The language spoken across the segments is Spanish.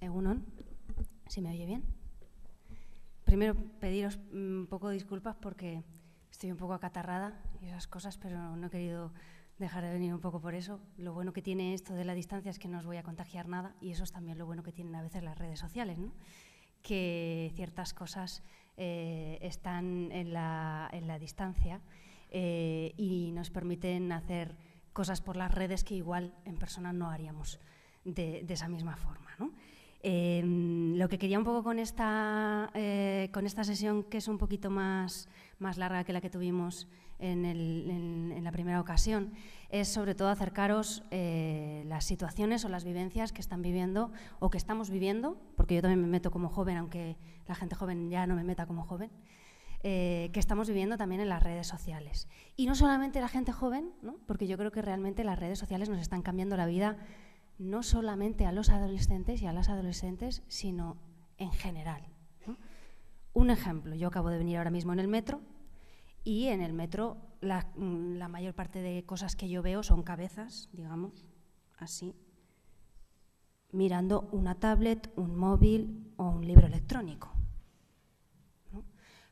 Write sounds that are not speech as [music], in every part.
Egunon, si me oye bien. Primero pediros mm, un poco de disculpas porque estoy un poco acatarrada y esas cosas, pero no he querido dejar de venir un poco por eso. Lo bueno que tiene esto de la distancia es que no os voy a contagiar nada y eso es también lo bueno que tienen a veces las redes sociales, ¿no? que ciertas cosas eh, están en la, en la distancia eh, y nos permiten hacer cosas por las redes que igual en persona no haríamos de, de esa misma forma. ¿no? Em, lo que quería un poco con esta, eh, con esta sesión, que es un poquito más, más larga que la que tuvimos en, la primera ocasión, es sobre todo acercaros eh, las situaciones o las vivencias que están viviendo o que estamos viviendo, porque yo también me meto como joven, aunque la gente joven ya no me meta como joven. Eh, que estamos viviendo también en las redes sociales. Y no solamente la gente joven, porque yo creo que realmente las redes sociales nos están cambiando la vida no solamente a los adolescentes y a las adolescentes, sino en general. Un ejemplo, yo acabo de venir ahora mismo en el metro y en el metro mm, la mayor parte de cosas que yo veo son cabezas, digamos, así, mirando una tablet, un móvil o un libro electrónico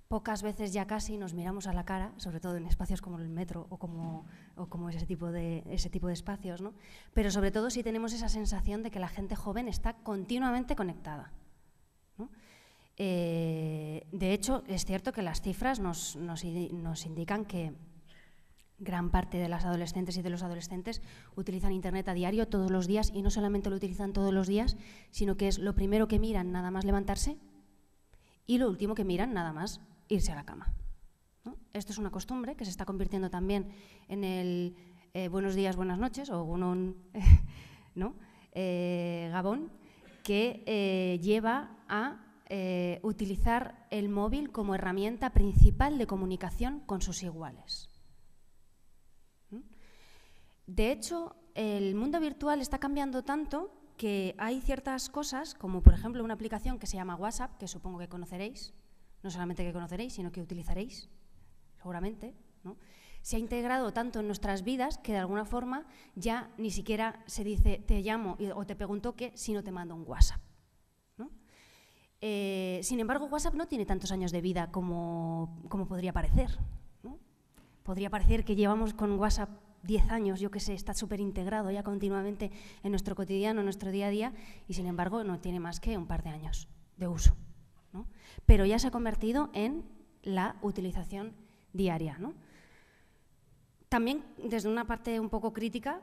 pocas veces ya casi nos miramos a la cara, sobre todo en espacios como el metro o como, ese, tipo de, espacios, ¿no? pero sobre todo si tenemos esa sensación de que la gente joven está continuamente conectada. Eh, de hecho, es cierto que las cifras nos indican que gran parte de las adolescentes y de los adolescentes utilizan Internet a diario todos los días y no solamente lo utilizan todos los días, sino que es lo primero que miran nada más levantarse y lo último que miran nada más irse a la cama. Esto es una costumbre que se está convirtiendo también en el eh, buenos días, buenas noches o un [laughs] eh, Gabón, que eh, lleva a utilizar el móvil como herramienta principal de comunicación con sus iguales. De hecho, el mundo virtual está cambiando tanto que hay ciertas cosas, como por ejemplo una aplicación que se llama WhatsApp, que supongo que conoceréis, no solamente que conoceréis, sino que utilizaréis, seguramente. Se ha integrado tanto en nuestras vidas que de alguna forma ya ni siquiera se dice te llamo o te pregunto qué, sino te mando un WhatsApp. Eh, sin embargo, WhatsApp no tiene tantos años de vida como, podría parecer. Podría parecer que llevamos con WhatsApp 10 años, yo que sé, está súper integrado ya continuamente en nuestro cotidiano, en nuestro día a día, y sin embargo no tiene más que un par de años de uso pero ya se ha convertido en la utilización diaria. ¿no? También desde una parte un poco crítica,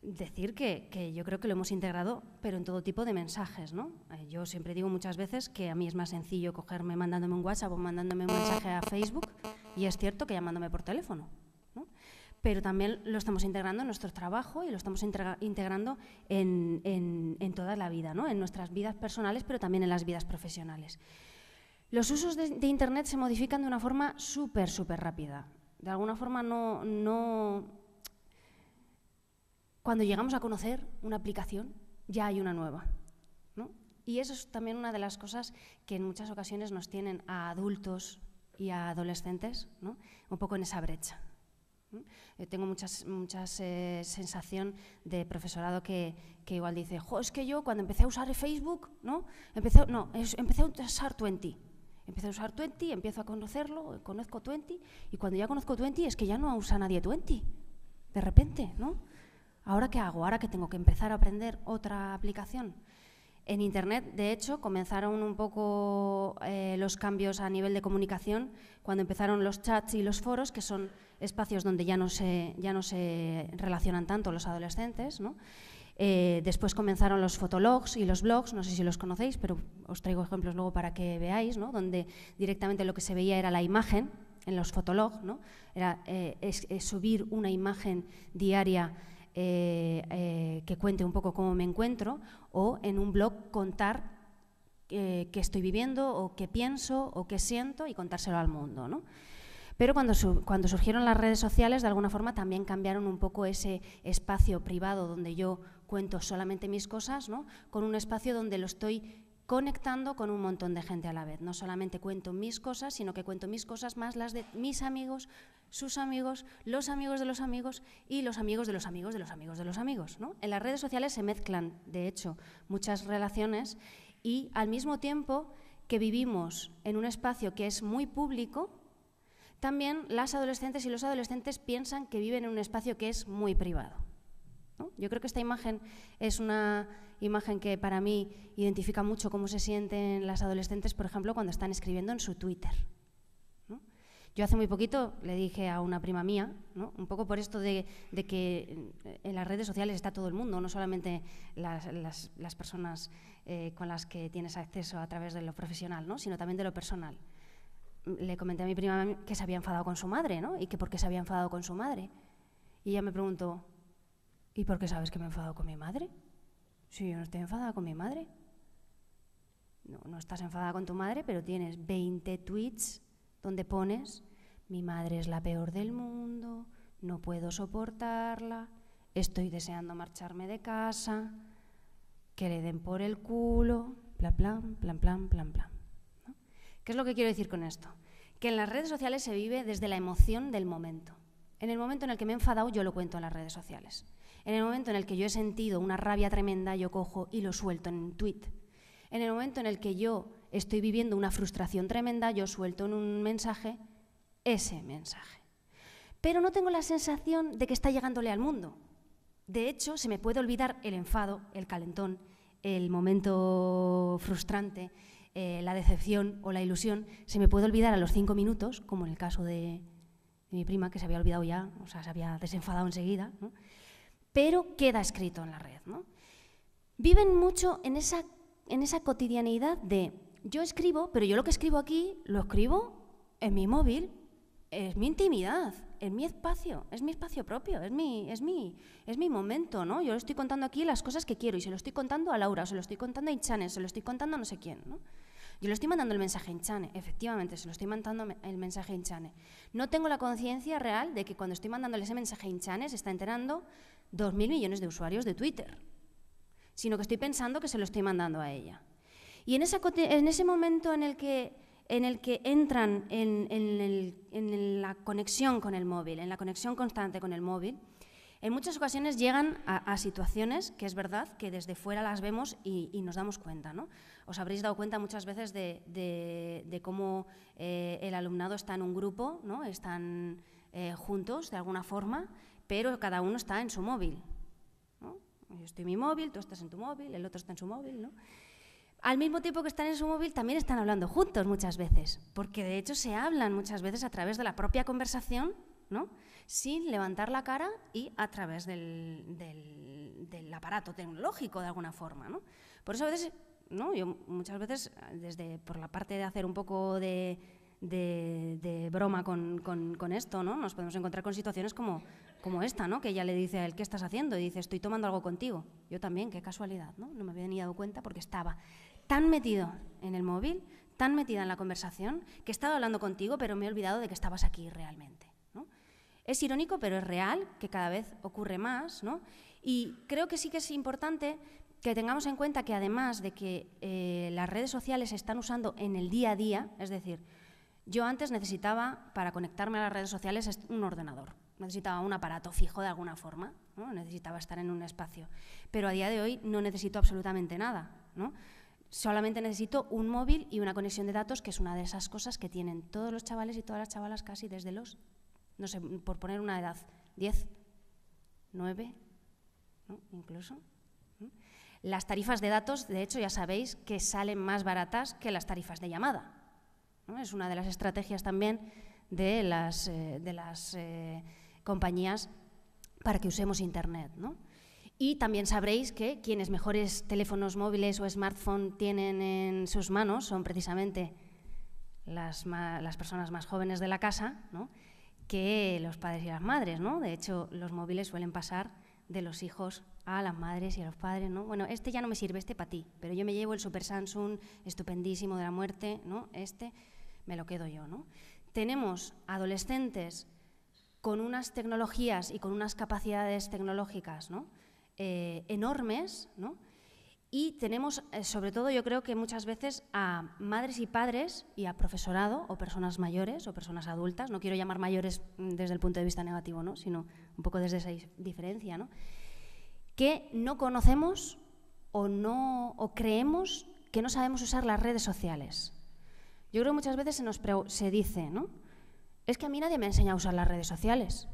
decir que, yo creo que lo hemos integrado, pero en todo tipo de mensajes. Eh, yo siempre digo muchas veces que a mí es más sencillo cogerme mandándome un WhatsApp o mandándome un mensaje a Facebook, y es cierto que llamándome por teléfono. Pero también lo estamos integrando en nuestro trabajo y lo estamos integrando en, en, toda la vida, ¿no? en nuestras vidas personales, pero también en las vidas profesionales. Los usos de, Internet se modifican de una forma súper, súper rápida. De alguna forma no, no... Cuando llegamos a conocer una aplicación, ya hay una nueva. ¿no? Y eso es también una de las cosas que en muchas ocasiones nos tienen a adultos y a adolescentes ¿no? un poco en esa brecha. Eh, tengo muchas, muchas eh, sensación de profesorado que, que, igual dice, jo, es que yo cuando empecé a usar Facebook, ¿no? Empecé, no, empecé a usar 20. Empiezo a usar Twenty, empiezo a conocerlo, conozco Twenty, y cuando ya conozco Twenty es que ya no usa nadie Twenty, de repente, ¿no? ¿Ahora qué hago? Ahora que tengo que empezar a aprender otra aplicación. En Internet, de hecho, comenzaron un poco eh, los cambios a nivel de comunicación cuando empezaron los chats y los foros, que son espacios donde ya no se, ya no se relacionan tanto los adolescentes, ¿no? Eh, después comenzaron los fotologs y los blogs, no sé si los conocéis, pero os traigo ejemplos luego para que veáis, donde directamente lo que se veía era la imagen en los fotologs, ¿no? era eh, subir una imagen diaria eh, que cuente un poco cómo me encuentro, o en un blog contar qué estoy viviendo, o qué pienso, o qué siento, y contárselo al mundo. Pero cuando, cuando, surgieron las redes sociales, de alguna forma también cambiaron un poco ese espacio privado donde yo cuento solamente mis cosas, ¿no? con un espacio donde lo estoy conectando con un montón de gente a la vez. No solamente cuento mis cosas, sino que cuento mis cosas más las de mis amigos, sus amigos, los amigos de los amigos y los amigos de los amigos de los amigos de los amigos. ¿no? En las redes sociales se mezclan, de hecho, muchas relaciones y al mismo tiempo que vivimos en un espacio que es muy público, también las adolescentes y los adolescentes piensan que viven en un espacio que es muy privado. Yo creo que esta imagen es una imagen que para mí identifica mucho cómo se sienten las adolescentes, por ejemplo, cuando están escribiendo en su Twitter. Yo hace muy poquito le dije a una prima mía, un poco por esto de, de, que en las redes sociales está todo el mundo, no solamente las, las, personas eh, con las que tienes acceso a través de lo profesional, ¿no? sino también de lo personal. Le comenté a mi prima que se había enfadado con su madre ¿no? y que por qué se había enfadado con su madre. Y ella me preguntó, ¿Y por qué sabes que me he enfadado con mi madre? Si yo no estoy enfadada con mi madre. No, no estás enfadada con tu madre, pero tienes 20 tweets donde pones, mi madre es la peor del mundo, no puedo soportarla, estoy deseando marcharme de casa, que le den por el culo, plan, plan, plan, plan, plan, plan. ¿no? ¿Qué es lo que quiero decir con esto? Que en las redes sociales se vive desde la emoción del momento. En el momento en el que me he enfadado, yo lo cuento en las redes sociales. En el momento en el que yo he sentido una rabia tremenda, yo cojo y lo suelto en un tweet. En el momento en el que yo estoy viviendo una frustración tremenda, yo suelto en un mensaje ese mensaje. Pero no tengo la sensación de que está llegándole al mundo. De hecho, se me puede olvidar el enfado, el calentón, el momento frustrante, eh, la decepción o la ilusión. Se me puede olvidar a los cinco minutos, como en el caso de, mi prima, que se había olvidado ya, o sea, se había desenfadado enseguida pero queda escrito en la red. ¿no? Viven mucho en esa, en esa cotidianidad de yo escribo, pero yo lo que escribo aquí lo escribo en mi móvil, es mi intimidad, es mi espacio, es mi espacio propio, es mi, es mi, es mi momento, ¿no? Yo lo estoy contando aquí las cosas que quiero y se lo estoy contando a Laura, se lo estoy contando a Inchane, se lo estoy contando a no sé quién, ¿no? Yo le estoy mandando el mensaje a Inchane, efectivamente, se lo estoy mandando el mensaje a Inchane. No tengo la conciencia real de que cuando estoy mandándole ese mensaje a Inchane se está enterando 2.000 millones de usuarios de Twitter, sino que estoy pensando que se lo estoy mandando a ella. Y en, ese momento en el que, entran en, la conexión con el móvil, en la conexión constante con el móvil, en muchas ocasiones llegan a, situaciones que es verdad que desde fuera las vemos y, nos damos cuenta. ¿no? Os habréis dado cuenta muchas veces de, cómo eh, el alumnado está en un grupo, ¿no? están eh, juntos de alguna forma, pero cada uno está en su móvil. Yo estoy en mi móvil, tú estás en tu móvil, el otro está en su móvil. Al mismo tiempo que están en su móvil, también están hablando juntos muchas veces, porque de hecho se hablan muchas veces a través de la propia conversación, sin levantar la cara y a través del, aparato tecnológico de alguna forma. Por eso a veces, ¿no? yo muchas veces, desde por la parte de hacer un poco de, broma con, con, esto, ¿no? Nos podemos encontrar con situaciones como como esta, ¿no? Que ella le dice a él, ¿qué estás haciendo? Y dice, estoy tomando algo contigo. Yo también, qué casualidad, ¿no? No me había ni dado cuenta porque estaba tan metido en el móvil, tan metida en la conversación, que estaba hablando contigo, pero me he olvidado de que estabas aquí realmente. Es irónico, pero es real, que cada vez ocurre más, ¿no? Y creo que sí que es importante que tengamos en cuenta que además de que eh, las redes sociales se están usando en el día a día, es decir, yo antes necesitaba para conectarme a las redes sociales un ordenador, necesitaba un aparato fijo de alguna forma, necesitaba estar en un espacio. Pero a día de hoy no necesito absolutamente nada. Solamente necesito un móvil y una conexión de datos, que es una de esas cosas que tienen todos los chavales y todas las chavalas casi desde los, no sé, por poner una edad, 10, 9, incluso. Las tarifas de datos, de hecho, ya sabéis que salen más baratas que las tarifas de llamada. Es una de las estrategias también de las, eh, las eh, compañías para que usemos Internet. ¿no? Y también sabréis que quienes mejores teléfonos móviles o smartphone tienen en sus manos son precisamente las, personas más jóvenes de la casa que los padres y las madres. ¿no? De hecho, los móviles suelen pasar de los hijos a las madres y a los padres, ¿no? Bueno, este ya no me sirve, este para ti, pero yo me llevo el Super Samsung estupendísimo de la muerte, ¿no? Este me lo quedo yo, ¿no? Tenemos adolescentes con unas tecnologías y con unas capacidades tecnológicas ¿no? Eh, enormes, ¿no? y tenemos, eh, sobre todo, yo creo que muchas veces a madres y padres y a profesorado o personas mayores o personas adultas, no quiero llamar mayores mm, desde el punto de vista negativo, ¿no? sino un poco desde esa diferencia, ¿no? que no conocemos o, no, o creemos que no sabemos usar las redes sociales. Yo creo que muchas veces se nos se dice, ¿no? es que a mí nadie me ha enseñado a usar las redes sociales.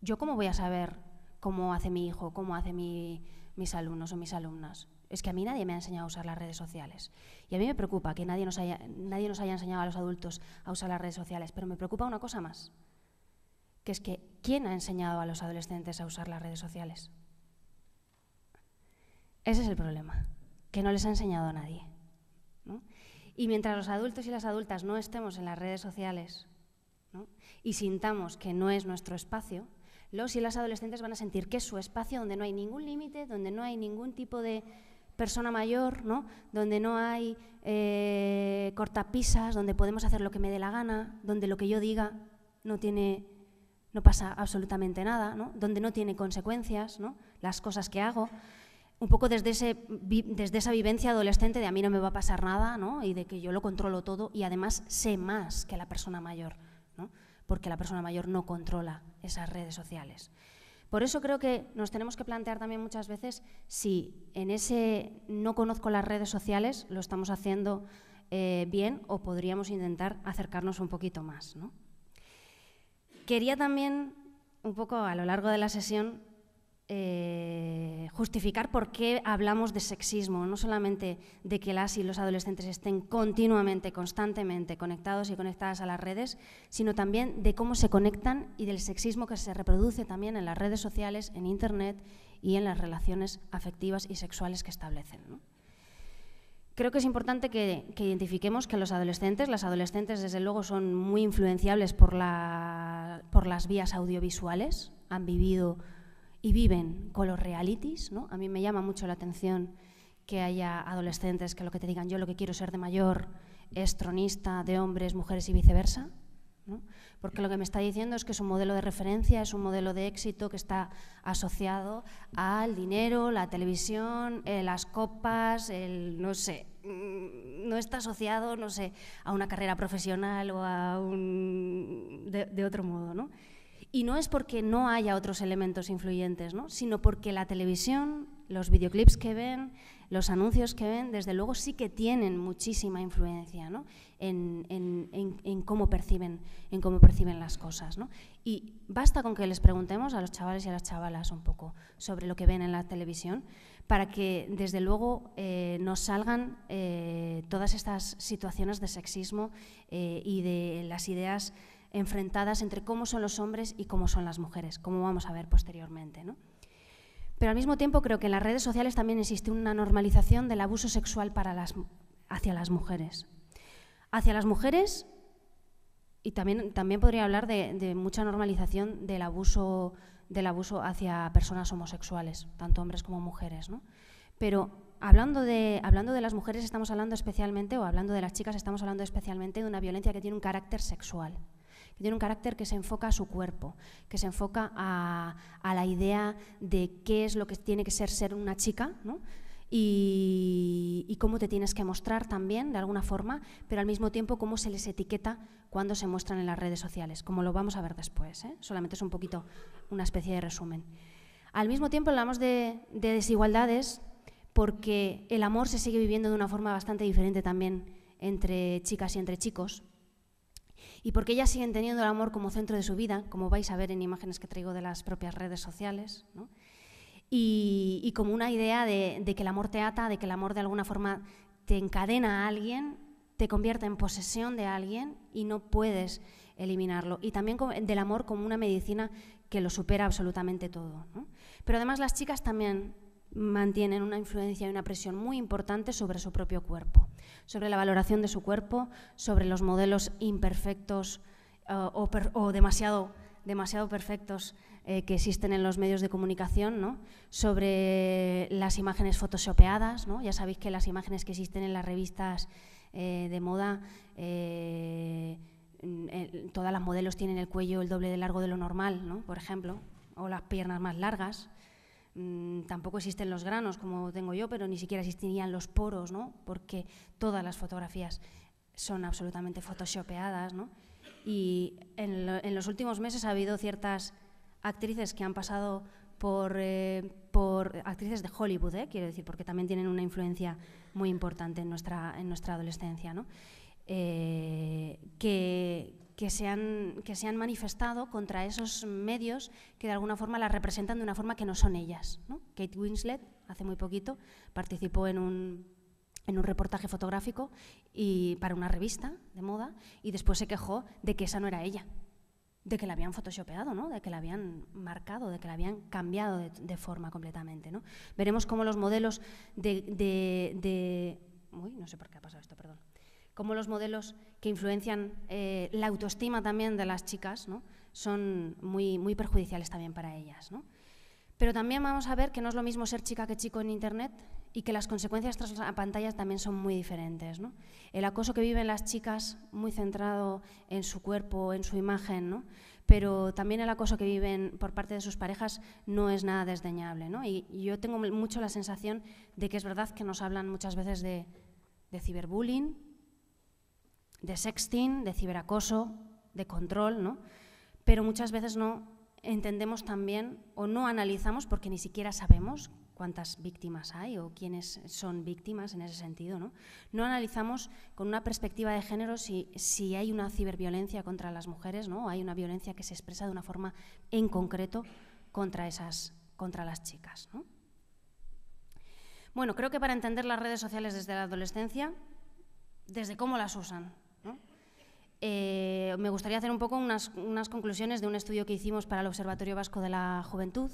¿Yo cómo voy a saber cómo hace mi hijo, cómo hace mis alumnos o mis alumnas? Es que a mí nadie me ha enseñado a usar las redes sociales. Y a mí me preocupa que nadie nos haya, nadie nos haya enseñado a los adultos a usar las redes sociales, pero me preocupa una cosa más, que es que ¿quién ha enseñado a los adolescentes a usar las redes sociales? Ese es el problema, que no les ha enseñado a nadie. Y mientras los adultos y las adultas no estemos en las redes sociales y sintamos que no es nuestro espacio, los y las adolescentes van a sentir que es su espacio donde no hay ningún límite, donde no hay ningún tipo de persona mayor, donde no hay eh, cortapisas, donde podemos hacer lo que me dé la gana, donde lo que yo diga no tiene no pasa absolutamente nada, donde no tiene consecuencias las cosas que hago un poco desde, ese, desde esa vivencia adolescente de a mí no me va a pasar nada y de que yo lo controlo todo y además sé más que la persona mayor, porque la persona mayor no controla esas redes sociales. Por eso creo que nos tenemos que plantear también muchas veces si en ese no conozco las redes sociales lo estamos haciendo eh, bien o podríamos intentar acercarnos un poquito más. Quería también, un poco a lo largo de la sesión, eh, justificar por qué hablamos de sexismo, no solamente de que las y los adolescentes estén continuamente, constantemente conectados y conectadas a las redes, sino también de cómo se conectan y del sexismo que se reproduce también en las redes sociales, en Internet y en las relaciones afectivas y sexuales que establecen. Creo que es importante que, identifiquemos que los adolescentes, las adolescentes desde luego son muy influenciables por, por las vías audiovisuales, han vivido y viven con los realities. ¿no? A mí me llama mucho la atención que haya adolescentes que lo que te digan yo lo que quiero ser de mayor es tronista de hombres, mujeres y viceversa. ¿no? Porque lo que me está diciendo es que es un modelo de referencia es un modelo de éxito que está asociado al dinero, la televisión, eh, las copas, el no sé, mm, no está asociado, no sé, a una carrera profesional o a un de, de otro modo, ¿no? Y no es porque no haya otros elementos influyentes, ¿no? sino porque la televisión, los videoclips que ven, los anuncios que ven, desde luego sí que tienen muchísima influencia en, cómo perciben, en cómo perciben las cosas. ¿no? Y basta con que les preguntemos a los chavales y a las chavalas un poco sobre lo que ven en la televisión para que desde luego eh, nos salgan eh, todas estas situaciones de sexismo eh, y de las ideas enfrentadas entre cómo son los hombres y cómo son las mujeres, como vamos a ver posteriormente. Pero al mismo tiempo creo que en las redes sociales también existe una normalización del abuso sexual hacia las mujeres. Hacia las mujeres y también, también podría hablar de, mucha normalización del abuso, del abuso hacia personas homosexuales, tanto hombres como mujeres. Pero hablando de, hablando de las mujeres estamos hablando especialmente, o hablando de las chicas estamos hablando especialmente de una violencia que tiene un carácter sexual que tiene un carácter que se enfoca a su cuerpo, que se enfoca a, la idea de qué es lo que tiene que ser ser una chica, Y, cómo te tienes que mostrar también, de alguna forma, pero al mismo tiempo cómo se les etiqueta cuando se muestran en las redes sociales, como lo vamos a ver después. ¿eh? Solamente es un poquito una especie de resumen. Al mismo tiempo hablamos de, desigualdades porque el amor se sigue viviendo de una forma bastante diferente también entre chicas y entre chicos y porque ellas siguen teniendo el amor como centro de su vida, como vais a ver en imágenes que traigo de las propias redes sociales, y, como una idea de, que el amor te ata, de que el amor de alguna forma te encadena a alguien, te convierte en posesión de alguien y no puedes eliminarlo. Y también del amor como una medicina que lo supera absolutamente todo. Pero además las chicas también mantienen una influencia y una presión muy importante sobre su propio cuerpo, sobre la valoración de su cuerpo, sobre los modelos imperfectos eh, o, demasiado, demasiado perfectos eh, que existen en los medios de comunicación, sobre las imágenes photoshopeadas, ya sabéis que las imágenes que existen en las revistas eh, de moda, todas las modelos tienen el cuello el doble de largo de lo normal, por ejemplo, o las piernas más largas. Mm, tampoco existen los granos como tengo yo, pero ni siquiera existirían los poros, ¿no? Porque todas las fotografías son absolutamente photoshopeadas, ¿no? Y en, los últimos meses ha habido ciertas actrices que han pasado eh, por, actrices de Hollywood, ¿eh? quiero decir, porque también tienen una influencia muy importante en nuestra, en nuestra adolescencia, ¿no? Eh, que, que se, han, que se han manifestado contra esos medios que de alguna forma las representan de una forma que no son ellas. Kate Winslet, hace muy poquito, participó en un, en un reportaje fotográfico y, para una revista de moda y después se quejó de que esa no era ella, de que la habían photoshopeado, ¿no? de que la habían marcado, de que la habían cambiado de, forma completamente. ¿no? Veremos cómo los modelos de, de, de... Uy, no sé por qué ha pasado esto, perdón como los modelos que influencian eh, la autoestima también de las chicas son muy, muy perjudiciales también para ellas. Pero también vamos a ver que no es lo mismo ser chica que chico en Internet y que las consecuencias tras la pantallas también son muy diferentes. El acoso que viven las chicas, muy centrado en su cuerpo, en su imagen, pero también el acoso que viven por parte de sus parejas no es nada desdeñable. Y, yo tengo mucho la sensación de que es verdad que nos hablan muchas veces de ciberbullying, de sexting, de ciberacoso, de control, ¿no? pero muchas veces no entendemos también o no analizamos porque ni siquiera sabemos cuántas víctimas hay o quiénes son víctimas en ese sentido. No, no analizamos con una perspectiva de género si, si hay una ciberviolencia contra las mujeres ¿no? hay una violencia que se expresa de una forma en concreto contra, esas, contra las chicas. Bueno, creo que para entender las redes sociales desde la adolescencia, desde cómo las usan, eh, me gustaría hacer un poco unas, conclusiones de un estudio que hicimos para el Observatorio Vasco de la Juventud.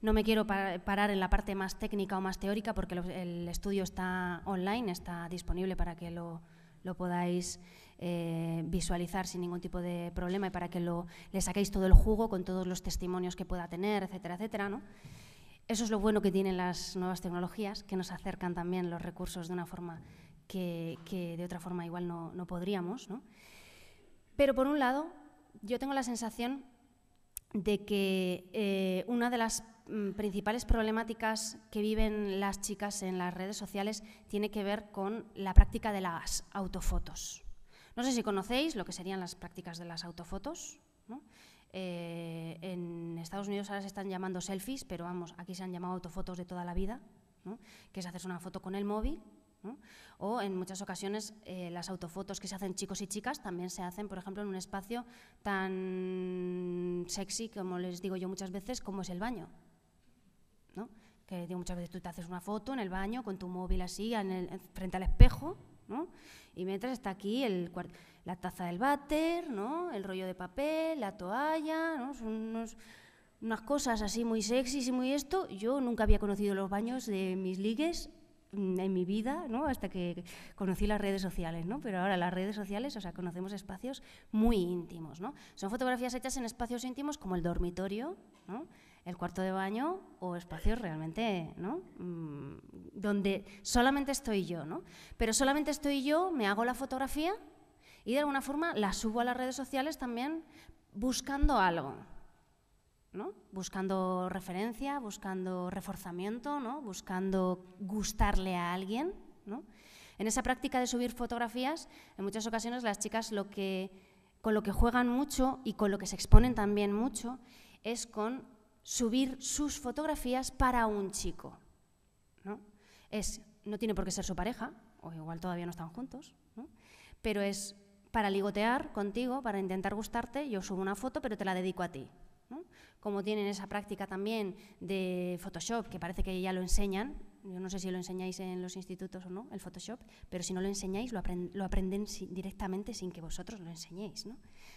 No me quiero parar en la parte más técnica o más teórica porque el, estudio está online, está disponible para que lo, podáis eh, visualizar sin ningún tipo de problema y para que lo, le saquéis todo el jugo con todos los testimonios que pueda tener, etcétera, etcétera. Eso es lo bueno que tienen las nuevas tecnologías, que nos acercan también los recursos de una forma que, de otra forma igual no, no podríamos. ¿no? Pero por un lado, yo tengo la sensación de que eh, una de las mm, principales problemáticas que viven las chicas en las redes sociales tiene que ver con la práctica de las autofotos. No sé si conocéis lo que serían las prácticas de las autofotos. Eh, en Estados Unidos ahora se están llamando selfies, pero vamos, aquí se han llamado autofotos de toda la vida, que es hacerse una foto con el móvil o en muchas ocasiones eh, las autofotos que se hacen chicos y chicas también se hacen, por ejemplo, en un espacio tan sexy, como les digo yo muchas veces, como es el baño. ¿no? Que digo, muchas veces tú te haces una foto en el baño con tu móvil así, en frente al espejo, ¿no? y mientras está aquí el, la taza del váter, ¿no? el rollo de papel, la toalla, ¿no? Son unas cosas así muy sexys y muy esto. Yo nunca había conocido los baños de mis ligues Mm, en mi vida, ¿no? hasta que conocí las redes sociales, ¿no? pero ahora las redes sociales, o sea, conocemos espacios muy íntimos. ¿no? Son fotografías hechas en espacios íntimos como el dormitorio, ¿no? el cuarto de baño o espacios realmente ¿no? Mm, donde solamente estoy yo. ¿no? Pero solamente estoy yo, me hago la fotografía y de alguna forma la subo a las redes sociales también buscando algo buscando referencia, buscando reforzamiento, buscando gustarle a alguien. En esa práctica de subir fotografías, en muchas ocasiones las chicas lo con lo que juegan mucho y con lo que se exponen también mucho es con subir sus fotografías para un chico. ¿no? Es, no tiene por qué ser su pareja, o igual todavía no están juntos, pero es para ligotear contigo, para intentar gustarte, yo subo una foto, pero te la dedico a ti como tienen esa práctica también de Photoshop, que parece que ya lo enseñan, yo no sé si lo enseñáis en los institutos o no, el Photoshop, pero si no lo enseñáis, lo, aprenden directamente sin que vosotros lo enseñéis. ¿no?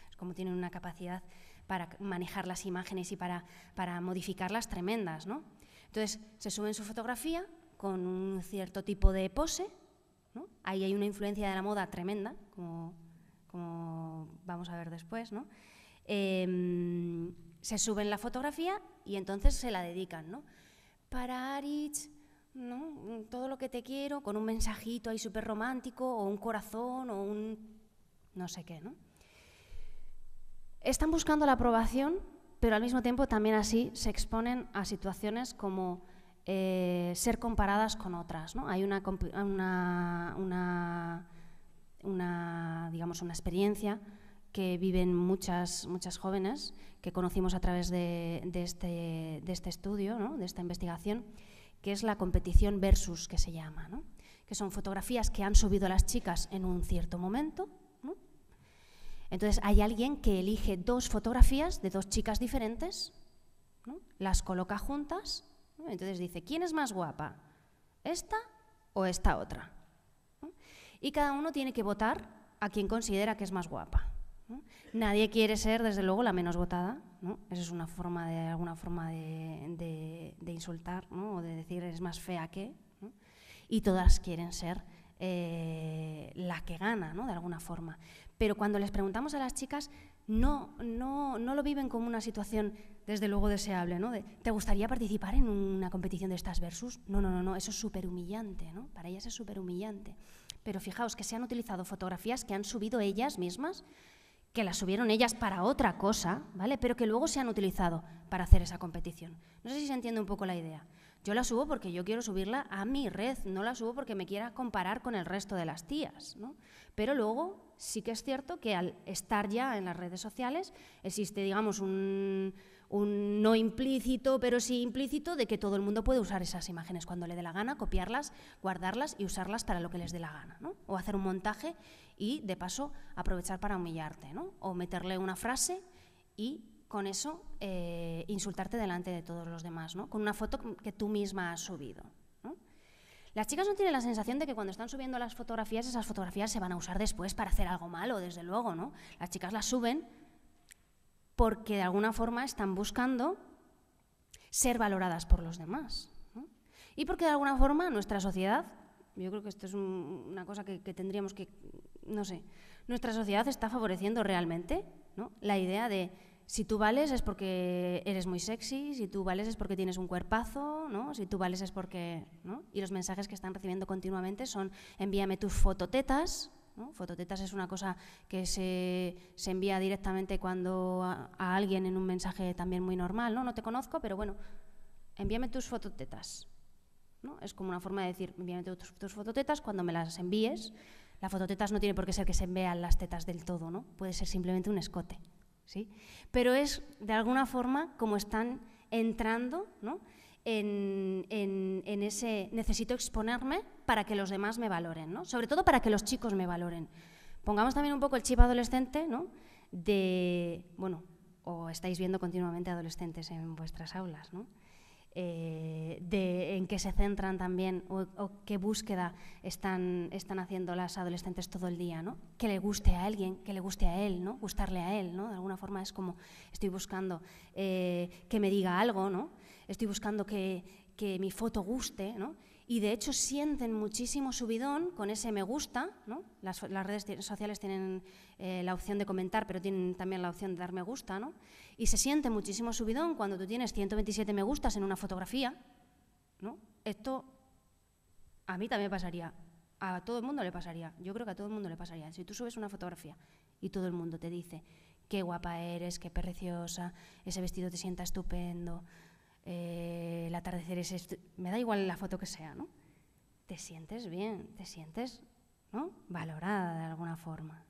Es como tienen una capacidad para manejar las imágenes y para, para modificarlas tremendas. ¿no? Entonces, se suben su fotografía con un cierto tipo de pose, ¿no? ahí hay una influencia de la moda tremenda, como, como vamos a ver después. ¿no? Em, se suben la fotografía y entonces se la dedican, ¿no? Para Arich, Todo lo que te quiero, con un mensajito ahí súper romántico, o un corazón, o un no sé qué, ¿no? Están buscando la aprobación, pero al mismo tiempo también así se exponen a situaciones como eh, ser comparadas con otras, ¿no? Hay una digamos, una experiencia que viven muchas, muchas jóvenes que conocimos a través de, este, de este, estudio, de esta investigación, que es la competición versus que se llama, que son fotografías que han subido las chicas en un cierto momento. Entonces hay alguien que elige dos fotografías de dos chicas diferentes, las coloca juntas, entonces dice, ¿quién es más guapa? ¿Esta o esta otra? Y cada uno tiene que votar a quien considera que es más guapa. Nadie quiere ser, desde luego, la menos votada. ¿no? es una forma de, alguna forma de, de, insultar ¿no? o de decir es más fea que. Y todas quieren ser eh, la que gana, de alguna forma. Pero cuando les preguntamos a las chicas, no, no, no lo viven como una situación, desde luego, deseable. ¿no? ¿Te gustaría participar en una competición de estas versus? No, no, no, no eso es súper humillante. ¿no? Para ellas es súper humillante. Pero fijaos que se han utilizado fotografías que han subido ellas mismas que las subieron ellas para otra cosa, ¿vale? Pero que luego se han utilizado para hacer esa competición. No sé si se entiende un poco la idea. Yo la subo porque yo quiero subirla a mi red, no la subo porque me quiera comparar con el resto de las tías, Pero luego sí que es cierto que al estar ya en las redes sociales existe, digamos, un, no implícito, pero sí implícito, de que todo el mundo puede usar esas imágenes cuando le dé la gana, copiarlas, guardarlas y usarlas para lo que les dé la gana, ¿no? O hacer un montaje y de paso aprovechar para humillarte, ¿no? O meterle una frase y con eso eh, insultarte delante de todos los demás, ¿no? Con una foto que tú misma has subido. Las chicas no tienen la sensación de que cuando están subiendo las fotografías, esas fotografías se van a usar después para hacer algo malo, desde luego, ¿no? Las chicas las suben porque de alguna forma están buscando ser valoradas por los demás. Y porque de alguna forma nuestra sociedad, yo creo que esto es una cosa que tendríamos que no sé, nuestra sociedad está favoreciendo realmente la idea de si tú vales es porque eres muy sexy, si tú vales es porque tienes un cuerpazo, ¿no? si tú vales es porque... Y los mensajes que están recibiendo continuamente son envíame tus fototetas. Fototetas es una cosa que se, envía directamente cuando a, alguien en un mensaje también muy normal, ¿no? te conozco, pero bueno, envíame tus fototetas. ¿no? Es como una forma de decir, envíame tus, tus fototetas cuando me las envíes. La fototetas no tiene por qué ser que se vean las tetas del todo, ¿no? Puede ser simplemente un escote, ¿sí? Pero es, de alguna forma, como están entrando, ¿no? En, ese necesito exponerme para que los demás me valoren, ¿no? Sobre todo para que los chicos me valoren. Pongamos también un poco el chip adolescente, ¿no? De, bueno, o estáis viendo continuamente adolescentes en vuestras aulas, ¿no? Eh, de en qué se centran también o, qué búsqueda están, están, haciendo las adolescentes todo el día, ¿no? Que le guste a alguien, que le guste a él, ¿no? Gustarle a él, ¿no? De alguna forma es como estoy buscando eh, que me diga algo, ¿no? Estoy buscando que, mi foto guste, y de hecho sienten muchísimo subidón con ese me gusta. Las, redes sociales tienen eh, la opción de comentar, pero tienen también la opción de dar me gusta. Y se siente muchísimo subidón cuando tú tienes 127 me gustas en una fotografía. ¿no? Esto a mí también pasaría. A todo el mundo le pasaría. Yo creo que a todo el mundo le pasaría. Si tú subes una fotografía y todo el mundo te dice qué guapa eres, qué preciosa, ese vestido te sienta estupendo, eh, el atardecer es... Me da igual la foto que sea, ¿no? Te sientes bien, te sientes ¿no? valorada de alguna forma.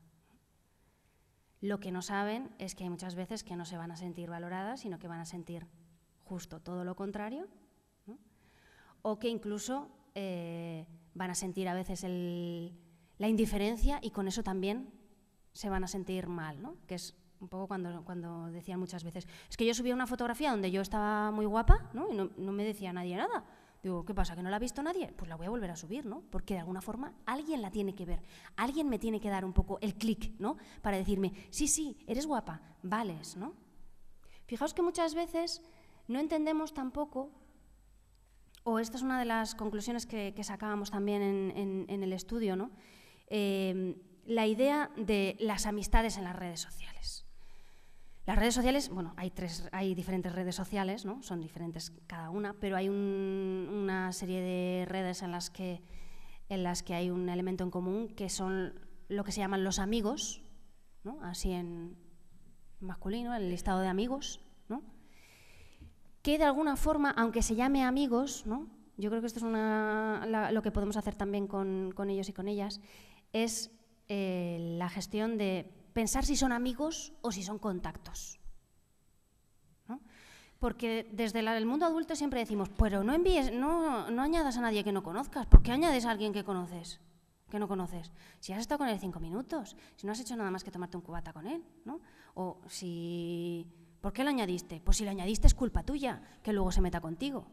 Lo que no saben es que hay muchas veces que no se van a sentir valoradas, sino que van a sentir justo todo lo contrario, ¿no? o que incluso eh, van a sentir a veces la indiferencia y con eso también se van a sentir mal, ¿no? que es un poco cuando, cuando decían muchas veces, es que yo subía una fotografía donde yo estaba muy guapa, ¿no? Y no, me decía nadie nada. Digo, ¿qué pasa? ¿Que no la ha visto nadie? Pues la voy a volver a subir, ¿no? Porque de alguna forma alguien la tiene que ver, alguien me tiene que dar un poco el clic, ¿no? Para decirme, sí, sí, eres guapa, vales, ¿no? Fijaos que muchas veces no entendemos tampoco, o esta es una de las conclusiones que, sacábamos también en, el estudio, ¿no? Eh, la idea de las amistades en las redes sociales. Las redes sociales, bueno, hay, tres, hay diferentes redes sociales, ¿no? son diferentes cada una, pero hay una serie de redes en las, que, en las que hay un elemento en común que son lo que se llaman los amigos, así en masculino, el listado de amigos, que de alguna forma, aunque se llame amigos, yo creo que esto es una, lo que podemos hacer también con, ellos y con ellas, es eh, la gestión de pensar si son amigos o si son contactos. Porque desde el mundo adulto siempre decimos, pero no envíes, no, no añadas a nadie que no conozcas, ¿por qué añades a alguien que conoces? que no conoces. Si has estado con él cinco minutos, si no has hecho nada más que tomarte un cubata con él, ¿no? O si... ¿Por qué lo añadiste? Pues si lo añadiste es culpa tuya, que luego se meta contigo,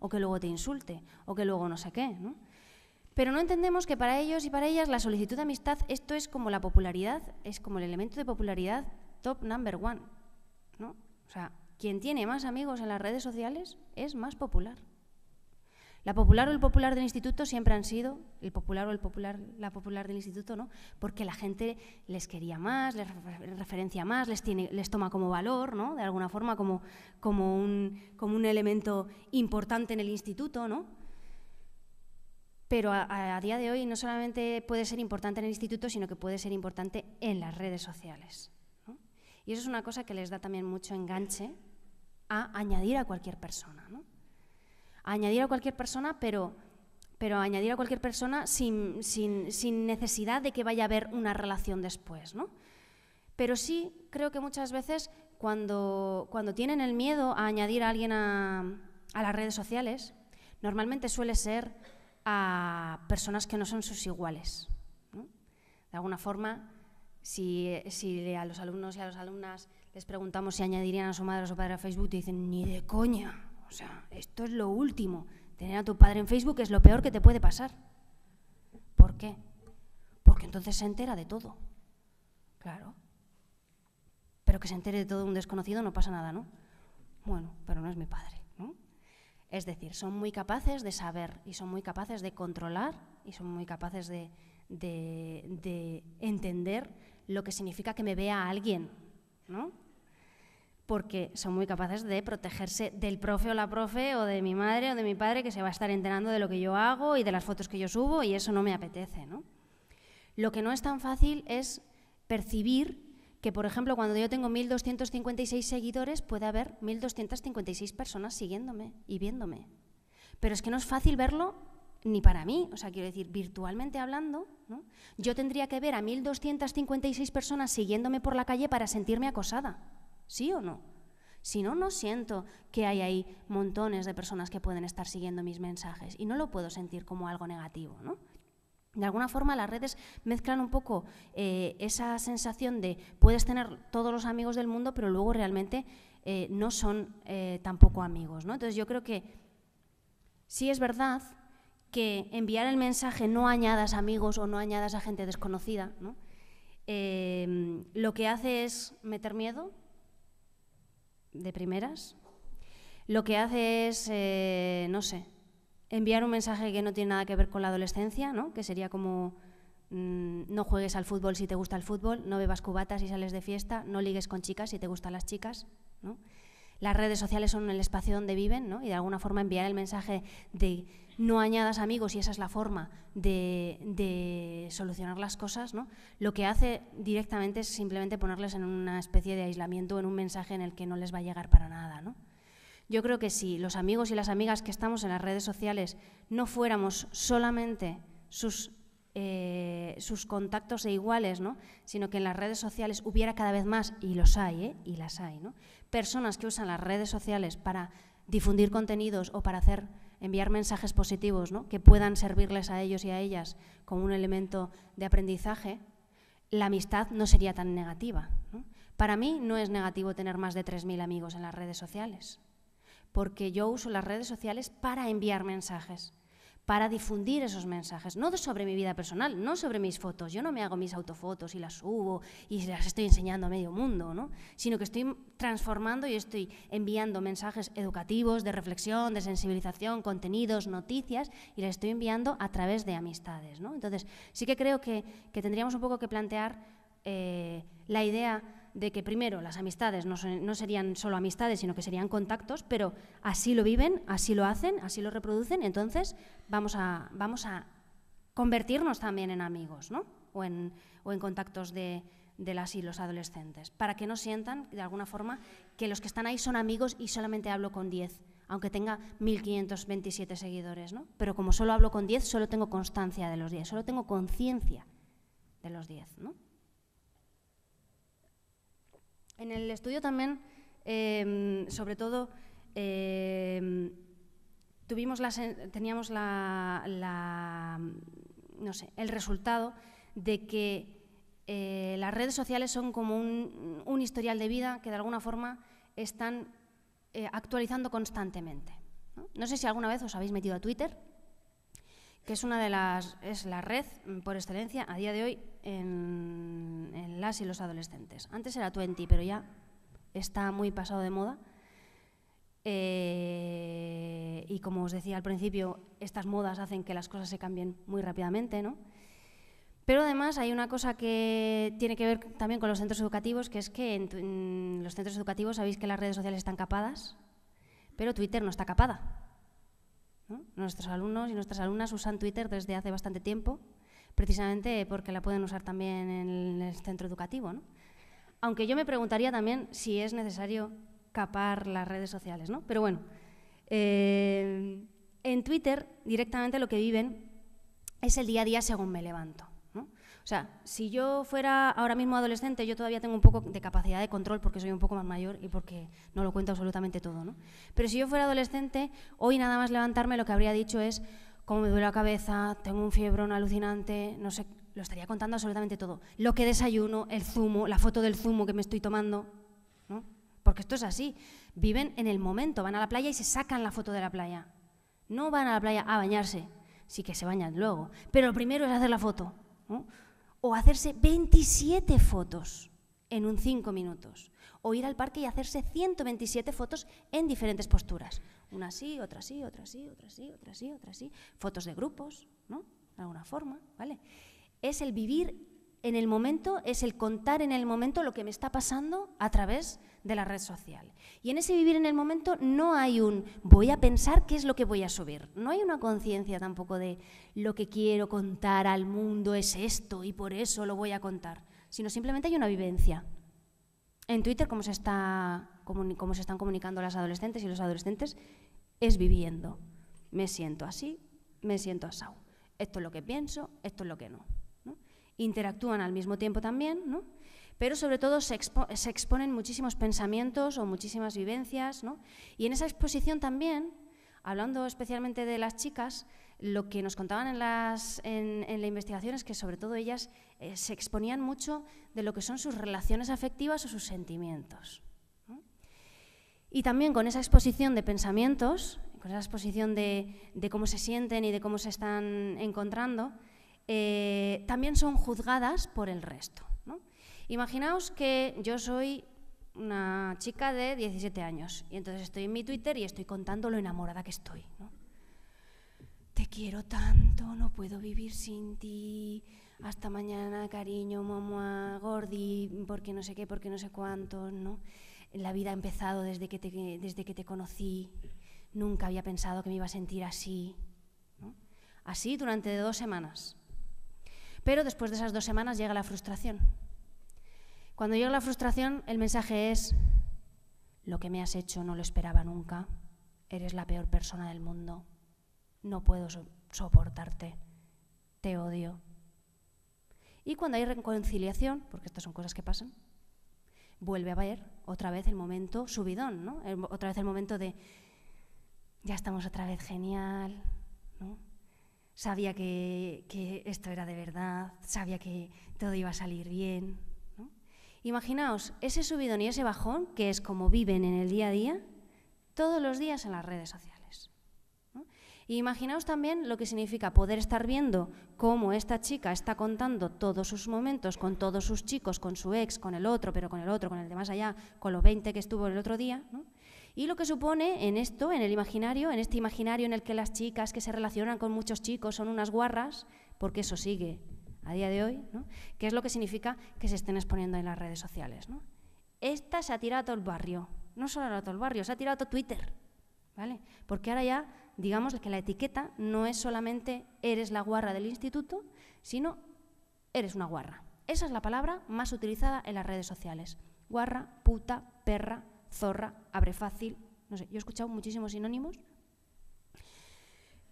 O que luego te insulte, o que luego no sé qué, ¿no? Pero no entendemos que para ellos y para ellas la solicitud de amistad, esto es como la popularidad, es como el elemento de popularidad top number one. ¿no? O sea, quien tiene más amigos en las redes sociales es más popular. La popular o el popular del instituto siempre han sido el popular o el popular, la popular del instituto, ¿no? Porque la gente les quería más, les referencia más, les, tiene, les toma como valor, ¿no? De alguna forma como, como, un, como un elemento importante en el instituto, ¿no? pero a, día de hoy no solamente puede ser importante en el instituto, sino que puede ser importante en las redes sociales. Y eso es una cosa que les da también mucho enganche a añadir a cualquier persona. A añadir a cualquier persona, pero, añadir a cualquier persona sin, necesidad de que vaya a haber una relación después. Pero sí creo que muchas veces cuando, tienen el miedo a añadir a alguien a las redes sociales, normalmente suele ser a personas que no son sus iguales. De alguna forma, si, si, a los alumnos y a las alumnas les preguntamos si añadirían a su madre o a su padre a Facebook, te dicen, ni de coña. O sea, esto es lo último. Tener a tu padre en Facebook es lo peor que te puede pasar. ¿Por qué? Porque entonces se entera de todo. Claro. Pero que se entere de todo un desconocido no pasa nada, ¿no? Bueno, pero no es mi padre. Es decir, son muy capaces de saber y son muy capaces de controlar y son muy capaces de, entender lo que significa que me vea alguien, Porque son muy capaces de protegerse del profe o la profe o de mi madre o de mi padre que se va a estar enterando de lo que yo hago y de las fotos que yo subo y eso no me apetece, ¿no? Lo que no es tan fácil es percibir que, por ejemplo, cuando yo tengo 1.256 seguidores, puede haber 1.256 personas siguiéndome y viéndome. Pero es que no es fácil verlo ni para mí, o sea, quiero decir, virtualmente hablando, yo tendría que ver a 1.256 personas siguiéndome por la calle para sentirme acosada, ¿sí o no? Si no, no siento que hay ahí montones de personas que pueden estar siguiendo mis mensajes y no lo puedo sentir como algo negativo, de alguna forma las redes mezclan un poco eh, esa sensación de puedes tener todos los amigos del mundo, pero luego realmente eh, no son eh, tampoco amigos. ¿no? Entonces yo creo que sí es verdad que enviar el mensaje no añadas amigos o no añadas a gente desconocida, ¿no? Em, lo que hace es meter miedo de primeras, lo que hace es, no sé, enviar un mensaje que no tiene nada que ver con la adolescencia, ¿no? que sería como mm, no juegues al fútbol si te gusta el fútbol, no bebas cubatas si sales de fiesta, no ligues con chicas si te gustan las chicas. ¿no? Las redes sociales son el espacio donde viven ¿no? y de alguna forma enviar el mensaje de no añadas amigos y esa es la forma de, de solucionar las cosas, ¿no? lo que hace directamente es simplemente ponerles en una especie de aislamiento, en un mensaje en el que no les va a llegar para nada. ¿no? Yo creo que si los amigos y las amigas que estamos en las redes sociales no fuéramos solamente sus, eh, contactos e iguales, sino que en las redes sociales hubiera cada vez más, y los hay, ¿eh? y las hay, personas que usan las redes sociales para difundir contenidos o para hacer enviar mensajes positivos que puedan servirles a ellos y a ellas como un elemento de aprendizaje, la amistad no sería tan negativa. Para mí no es negativo tener más de 3.000 amigos en las redes sociales porque yo uso las redes sociales para enviar mensajes, para difundir esos mensajes, no sobre mi vida personal, no sobre mis fotos. Yo no me hago mis autofotos y las subo y las estoy enseñando a medio mundo, ¿no? sino que estoy transformando y estoy enviando mensajes educativos, de reflexión, de sensibilización, contenidos, noticias, y las estoy enviando a través de amistades. ¿no? Entonces, sí que creo que, tendríamos un poco que plantear eh, la idea de que primero las amistades no, serían solo amistades, sino que serían contactos, pero así lo viven, así lo hacen, así lo reproducen, entonces vamos a, vamos a convertirnos también en amigos ¿no? o, en, contactos de, de las y los adolescentes, para que no sientan de alguna forma que los que están ahí son amigos y solamente hablo con 10, aunque tenga 1527 seguidores, ¿no? Pero como solo hablo con 10, solo tengo constancia de los 10, solo tengo conciencia de los 10, ¿no? En el estudio también, em, sobre todo, em, teníamos la, el resultado de que eh, las redes sociales son como un, historial de vida que de alguna forma están eh, actualizando constantemente. ¿no? ¿no? sé si alguna vez os habéis metido a Twitter, que es una de las es la red por excelencia a día de hoy en, las y los adolescentes. Antes era 20, pero ya está muy pasado de moda. Eh, y como os decía al principio, estas modas hacen que las cosas se cambien muy rápidamente, ¿no? Pero además hay una cosa que tiene que ver también con los centros educativos, que es que en, los centros educativos sabéis que las redes sociales están capadas, pero Twitter no está capada. Nuestros alumnos y nuestras alumnas usan Twitter desde hace bastante tiempo precisamente porque la pueden usar también en el centro educativo. ¿no? Aunque yo me preguntaría también si es necesario capar las redes sociales, ¿no? Pero bueno, eh, en Twitter directamente lo que viven es el día a día según me levanto. O sea, si yo fuera ahora mismo adolescente, yo todavía tengo un poco de capacidad de control porque soy un poco más mayor y porque no lo cuento absolutamente todo, ¿no? Pero si yo fuera adolescente, hoy nada más levantarme lo que habría dicho es cómo me duele la cabeza, tengo un fiebre fiebrón alucinante, no sé, lo estaría contando absolutamente todo. Lo que desayuno, el zumo, la foto del zumo que me estoy tomando, Porque esto es así, viven en el momento, van a la playa y se sacan la foto de la playa. No van a la playa a bañarse, sí que se bañan luego, pero lo primero es hacer la foto, O hacerse 27 fotos en un 5 minutos o ir al parque y hacerse 127 fotos en diferentes posturas. Una así, otra así, otra así, otra así, otra así, otra así. Fotos de grupos, ¿no? De alguna forma, ¿vale? Es el vivir en el momento, es el contar en el momento lo que me está pasando a través de la red social. Y en ese vivir en el momento no hay un voy a pensar qué es lo que voy a subir. No hay una conciencia tampoco de lo que quiero contar al mundo es esto y por eso lo voy a contar, sino simplemente hay una vivencia en Twitter cómo se, están comunicando las adolescentes y los adolescentes es viviendo. Me siento así, me siento asado. Esto es lo que pienso, esto es lo que no. Interactúan al mismo tiempo también, ¿no? pero sobre todo se, exponen muchísimos pensamientos o muchísimas vivencias. Y en esa exposición también Hablando especialmente de las chicas, lo que nos contaban en, las, en, la investigación es que sobre todo ellas eh, se exponían mucho de lo que son sus relaciones afectivas o sus sentimientos. Y también con esa exposición de pensamientos, con esa exposición de, cómo se sienten y de cómo se están encontrando, eh, también son juzgadas por el resto. Imaginaos que yo soy una chica de 17 años. Y entonces estoy en mi Twitter y estoy contando lo enamorada que estoy. Te quiero tanto, no puedo vivir sin ti. Hasta mañana, cariño, mamá, gordi, porque no sé qué, porque no sé cuánto. ¿no? La vida ha empezado desde que te, desde que te conocí. Nunca había pensado que me iba a sentir así. Así durante dos semanas. Pero después de esas dos semanas llega la frustración cuando llega la frustración, el mensaje es, lo que me has hecho no lo esperaba nunca, eres la peor persona del mundo, no puedo soportarte, te odio. Y cuando hay reconciliación, porque estas son cosas que pasan, vuelve a haber otra vez el momento subidón, ¿no? otra vez el momento de, ya estamos otra vez genial, sabía que, que esto era de verdad, sabía que todo iba a salir bien, Imaginaos ese subidón y ese bajón, que es como viven en el día a día, todos los días en las redes sociales. imaginaos también lo que significa poder estar viendo cómo esta chica está contando todos sus momentos con todos sus chicos, con su ex, con el otro, pero con el otro, con el de más allá, con los 20 que estuvo el otro día. Y lo que supone en esto, en el imaginario, en este imaginario en el que las chicas que se relacionan con muchos chicos son unas guarras, porque eso sigue a día de hoy, ¿no? que es lo que significa que se estén exponiendo en las redes sociales. Esta se ha tirado a todo el barrio, no solo a todo el barrio, se ha tirado a todo Twitter, ¿vale? Porque ahora ya, digamos que la etiqueta no es solamente eres la guarra del instituto, sino eres una guarra. Esa es la palabra más utilizada en las redes sociales. Guarra, puta, perra, zorra, abre fácil. No sé, yo he escuchado muchísimos sinónimos,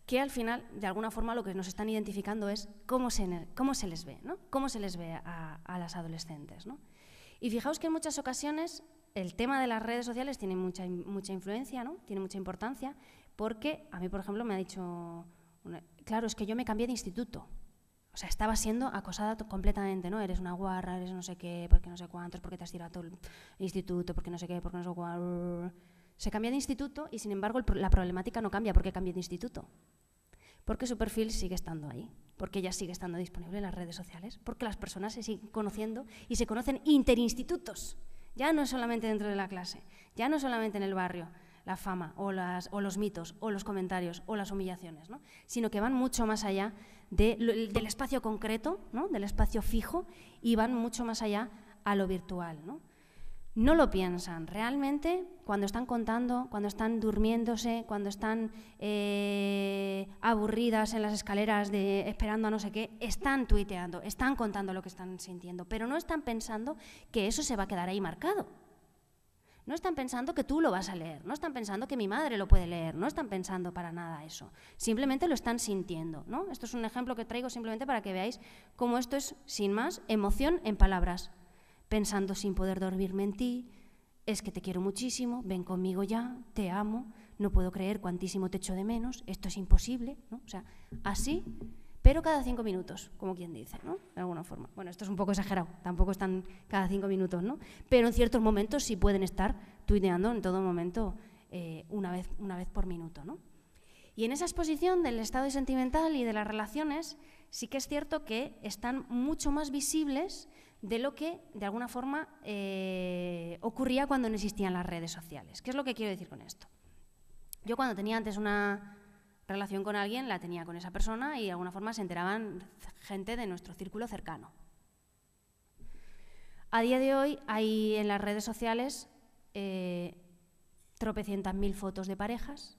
que al final, de alguna forma, lo que nos están identificando es cómo se, cómo se les ve, cómo se les ve a, las adolescentes. Y fijaos que en muchas ocasiones el tema de las redes sociales tiene mucha, influencia, ¿no? tiene mucha importancia, porque a mí, por ejemplo, me ha dicho, claro, es que yo me cambié de instituto. O sea, estaba siendo acosada completamente, ¿no? Eres una guarra, eres no sé qué, porque no sé cuántos, porque te has tirado todo el instituto, porque no sé qué, porque no sé cuál. Se cambia de instituto y, sin embargo, la problemática no cambia porque cambia de instituto porque su perfil sigue estando ahí, porque ya sigue estando disponible en las redes sociales, porque las personas se siguen conociendo y se conocen interinstitutos, ya no es solamente dentro de la clase, ya no solamente en el barrio, la fama o, los mitos o los comentarios o las humillaciones, sino que van mucho más allá del espacio concreto, del espacio fijo, y van mucho más allá a lo virtual. ¿no? no lo piensan. Realmente, cuando están contando, cuando están durmiéndose, cuando están eh, aburridas en las escaleras de, esperando a no sé qué, están tuiteando, están contando lo que están sintiendo, pero no están pensando que eso se va a quedar ahí marcado. No están pensando que tú lo vas a leer, no están pensando que mi madre lo puede leer, no están pensando para nada eso. Simplemente lo están sintiendo, ¿no? Esto es un ejemplo que traigo simplemente para que veáis cómo esto es sin más emoción en palabras pensando sin poder dormirme en ti, es que te quiero muchísimo, ven conmigo ya, te amo, no puedo creer cuantísimo te echo de menos, esto es imposible, ¿no? O sea, así, pero cada cinco minutos, como quien dice, ¿no? De alguna forma. Bueno, esto es un poco exagerado, tampoco están cada cinco minutos, ¿no? Pero en ciertos momentos sí pueden estar tuiteando en todo momento eh, una, vez, una vez por minuto, ¿no? Y en esa exposición del estado sentimental y de las relaciones, sí que es cierto que están mucho más visibles de lo que, de alguna forma, eh, ocurría cuando no existían las redes sociales. ¿Qué es lo que quiero decir con esto? Yo cuando tenía antes una relación con alguien, la tenía con esa persona y de alguna forma se enteraban gente de nuestro círculo cercano. A día de hoy hay en las redes sociales eh, tropecientas mil fotos de parejas,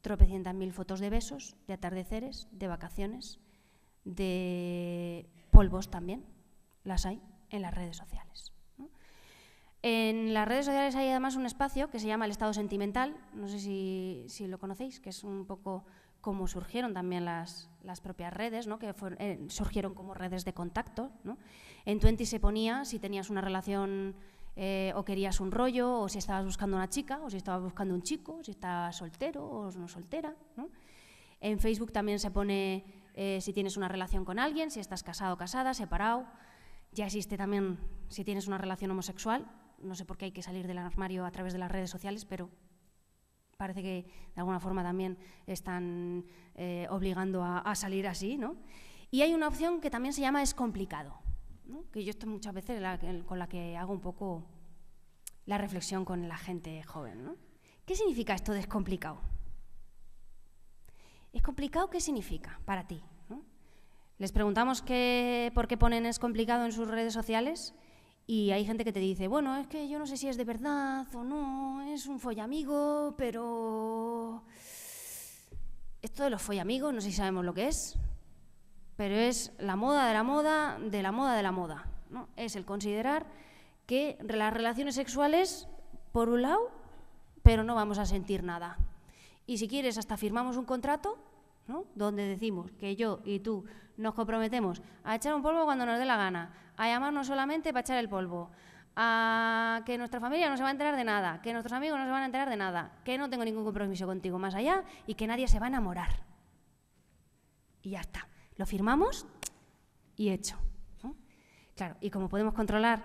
tropecientas mil fotos de besos, de atardeceres, de vacaciones, de polvos también, las hay en las redes sociales. En las redes sociales hay además un espacio que se llama el estado sentimental, no sé si, lo conocéis, que es un poco como surgieron también las, propias redes, que eh, surgieron como redes de contacto. En Twenty se ponía si tenías una relación eh, o querías un rollo, o si estabas buscando una chica, o si estabas buscando un chico, si estabas soltero o no soltera. En Facebook también se pone eh, si tienes una relación con alguien, si estás casado o casada, separado. Ya existe también si tienes una relación homosexual. No sé por qué hay que salir del armario a través de las redes sociales, pero parece que de alguna forma también están eh, obligando a, salir así, ¿no? Y hay una opción que también se llama es complicado, que yo estoy muchas veces con la que hago un poco la reflexión con la gente joven. ¿Qué significa esto de es complicado? ¿Es complicado qué significa para ti? Les preguntamos por qué ponen es complicado en sus redes sociales y hay gente que te dice, bueno, es que yo no sé si es de verdad o no, es un follamigo, pero... Esto de los follamigos, no sé si sabemos lo que es, pero es la moda de la moda, de la moda de la moda. ¿no? Es el considerar que las relaciones sexuales, por un lado, pero no vamos a sentir nada. Y si quieres, hasta firmamos un contrato ¿no? donde decimos que yo y tú nos comprometemos a echar un polvo cuando nos dé la gana, a llamarnos solamente para echar el polvo, a que nuestra familia no se va a enterar de nada, que nuestros amigos no se van a enterar de nada, que no tengo ningún compromiso contigo más allá y que nadie se va a enamorar. Y ya está. Lo firmamos y hecho. Claro, y como podemos controlar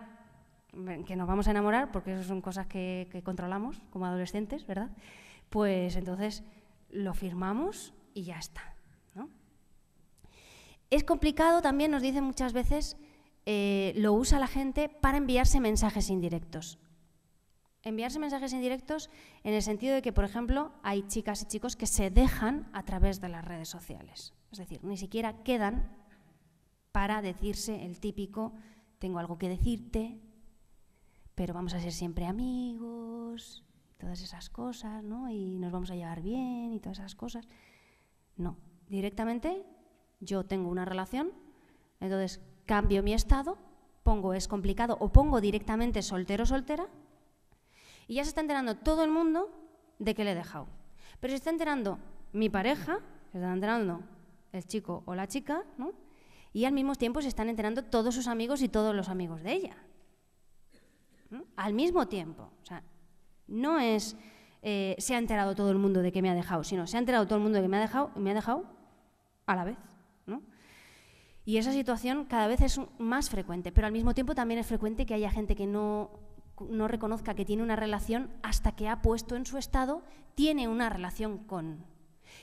mm, que nos vamos a enamorar, porque eso son cosas que controlamos como adolescentes, ¿verdad? Pues entonces lo firmamos y ya está. Es complicado también, nos dicen muchas veces, eh, lo usa la gente para enviarse mensajes indirectos. Enviarse mensajes indirectos en el sentido de que, por ejemplo, hay chicas y chicos que se dejan a través de las redes sociales. Es decir, ni siquiera quedan para decirse el típico, tengo algo que decirte, pero vamos a ser siempre amigos, todas esas cosas, ¿no? Y nos vamos a llevar bien y todas esas cosas. No, directamente yo tengo una relación, entonces cambio mi estado, pongo es complicado o pongo directamente soltero soltera y ya se está enterando todo el mundo de que le he dejado. Pero se está enterando mi pareja, se está enterando el chico o la chica, y al mismo tiempo se están enterando todos sus amigos y todos los amigos de ella. Al mismo tiempo. O sea, no es eh, se ha enterado todo el mundo de que me ha dejado, sino se ha enterado todo el mundo de que me ha dejado y me ha dejado a la vez. Y esa situación cada vez es más frecuente, pero al mismo tiempo también es frecuente que haya gente que no, reconozca que tiene una relación hasta que ha puesto en su estado, tiene una relación con.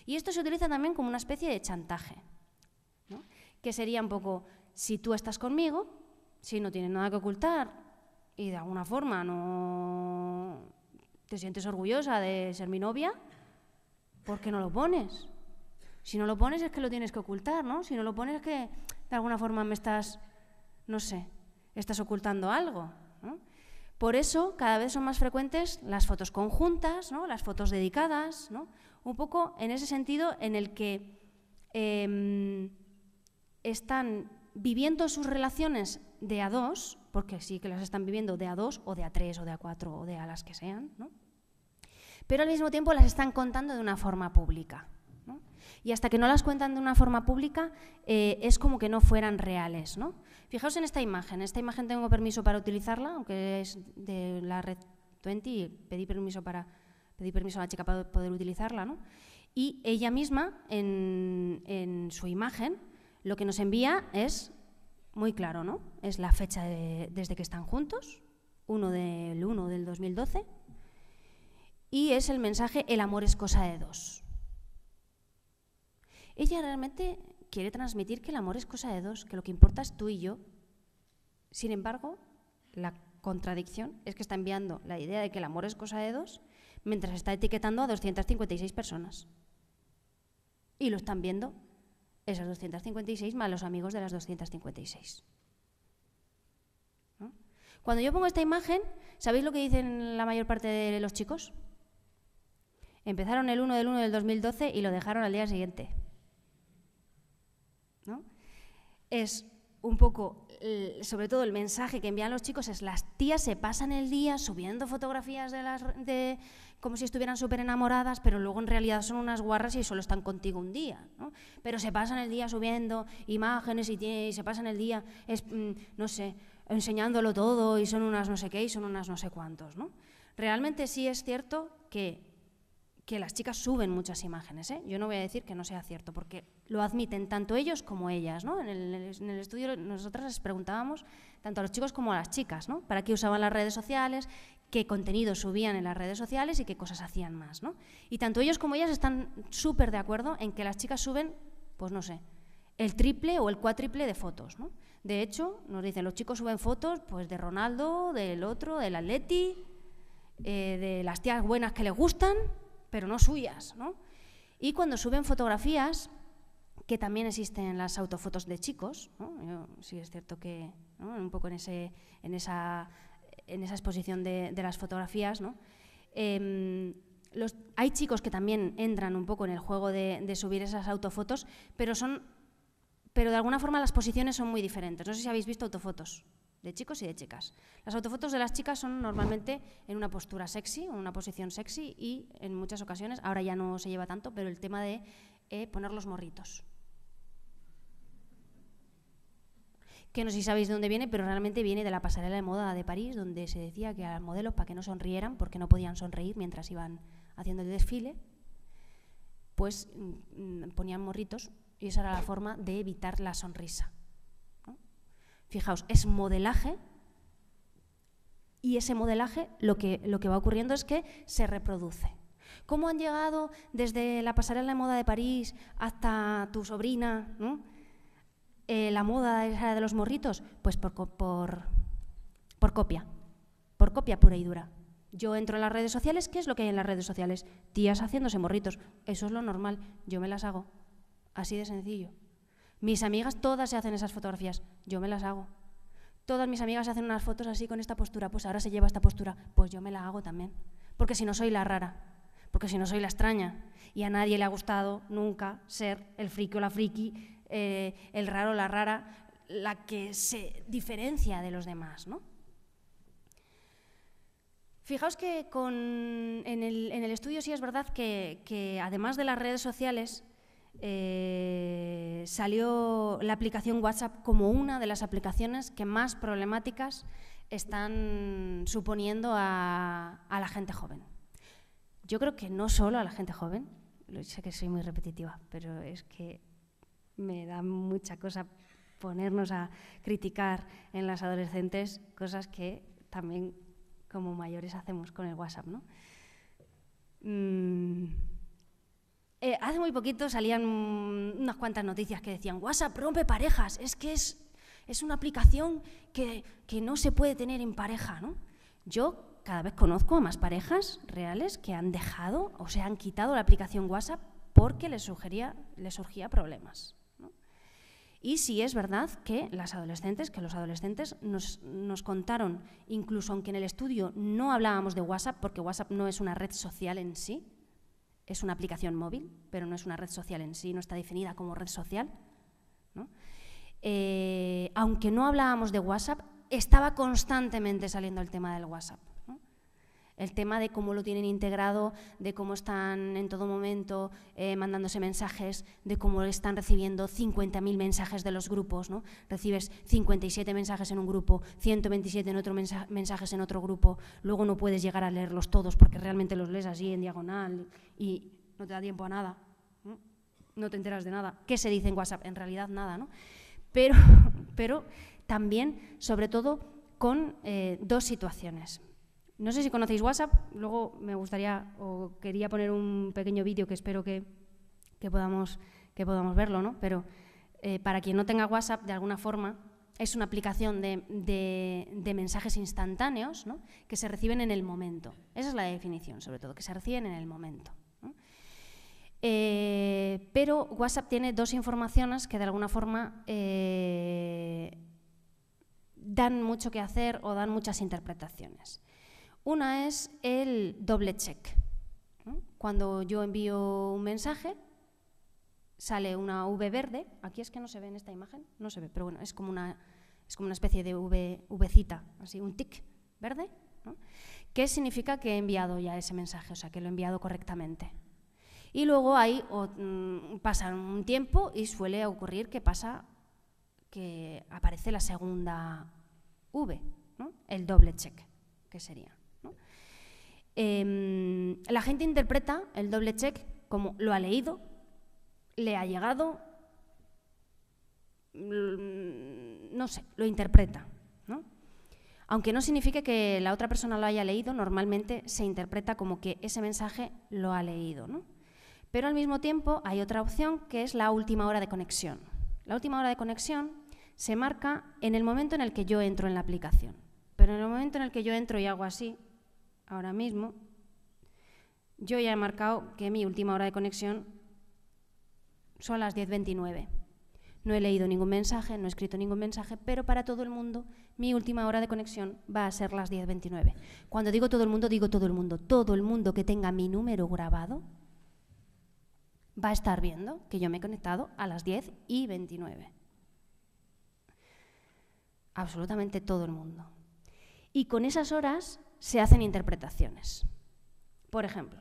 Y esto se utiliza también como una especie de chantaje, que sería un poco, si tú estás conmigo, si no tienes nada que ocultar y de alguna forma no te sientes orgullosa de ser mi novia, ¿por qué no lo pones? Si no lo pones es que lo tienes que ocultar, ¿no? Si no lo pones es que de alguna forma me estás, no sé, estás ocultando algo. Por eso cada vez son más frecuentes las fotos conjuntas, ¿no? las fotos dedicadas, un poco en ese sentido en el que em, están viviendo sus relaciones de a dos, porque sí que las están viviendo de a dos o de a tres o de a cuatro o de a las que sean, pero al mismo tiempo las están contando de una forma pública y hasta que no las cuentan de una forma pública eh, es como que no fueran reales. ¿no? Fijaos en esta imagen, esta imagen tengo permiso para utilizarla, aunque es de la red 20 y pedí permiso, para, pedí permiso a la chica para poder utilizarla. Y ella misma, en, su imagen, lo que nos envía es muy claro, ¿no? Es la fecha desde que están juntos, 1 del 1 del 2012, y es el mensaje El amor es cosa de dos. Ella realmente quiere transmitir que el amor es cosa de dos, que lo que importa es tú y yo. Sin embargo, la contradicción es que está enviando la idea de que el amor es cosa de dos mientras está etiquetando a 256 personas. Y lo están viendo esas 256 más los amigos de las 256. Cuando yo pongo esta imagen, ¿sabéis lo que dicen la mayor parte de los chicos? Empezaron el 1 del 1 del 2012 y lo dejaron al día siguiente es un poco, sobre todo el mensaje que envían los chicos es las tías se pasan el día subiendo fotografías de las de como si estuvieran súper enamoradas, pero luego en realidad son unas guarras y solo están contigo un día, ¿no? Pero se pasan el día subiendo imágenes y, se pasan el día, mm, no sé, enseñándolo todo y son unas no sé qué y son unas no sé cuántos, ¿no? Realmente sí es cierto que que las chicas suben muchas imágenes. ¿eh? Yo no voy a decir que no sea cierto, porque lo admiten tanto ellos como ellas. ¿no? En, el, estudio nosotras les preguntábamos tanto a los chicos como a las chicas, ¿no? para qué usaban las redes sociales, qué contenido subían en las redes sociales y qué cosas hacían más. ¿no? Y tanto ellos como ellas están súper de acuerdo en que las chicas suben, pues no sé, el triple o el cuátriple de fotos. ¿no? De hecho, nos dicen, los chicos suben fotos pues, de Ronaldo, del otro, del Atleti, eh, de las tías buenas que les gustan pero no suyas. ¿no? Y cuando suben fotografías, que también existen las autofotos de chicos, sí es cierto que un poco en, ese, en, esa, exposición de, las fotografías, em, hay chicos que también entran un poco en el juego de, de, subir esas autofotos, pero son pero de alguna forma las posiciones son muy diferentes. No sé si habéis visto autofotos de chicos y de chicas. Las autofotos de las chicas son normalmente en una postura sexy, en una posición sexy y en muchas ocasiones, ahora ya no se lleva tanto, pero el tema de eh, poner los morritos. Que no sé si sabéis de dónde viene, pero realmente viene de la pasarela de moda de París, donde se decía que a los modelos, para que no sonrieran, porque no podían sonreír mientras iban haciendo el desfile, pues mm, mm, ponían morritos y esa era la forma de evitar la sonrisa. Fijaos, es modelaje y ese modelaje lo que, lo que va ocurriendo es que se reproduce. ¿Cómo han llegado desde la pasarela de moda de París hasta tu sobrina eh, la moda de los morritos? Pues por, por, por copia, por copia pura y dura. Yo entro en las redes sociales, ¿qué es lo que hay en las redes sociales? Tías haciéndose morritos. Eso es lo normal, yo me las hago. Así de sencillo. Mis amigas todas se hacen esas fotografías, yo me las hago. Todas mis amigas se hacen unas fotos así con esta postura, pues ahora se lleva esta postura, pues yo me la hago también. Porque si no soy la rara, porque si no soy la extraña. Y a nadie le ha gustado nunca ser el friki o la friki, eh, el raro o la rara, la que se diferencia de los demás, ¿no? Fijaos que en, el, estudio sí es verdad que, que además de las redes sociales, eh, salió la aplicación WhatsApp como una de las aplicaciones que más problemáticas están suponiendo a, la gente joven. Yo creo que no solo a la gente joven, sé que soy muy repetitiva, pero es que me da mucha cosa ponernos a criticar en las adolescentes cosas que también como mayores hacemos con el WhatsApp, mm, eh, hace muy poquito salían mm, unas cuantas noticias que decían, WhatsApp rompe parejas, es que es, una aplicación que, no se puede tener en pareja, Yo cada vez conozco a más parejas reales que han dejado o se han quitado la aplicación WhatsApp porque les, sugería, les surgía problemas. Y sí es verdad que las adolescentes, que los adolescentes nos, nos contaron, incluso aunque en el estudio no hablábamos de WhatsApp, porque WhatsApp no es una red social en sí, es una aplicación móvil, pero no es una red social en sí, no está definida como red social. Eh, aunque no hablábamos de WhatsApp, estaba constantemente saliendo el tema del WhatsApp el tema de cómo lo tienen integrado, de cómo están en todo momento eh, mandándose mensajes, de cómo están recibiendo 50.000 mensajes de los grupos. ¿no? Recibes 57 mensajes en un grupo, 127 en otro mensajes en otro grupo, luego no puedes llegar a leerlos todos porque realmente los lees así en diagonal y no te da tiempo a nada, no, te enteras de nada. ¿Qué se dice en WhatsApp? En realidad nada, ¿no? Pero, [laughs] también, sobre todo, con eh, dos situaciones. No sé si conocéis WhatsApp, luego me gustaría o quería poner un pequeño vídeo que espero que, que, podamos, verlo, ¿no? Pero eh, para quien no tenga WhatsApp, de alguna forma, es una aplicación de, mensajes instantáneos que se reciben en el momento. Esa es la definición, sobre todo, que se reciben en el momento. Eh, pero WhatsApp tiene dos informaciones que de alguna forma eh, dan mucho que hacer o dan muchas interpretaciones. Una es el doble check. Cuando yo envío un mensaje, sale una V verde. Aquí es que no se ve en esta imagen, no se ve, pero bueno, es como una, es como una especie de V, Vcita, así un tic verde, que significa que he enviado ya ese mensaje, o sea, que lo he enviado correctamente. Y luego ahí mm, pasa un tiempo y suele ocurrir que pasa que aparece la segunda V, el doble check, que sería. Em, la gente interpreta el doble check como lo ha leído, le ha llegado, mm, no sé, lo interpreta. Aunque no signifique que la otra persona lo haya leído, normalmente se interpreta como que ese mensaje lo ha leído. Pero al mismo tiempo hay otra opción que es la última hora de conexión. La última hora de conexión se marca en el momento en el que yo entro en la aplicación. Pero en el momento en el que yo entro y hago así, ahora mismo, yo ya he marcado que mi última hora de conexión son las 10.29. No he leído ningún mensaje, no he escrito ningún mensaje, pero para todo el mundo mi última hora de conexión va a ser las 10.29. Cuando digo todo el mundo, digo todo el mundo. Todo el mundo que tenga mi número grabado va a estar viendo que yo me he conectado a las 10 y 29. Absolutamente todo el mundo. Y con esas horas se hacen interpretaciones. Por ejemplo,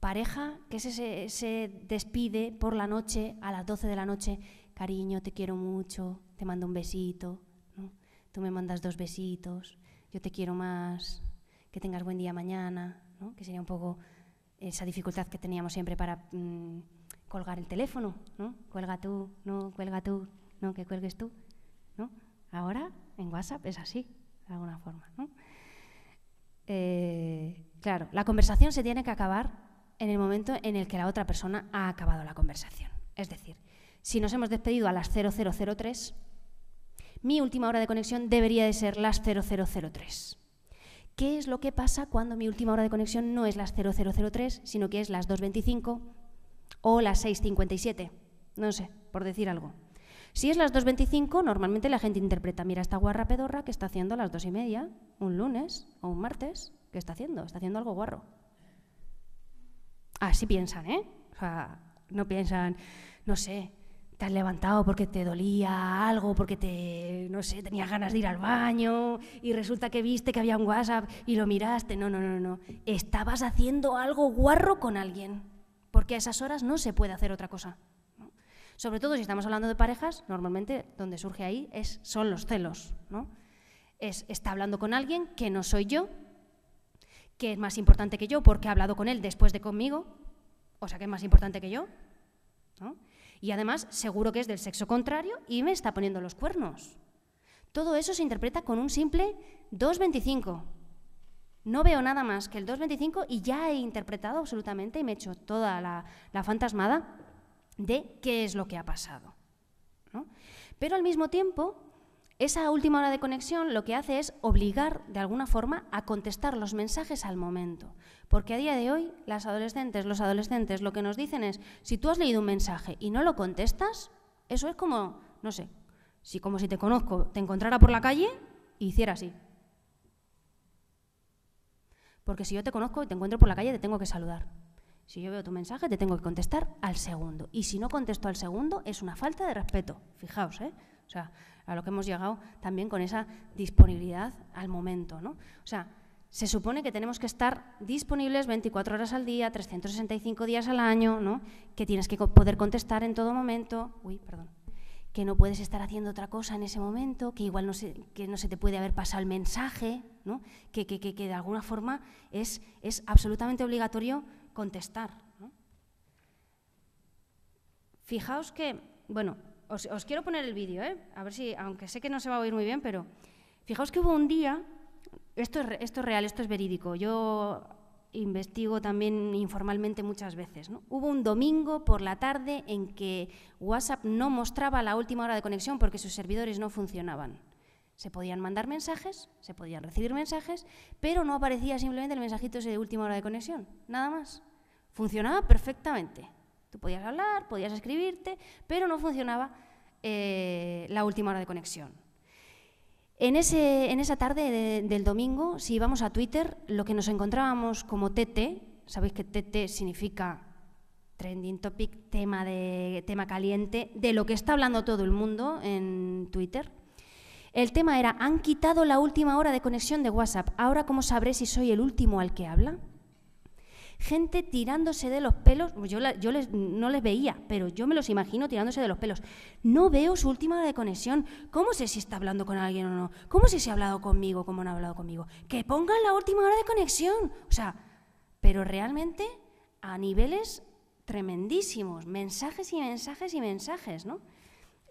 pareja que se, despide por la noche a las 12 de la noche, cariño, te quiero mucho, te mando un besito, tú me mandas dos besitos, yo te quiero más, que tengas buen día mañana, ¿no? que sería un poco esa dificultad que teníamos siempre para mm, colgar el teléfono, ¿no? cuelga tú, no, cuelga tú, no, que cuelgues tú. ¿no? Ahora en WhatsApp es así, de alguna forma. ¿no? Eh, claro, la conversación se tiene que acabar en el momento en el que la otra persona ha acabado la conversación. Es decir, si nos hemos despedido a las 0003, mi última hora de conexión debería de ser las 0003. ¿Qué es lo que pasa cuando mi última hora de conexión no es las 0003, sino que es las 2.25 o las 6.57? No sé, por decir algo. Si es las 2.25, normalmente la gente interpreta, mira esta guarra pedorra que está haciendo a las dos y media, un lunes o un martes, ¿qué está haciendo? Está haciendo algo guarro. Así piensan, ¿eh? O sea, no piensan, no sé, te has levantado porque te dolía algo, porque te, no sé, tenías ganas de ir al baño y resulta que viste que había un WhatsApp y lo miraste. No, no, no, no. Estabas haciendo algo guarro con alguien, porque a esas horas no se puede hacer otra cosa. Sobre todo si estamos hablando de parejas, normalmente donde surge ahí es, son los celos. ¿no? Es, está hablando con alguien que no soy yo, que es más importante que yo porque ha hablado con él después de conmigo, o sea que es más importante que yo. Y además seguro que es del sexo contrario y me está poniendo los cuernos. Todo eso se interpreta con un simple 225. No veo nada más que el 2.25 y ya he interpretado absolutamente y me he hecho toda la fantasmada de qué es lo que ha pasado. Pero al mismo tiempo, esa última hora de conexión lo que hace es obligar, de alguna forma, a contestar los mensajes al momento. Porque a día de hoy, las adolescentes, los adolescentes, lo que nos dicen es, si tú has leído un mensaje y no lo contestas, eso es como, no sé, si como si te conozco, te encontrara por la calle y hiciera así. Porque si yo te conozco y te encuentro por la calle, te tengo que saludar. Si yo veo tu mensaje, te tengo que contestar al segundo. Y si no contesto al segundo, es una falta de respeto. Fijaos, ¿eh? O sea, a lo que hemos llegado también con esa disponibilidad al momento, ¿no? O sea, se supone que tenemos que estar disponibles 24 horas al día, 365 días al año, ¿no? Que tienes que poder contestar en todo momento. Uy, perdón que no puedes estar haciendo otra cosa en ese momento, que igual no se, que no se te puede haber pasado el mensaje, ¿no? que, de alguna forma es, es absolutamente obligatorio contestar. Fijaos que, bueno, os, quiero poner el vídeo, ¿eh? a ver si, aunque sé que no se va a oír muy bien, pero fijaos que hubo un día, esto es, esto real, esto es verídico, yo investigo también informalmente muchas veces. Hubo un domingo por la tarde en que WhatsApp no mostraba la última hora de conexión porque sus servidores no funcionaban. Se podían mandar mensajes, se podían recibir mensajes, pero no aparecía simplemente el mensajito ese de última hora de conexión, nada más. Funcionaba perfectamente. Tú podías hablar, podías escribirte, pero no funcionaba eh, la última hora de conexión. En, ese, en esa tarde del domingo, si íbamos a Twitter, lo que nos encontrábamos como TT, sabéis que TT significa trending topic, tema, de, tema caliente, de lo que está hablando todo el mundo en Twitter, el tema era, han quitado la última hora de conexión de WhatsApp, ahora cómo sabré si soy el último al que habla. Gente tirándose de los pelos, yo, no les veía, pero yo me los imagino tirándose de los pelos. No veo su última hora de conexión. ¿Cómo sé si está hablando con alguien o no? ¿Cómo sé si ha hablado conmigo o cómo no ha hablado conmigo? Que pongan la última hora de conexión. O sea, pero realmente a niveles tremendísimos, mensajes y mensajes y mensajes, ¿no?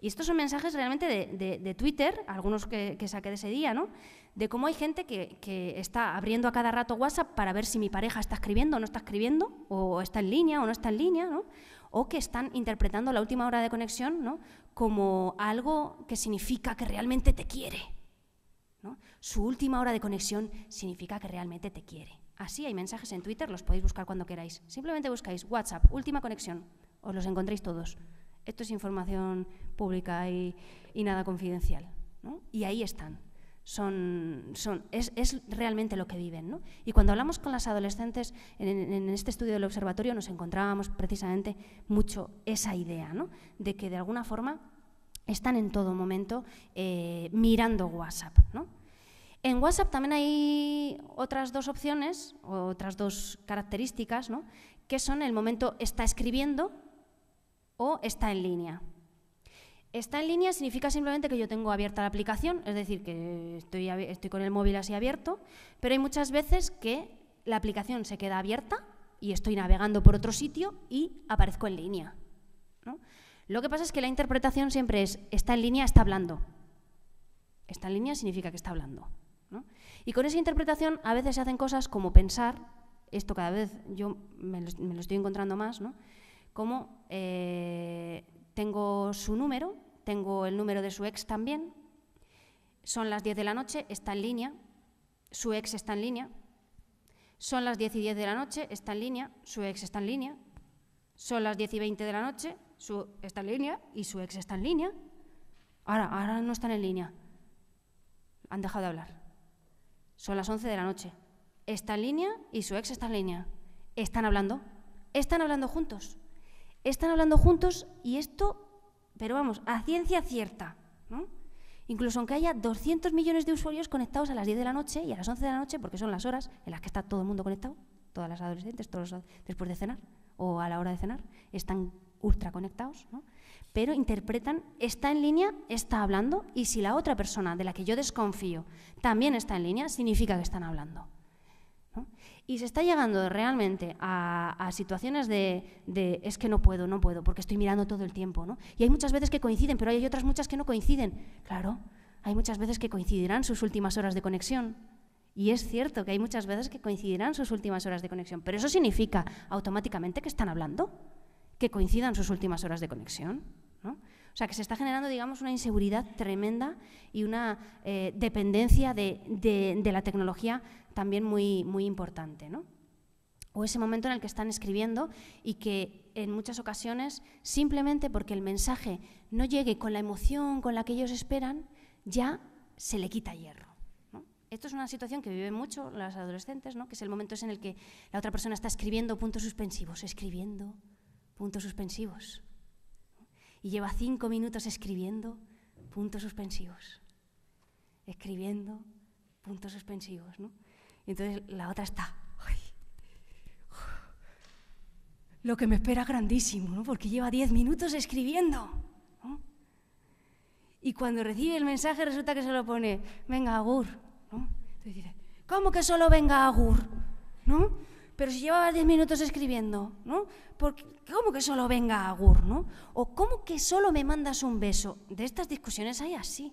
Y estos son mensajes realmente de, Twitter, algunos que, saqué de ese día, ¿no? De cómo hay gente que, está abriendo a cada rato WhatsApp para ver si mi pareja está escribiendo o no está escribiendo, o está en línea o no está en línea, O que están interpretando la última hora de conexión ¿no? como algo que significa que realmente te quiere. ¿no? Su última hora de conexión significa que realmente te quiere. Así hay mensajes en Twitter, los podéis buscar cuando queráis. Simplemente buscáis WhatsApp, última conexión, os los encontréis todos. Esto es información pública y, nada confidencial. Y ahí están. Son, son, es, realmente lo que viven. ¿no? Y cuando hablamos con las adolescentes en, este estudio del observatorio nos encontrábamos precisamente mucho esa idea, ¿no? de que de alguna forma están en todo momento eh, mirando WhatsApp. En WhatsApp también hay otras dos opciones, otras dos características, que son el momento está escribiendo o está en línea. Está en línea significa simplemente que yo tengo abierta la aplicación, es decir, que estoy, estoy con el móvil así abierto, pero hay muchas veces que la aplicación se queda abierta y estoy navegando por otro sitio y aparezco en línea. Lo que pasa es que la interpretación siempre es está en línea, está hablando. Está en línea significa que está hablando. Y con esa interpretación a veces se hacen cosas como pensar, esto cada vez yo me lo, me lo estoy encontrando más, ¿no? como eh, tengo su número, tengo el número de su ex también, son las 10 de la noche, está en línea, su ex está en línea, son las 10 y 10 de la noche, está en línea, su ex está en línea, son las 10 y 20 de la noche, su, está en línea y su ex está en línea. Ahora, ahora no están en línea. Han dejado de hablar. Son las 11 de la noche. Está en línea y su ex está en línea. Están hablando. Están hablando juntos están hablando juntos y esto, pero vamos, a ciencia cierta. Incluso aunque haya 200 millones de usuarios conectados a las 10 de la noche y a las 11 de la noche, porque son las horas en las que está todo el mundo conectado, todas las adolescentes, todos después de cenar o a la hora de cenar, están ultra conectados, ¿no? pero interpretan, está en línea, está hablando, y si la otra persona de la que yo desconfío también está en línea, significa que están hablando. Y se está llegando realmente a, situaciones de, es que no puedo, no puedo, porque estoy mirando todo el tiempo. ¿no? Y hay muchas veces que coinciden, pero hay otras muchas que no coinciden. Claro, hay muchas veces que coincidirán sus últimas horas de conexión. Y es cierto que hay muchas veces que coincidirán sus últimas horas de conexión, pero eso significa automáticamente que están hablando, que coincidan sus últimas horas de conexión. ¿no? O sea, que se está generando, digamos, una inseguridad tremenda y una eh, dependencia de, de, la tecnología también muy, muy importante. O ese momento en el que están escribiendo y que en muchas ocasiones, simplemente porque el mensaje no llegue con la emoción con la que ellos esperan, ya se le quita hierro. Esto es una situación que viven mucho las adolescentes, que es el momento en el que la otra persona está escribiendo puntos suspensivos, escribiendo puntos suspensivos. Y lleva cinco minutos escribiendo puntos suspensivos, escribiendo puntos suspensivos. ¿no? entonces la otra está, lo que me espera grandísimo, ¿no? porque lleva diez minutos escribiendo. Y cuando recibe el mensaje resulta que se lo pone, venga, Agur. Entonces dice, ¿cómo que solo venga Agur? Pero si llevaba diez minutos escribiendo, ¿no? ¿Cómo que solo venga Agur? ¿O cómo que solo me mandas un beso? De estas discusiones hay así.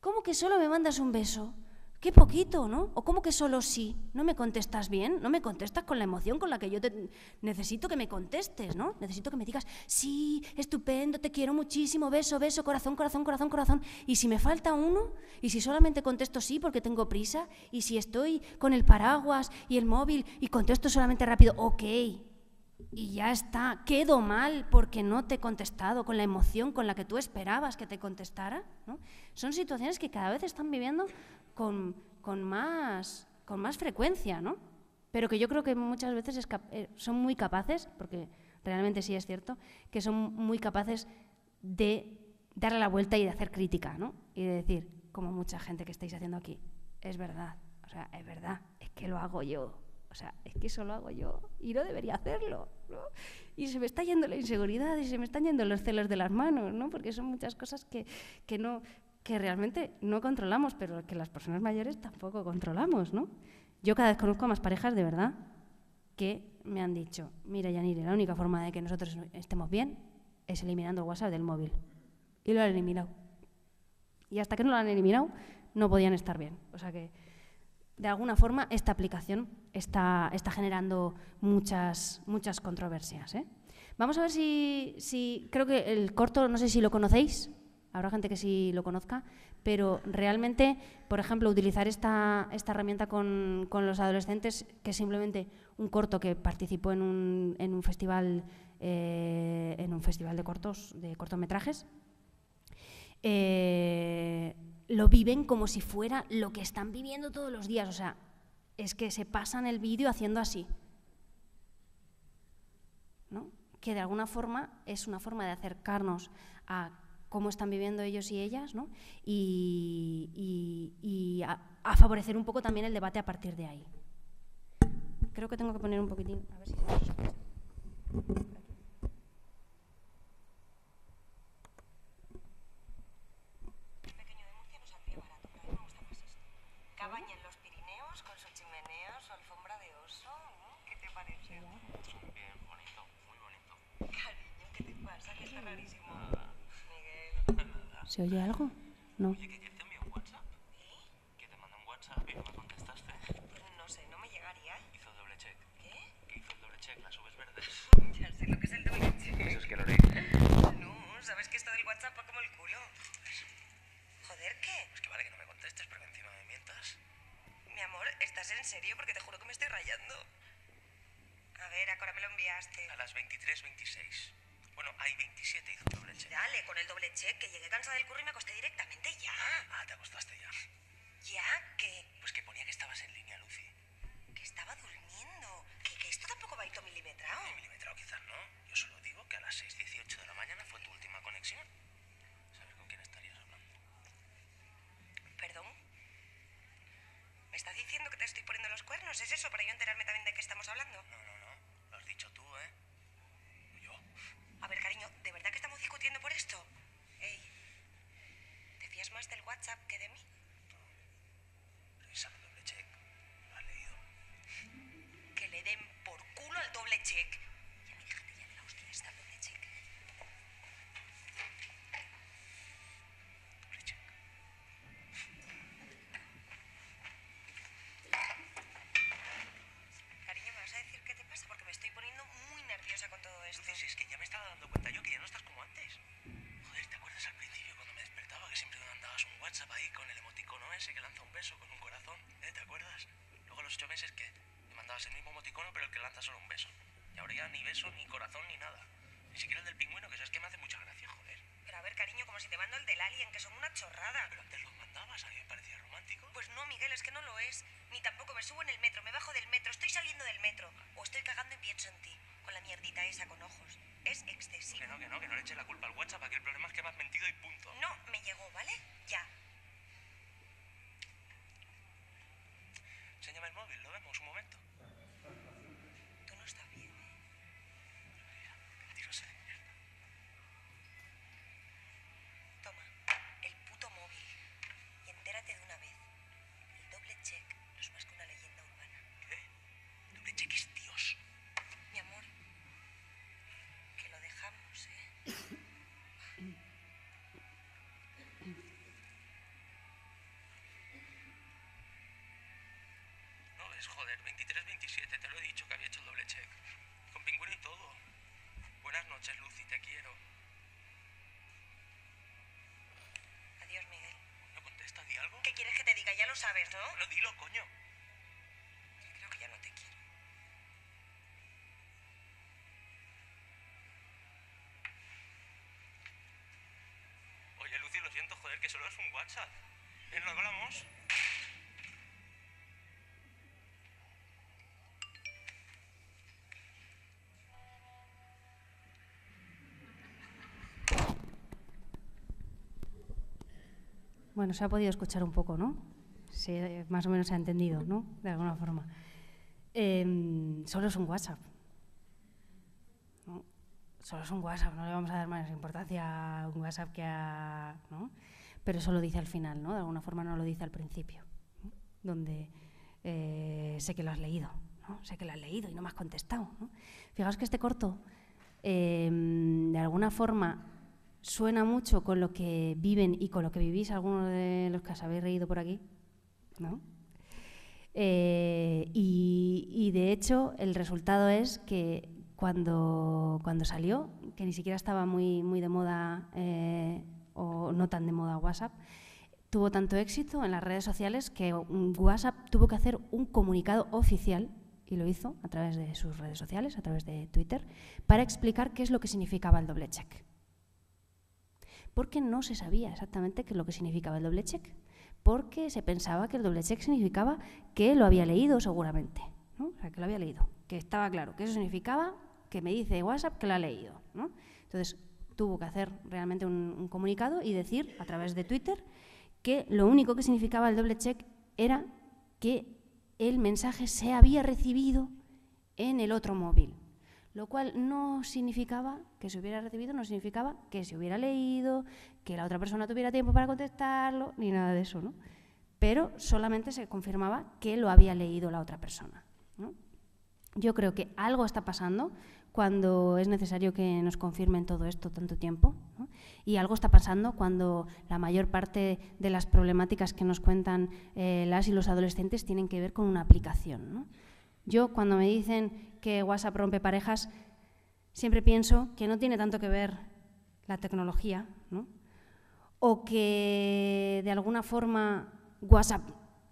¿Cómo que solo me mandas un beso? Qué poquito, ¿no? O como que solo sí. No me contestas bien, no me contestas con la emoción con la que yo te necesito que me contestes, ¿no? Necesito que me digas, sí, estupendo, te quiero muchísimo, beso, beso, corazón, corazón, corazón, corazón. Y si me falta uno, y si solamente contesto sí porque tengo prisa, y si estoy con el paraguas y el móvil y contesto solamente rápido, ok, y ya está, quedo mal porque no te he contestado con la emoción con la que tú esperabas que te contestara. ¿no? Son situaciones que cada vez están viviendo con, más, frecuencia, ¿no? pero que yo creo que muchas veces eh, son muy capaces, porque realmente sí es cierto, que son muy capaces de darle la vuelta y de hacer crítica, ¿no? Y de decir, como mucha gente que estáis haciendo aquí, es verdad, o sea, es verdad, es que lo hago yo, o sea, es que eso lo hago yo y no debería hacerlo, ¿no? Y se me está yendo la inseguridad y se me están yendo los celos de las manos, ¿no? Porque son muchas cosas que, que, no, que realmente no controlamos, pero que las personas mayores tampoco controlamos, ¿no? Yo cada vez conozco a más parejas de verdad que me han dicho, mira Yanire, la única forma de que nosotros estemos bien es eliminando WhatsApp del móvil. Y lo han eliminado. Y hasta que no lo han eliminado, no podían estar bien. O sea que de alguna forma esta aplicación está, está generando muchas, muchas controversias. ¿eh? Vamos a ver si, creo que el corto, no sé si lo conocéis, habrá gente que sí lo conozca, pero realmente, por ejemplo, utilizar esta, esta herramienta con, los adolescentes, que es simplemente un corto que participó en un, festival, eh, en un festival de cortos, de cortometrajes. Eh, lo viven como si fuera lo que están viviendo todos los días. O sea, es que se pasan el vídeo haciendo así. ¿No? Que de alguna forma es una forma de acercarnos a cómo están viviendo ellos y ellas, ¿no? y, a, favorecer un poco también el debate a partir de ahí. Creo que tengo que poner un poquitín. ¿Se oye algo? No. Oye, que te envió un WhatsApp. ¿Qué? Que te mandó un WhatsApp y no me contestaste. No sé, no me llegaría. Hizo doble check. ¿Qué? Que hizo el doble check, las uves verdes. ya sé lo que es el doble check. Eso es que lo leí. No, sabes que esto del WhatsApp va como el culo. Joder, ¿qué? Es que vale que no me contestes, pero que encima me mientas. Mi amor, ¿estás en serio? Porque te juro que me estoy rayando. A ver, ¿a qué hora me lo enviaste? A las 23.26. Bueno, hay 27, hizo un doble check. Dale, con el doble check, que llegué cansada del curry y me acosté directamente ya. Ah, te acostaste ya. ¿Ya? ¿Qué? Pues que ponía que estabas en línea, Lucy. Que estaba durmiendo. Que, esto tampoco va a ir milimetrado. milimetrado quizás no. Yo solo digo que a las 6.18 de la mañana fue tu última conexión. ¿Sabes con quién estarías hablando? ¿Perdón? ¿Me estás diciendo que te estoy poniendo los cuernos? ¿Es eso para yo enterarme también de qué estamos hablando? No, no. A ver, cariño, ¿de verdad que estamos discutiendo por esto? Ey, ¿te fías más del WhatsApp que de mí? doble check. ¿Lo leído? Que le den por culo al doble check. joder, 23-27, te lo he dicho que había hecho el doble check. Con pingüino y todo. Buenas noches, Lucy, te quiero. Adiós, Miguel. ¿No contesta? ¿Di algo? ¿Qué quieres que te diga? Ya lo sabes, ¿no? No, dilo, coño. Bueno, se ha podido escuchar un poco, ¿no? más o menos se ha entendido, ¿no? De alguna forma. Em, solo es un WhatsApp. Solo es un WhatsApp, no le vamos a dar más importancia a un WhatsApp que a... ¿no? Pero eso lo dice al final, ¿no? De alguna forma no lo dice al principio, donde eh, sé que lo has leído, ¿no? sé que lo has leído y no me has contestado. ¿no? Fijaos que este corto, em, de alguna forma, suena mucho con lo que viven y con lo que vivís algunos de los que os habéis reído por aquí, ¿no? Eh, y, de hecho el resultado es que cuando, cuando salió, que ni siquiera estaba muy, muy de moda eh, o no tan de moda WhatsApp, tuvo tanto éxito en las redes sociales que WhatsApp tuvo que hacer un comunicado oficial, y lo hizo a través de sus redes sociales, a través de Twitter, para explicar qué es lo que significaba el doble check porque no se sabía exactamente qué es lo que significaba el doble check, porque se pensaba que el doble check significaba que lo había leído seguramente, que lo había leído, que estaba claro, que eso significaba que me dice WhatsApp que lo ha leído. Entonces tuvo que hacer realmente un, un comunicado y decir a través de Twitter que lo único que significaba el doble check era que el mensaje se había recibido en el otro móvil, lo cual no significaba que se hubiera recibido no significaba que se hubiera leído, que la otra persona tuviera tiempo para contestarlo, ni nada de eso, ¿no? Pero solamente se confirmaba que lo había leído la otra persona. ¿no? Yo creo que algo está pasando cuando es necesario que nos confirmen todo esto tanto tiempo. Y algo está pasando cuando la mayor parte de las problemáticas que nos cuentan eh, las y los adolescentes tienen que ver con una aplicación. Yo cuando me dicen que WhatsApp rompe parejas, siempre pienso que no tiene tanto que ver la tecnología, ¿no? o que de alguna forma WhatsApp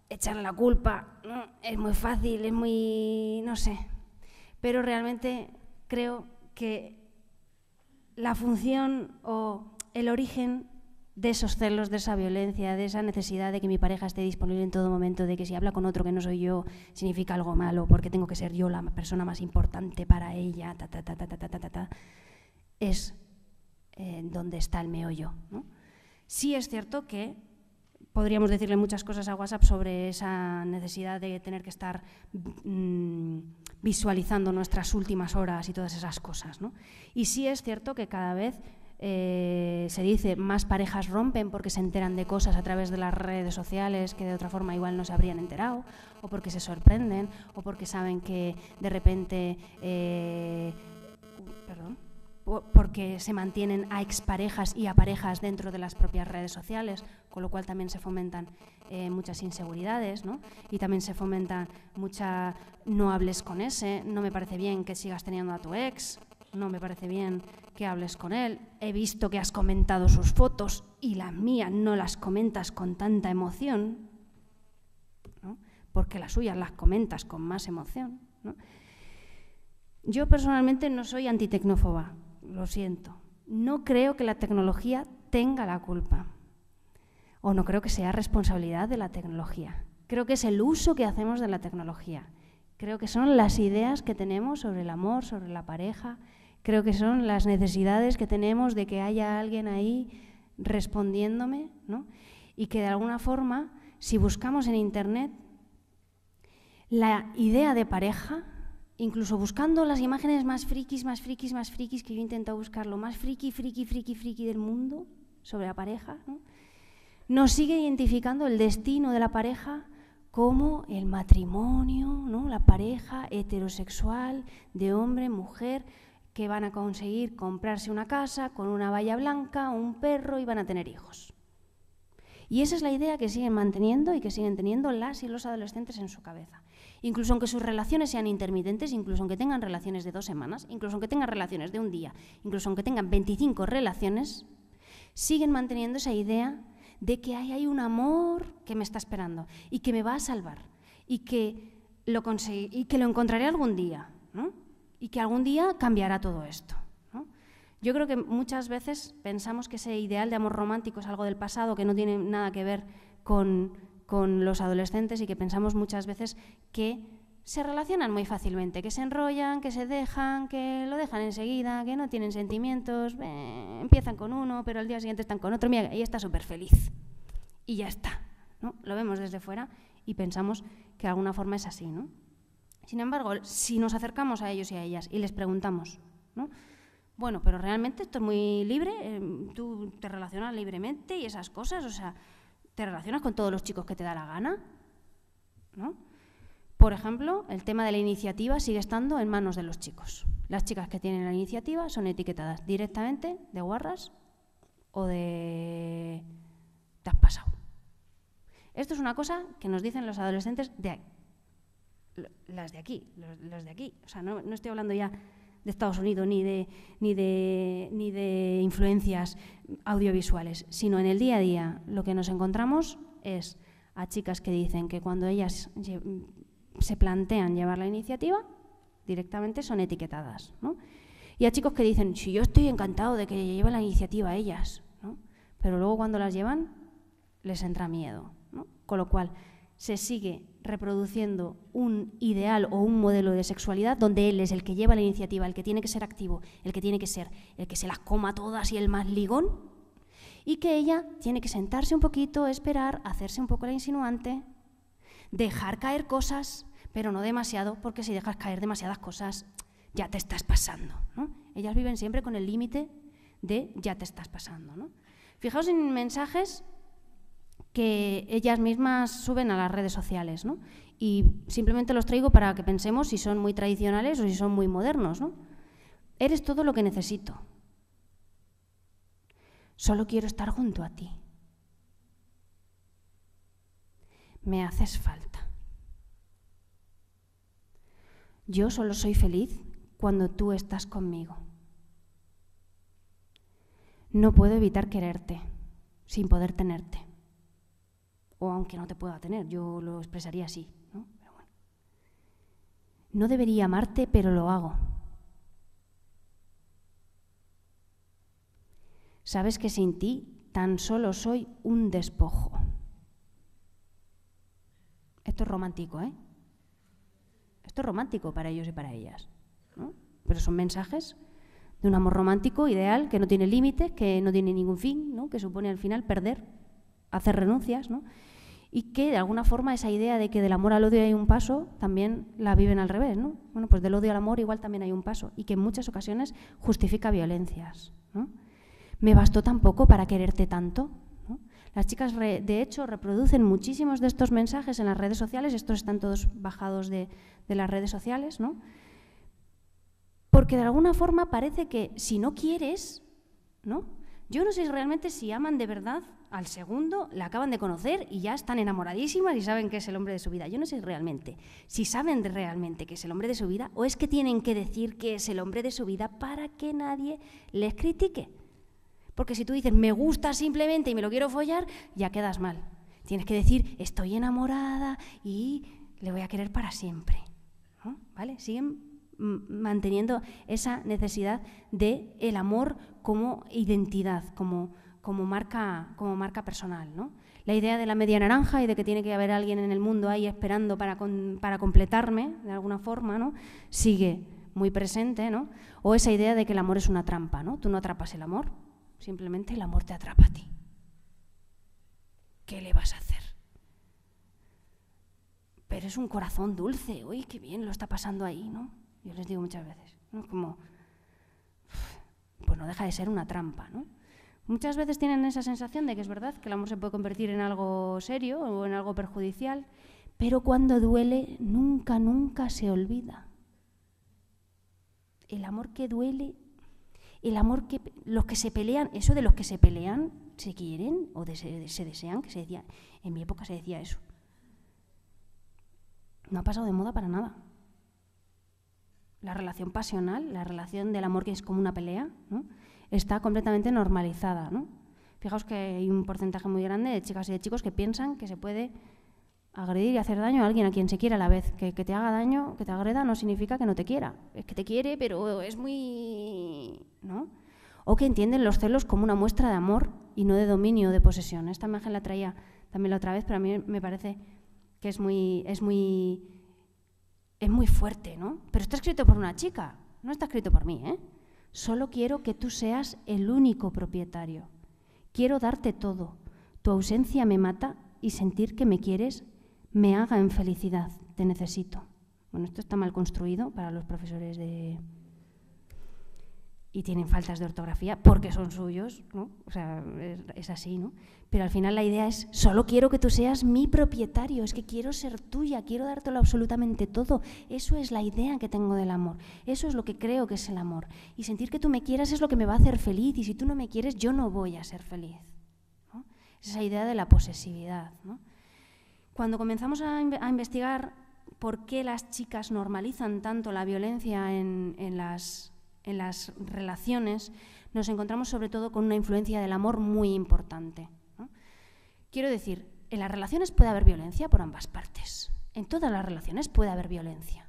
echarle la culpa es muy fácil, es muy, no sé, pero realmente creo que la función o el origen de esos celos, de esa violencia, de esa necesidad de que mi pareja esté disponible en todo momento, de que si habla con otro que no soy yo significa algo malo, porque tengo que ser yo la persona más importante para ella, ta, ta, ta, ta, ta, es eh, donde está el meollo. Sí es cierto que podríamos decirle muchas cosas a WhatsApp sobre esa necesidad de tener que estar mm, visualizando nuestras últimas horas y todas esas cosas. Y sí es cierto que cada vez eh, se dice más parejas rompen porque se enteran de cosas a través de las redes sociales que de otra forma igual no se habrían enterado, o porque se sorprenden, o porque saben que de repente, eh, perdón, porque se mantienen a exparejas y a parejas dentro de las propias redes sociales, con lo cual también se fomentan eh, muchas inseguridades, ¿no? Y también se fomenta mucha no hables con ese, no me parece bien que sigas teniendo a tu ex, no me parece bien que hables con él, he visto que has comentado sus fotos y las mías no las comentas con tanta emoción, ¿no? porque las suyas las comentas con más emoción. Yo personalmente no soy antitecnófoba, lo siento. No creo que la tecnología tenga la culpa o no creo que sea responsabilidad de la tecnología. Creo que es el uso que hacemos de la tecnología. Creo que son las ideas que tenemos sobre el amor, sobre la pareja, Creo que son las necesidades que tenemos de que haya alguien ahí respondiéndome, Y que de alguna forma, si buscamos en Internet, la idea de pareja, incluso buscando las imágenes más frikis, más frikis, más frikis, que yo intento buscar lo más friki, friki, friki, friki del mundo sobre la pareja, nos sigue identificando el destino de la pareja como el matrimonio, ¿no? la pareja heterosexual de hombre, mujer, que van a conseguir comprarse una casa con una valla blanca, un perro y van a tener hijos. Y esa es la idea que siguen manteniendo y que siguen teniendo las y los adolescentes en su cabeza. Incluso aunque sus relaciones sean intermitentes, incluso aunque tengan relaciones de dos semanas, incluso aunque tengan relaciones de un día, incluso aunque tengan 25 relaciones, siguen manteniendo esa idea de que hay, hay un amor que me está esperando y que me va a salvar y que lo, y que lo encontraré algún día y que algún día cambiará todo esto. Yo creo que muchas veces pensamos que ese ideal de amor romántico es algo del pasado, que no tiene nada que ver con, los adolescentes y que pensamos muchas veces que se relacionan muy fácilmente, que se enrollan, que se dejan, que lo dejan enseguida, que no tienen sentimientos, empiezan con uno, pero al día siguiente están con otro, y está súper feliz. Y ya está. ¿no? Lo vemos desde fuera y pensamos que de alguna forma es así, ¿no? Sin embargo, si nos acercamos a ellos y a ellas y les preguntamos, ¿no? bueno, pero realmente esto es muy libre, em, tú te relacionas libremente y esas cosas, o sea, te relacionas con todos los chicos que te da la gana, ¿no? Por ejemplo, el tema de la iniciativa sigue estando en manos de los chicos. Las chicas que tienen la iniciativa son etiquetadas directamente de guarras o de te has pasado. Esto es una cosa que nos dicen los adolescentes de las de aquí, los, de aquí. no, estoy hablando ya de Estados Unidos ni de, ni, ni de influencias audiovisuales, sino en el día a día lo que nos encontramos es a chicas que dicen que cuando ellas se plantean llevar la iniciativa, directamente son etiquetadas. Y a chicos que dicen, si yo estoy encantado de que lleven la iniciativa ellas, pero luego cuando las llevan les entra miedo. Con lo cual, se sigue reproduciendo un ideal o un modelo de sexualidad donde él es el que lleva la iniciativa, el que tiene que ser activo, el que tiene que ser, el que se las coma todas y el más ligón, y que ella tiene que sentarse un poquito, esperar, hacerse un poco la insinuante, dejar caer cosas, pero no demasiado, porque si dejas caer demasiadas cosas, ya te estás pasando. Ellas viven siempre con el límite de ya te estás pasando. Fijaos en mensajes que ellas mismas suben a las redes sociales. Y simplemente los traigo para que pensemos si son muy tradicionales o si son muy modernos. ¿no? Eres todo lo que necesito. Solo quiero estar junto a ti. Me haces falta. Yo solo soy feliz cuando tú estás conmigo. No puedo evitar quererte sin poder tenerte o aunque no te pueda tener, yo lo expresaría así. ¿no? debería amarte, pero lo hago. Sabes que sin ti tan solo soy un despojo. Esto es romántico, ¿eh? Esto es romántico para ellos y para ellas. Pero son mensajes de un amor romántico, ideal, que no tiene límites, que no tiene ningún fin, ¿no? que supone al final perder hacer renuncias, ¿no? y que de alguna forma esa idea de que del amor al odio hay un paso también la viven al revés, ¿no? Bueno, pues del odio al amor igual también hay un paso y que en muchas ocasiones justifica violencias, ¿no? Me bastó tampoco para quererte tanto. Las chicas, de hecho, reproducen muchísimos de estos mensajes en las redes sociales, estos están todos bajados de, de las redes sociales, ¿no? Porque de alguna forma parece que si no quieres, ¿no? Yo no sé realmente si aman de verdad al segundo la acaban de conocer y ya están enamoradísimas y saben que es el hombre de su vida. Yo no sé realmente si saben realmente que es el hombre de su vida o es que tienen que decir que es el hombre de su vida para que nadie les critique. Porque si tú dices, me gusta simplemente y me lo quiero follar, ya quedas mal. Tienes que decir, estoy enamorada y le voy a querer para siempre. ¿Vale? Siguen manteniendo esa necesidad de el amor como identidad, como como marca, como marca personal. ¿no? La idea de la media naranja y de que tiene que haber alguien en el mundo ahí esperando para, para completarme, de alguna forma, ¿no? sigue muy presente. ¿no? O esa idea de que el amor es una trampa. ¿no? Tú no atrapas el amor, simplemente el amor te atrapa a ti. ¿Qué le vas a hacer? Pero es un corazón dulce, uy, qué bien lo está pasando ahí, ¿no? Yo les digo muchas veces, ¿no? como, pues no deja de ser una trampa, ¿no? muchas veces tienen esa sensación de que es verdad que el amor se puede convertir en algo serio o en algo perjudicial, pero cuando duele nunca, nunca se olvida. El amor que duele, el amor que los que se pelean, eso de los que se pelean, se quieren o se desean, que se decía, en mi época se decía eso. No ha pasado de moda para nada. La relación pasional, la relación del amor que es como una pelea, ¿no? está completamente normalizada. ¿no? Fijaos que hay un porcentaje muy grande de chicas y de chicos que piensan que se puede agredir y hacer daño a alguien a quien se quiera a la vez. Que, te haga daño, que te agreda, no significa que no te quiera. Es que te quiere, pero es muy... ¿no? O que entienden los celos como una muestra de amor y no de dominio de posesión. Esta imagen la traía también la otra vez, pero a mí me parece que es muy, es muy, es muy fuerte, ¿no? Pero está escrito por una chica, no está escrito por mí, ¿eh? Solo quiero que tú seas el único propietario. Quiero darte todo. Tu ausencia me mata y sentir que me quieres me haga en felicidad. Te necesito. Bueno, esto está mal construido para los profesores de... Y tienen faltas de ortografía porque son suyos, ¿no? O sea, es, es así, ¿no? Pero al final la idea es, solo quiero que tú seas mi propietario, es que quiero ser tuya, quiero dártelo absolutamente todo. Eso es la idea que tengo del amor, eso es lo que creo que es el amor. Y sentir que tú me quieras es lo que me va a hacer feliz y si tú no me quieres yo no voy a ser feliz. Es esa idea de la posesividad. Cuando comenzamos a, investigar por qué las chicas normalizan tanto la violencia en las relaciones, nos encontramos sobre todo con una influencia del amor muy importante. Quiero decir, en las relaciones puede haber violencia por ambas partes. En todas las relaciones puede haber violencia.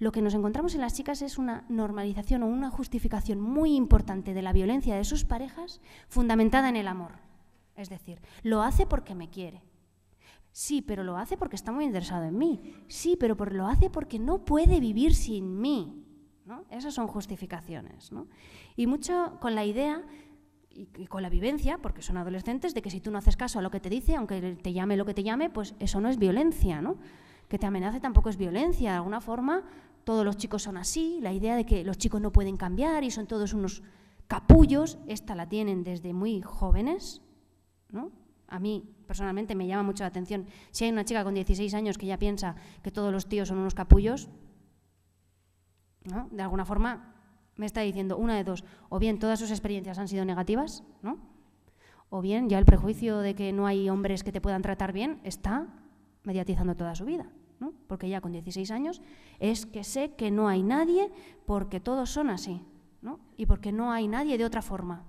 Lo que nos encontramos en las chicas es una normalización o una justificación muy importante de la violencia de sus parejas fundamentada en el amor. Es decir, lo hace porque me quiere. Sí, pero lo hace porque está muy interesado en mí. Sí, pero lo hace porque no puede vivir sin mí. Esas son justificaciones. Y mucho con la idea y, con la vivencia, porque son adolescentes, de que si tú no haces caso a lo que te dice, aunque te llame lo que te llame, pues eso no es violencia, ¿no? Que te amenace tampoco es violencia. De alguna forma, todos los chicos son así, la idea de que los chicos no pueden cambiar y son todos unos capullos, esta la tienen desde muy jóvenes, ¿no? A mí, personalmente, me llama mucho la atención. Si hay una chica con 16 años que ya piensa que todos los tíos son unos capullos, ¿no? De alguna forma, me está diciendo una de dos, o bien todas sus experiencias han sido negativas, ¿no? O bien ya el prejuicio de que no hay hombres que te puedan tratar bien está mediatizando toda su vida, Porque ya con 16 años es que sé que no hay nadie porque todos son así, ¿no? Y porque no hay nadie de otra forma,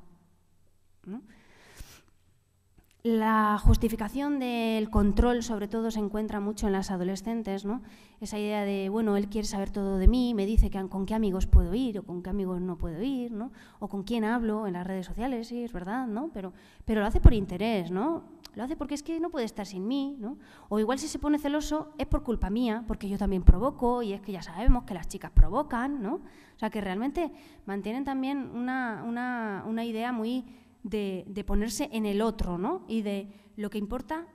la justificación del control, sobre todo, se encuentra mucho en las adolescentes, ¿no? Esa idea de, bueno, él quiere saber todo de mí, me dice que, con qué amigos puedo ir o con qué amigos no puedo ir, ¿no? O con quién hablo en las redes sociales, sí, es verdad, ¿no? Pero, pero lo hace por interés, ¿no? Lo hace porque es que no puede estar sin mí, ¿no? O igual si se pone celoso es por culpa mía, porque yo también provoco y es que ya sabemos que las chicas provocan, ¿no? O sea, que realmente mantienen también una idea muy de, ponerse en el otro, ¿no? Y de lo que importa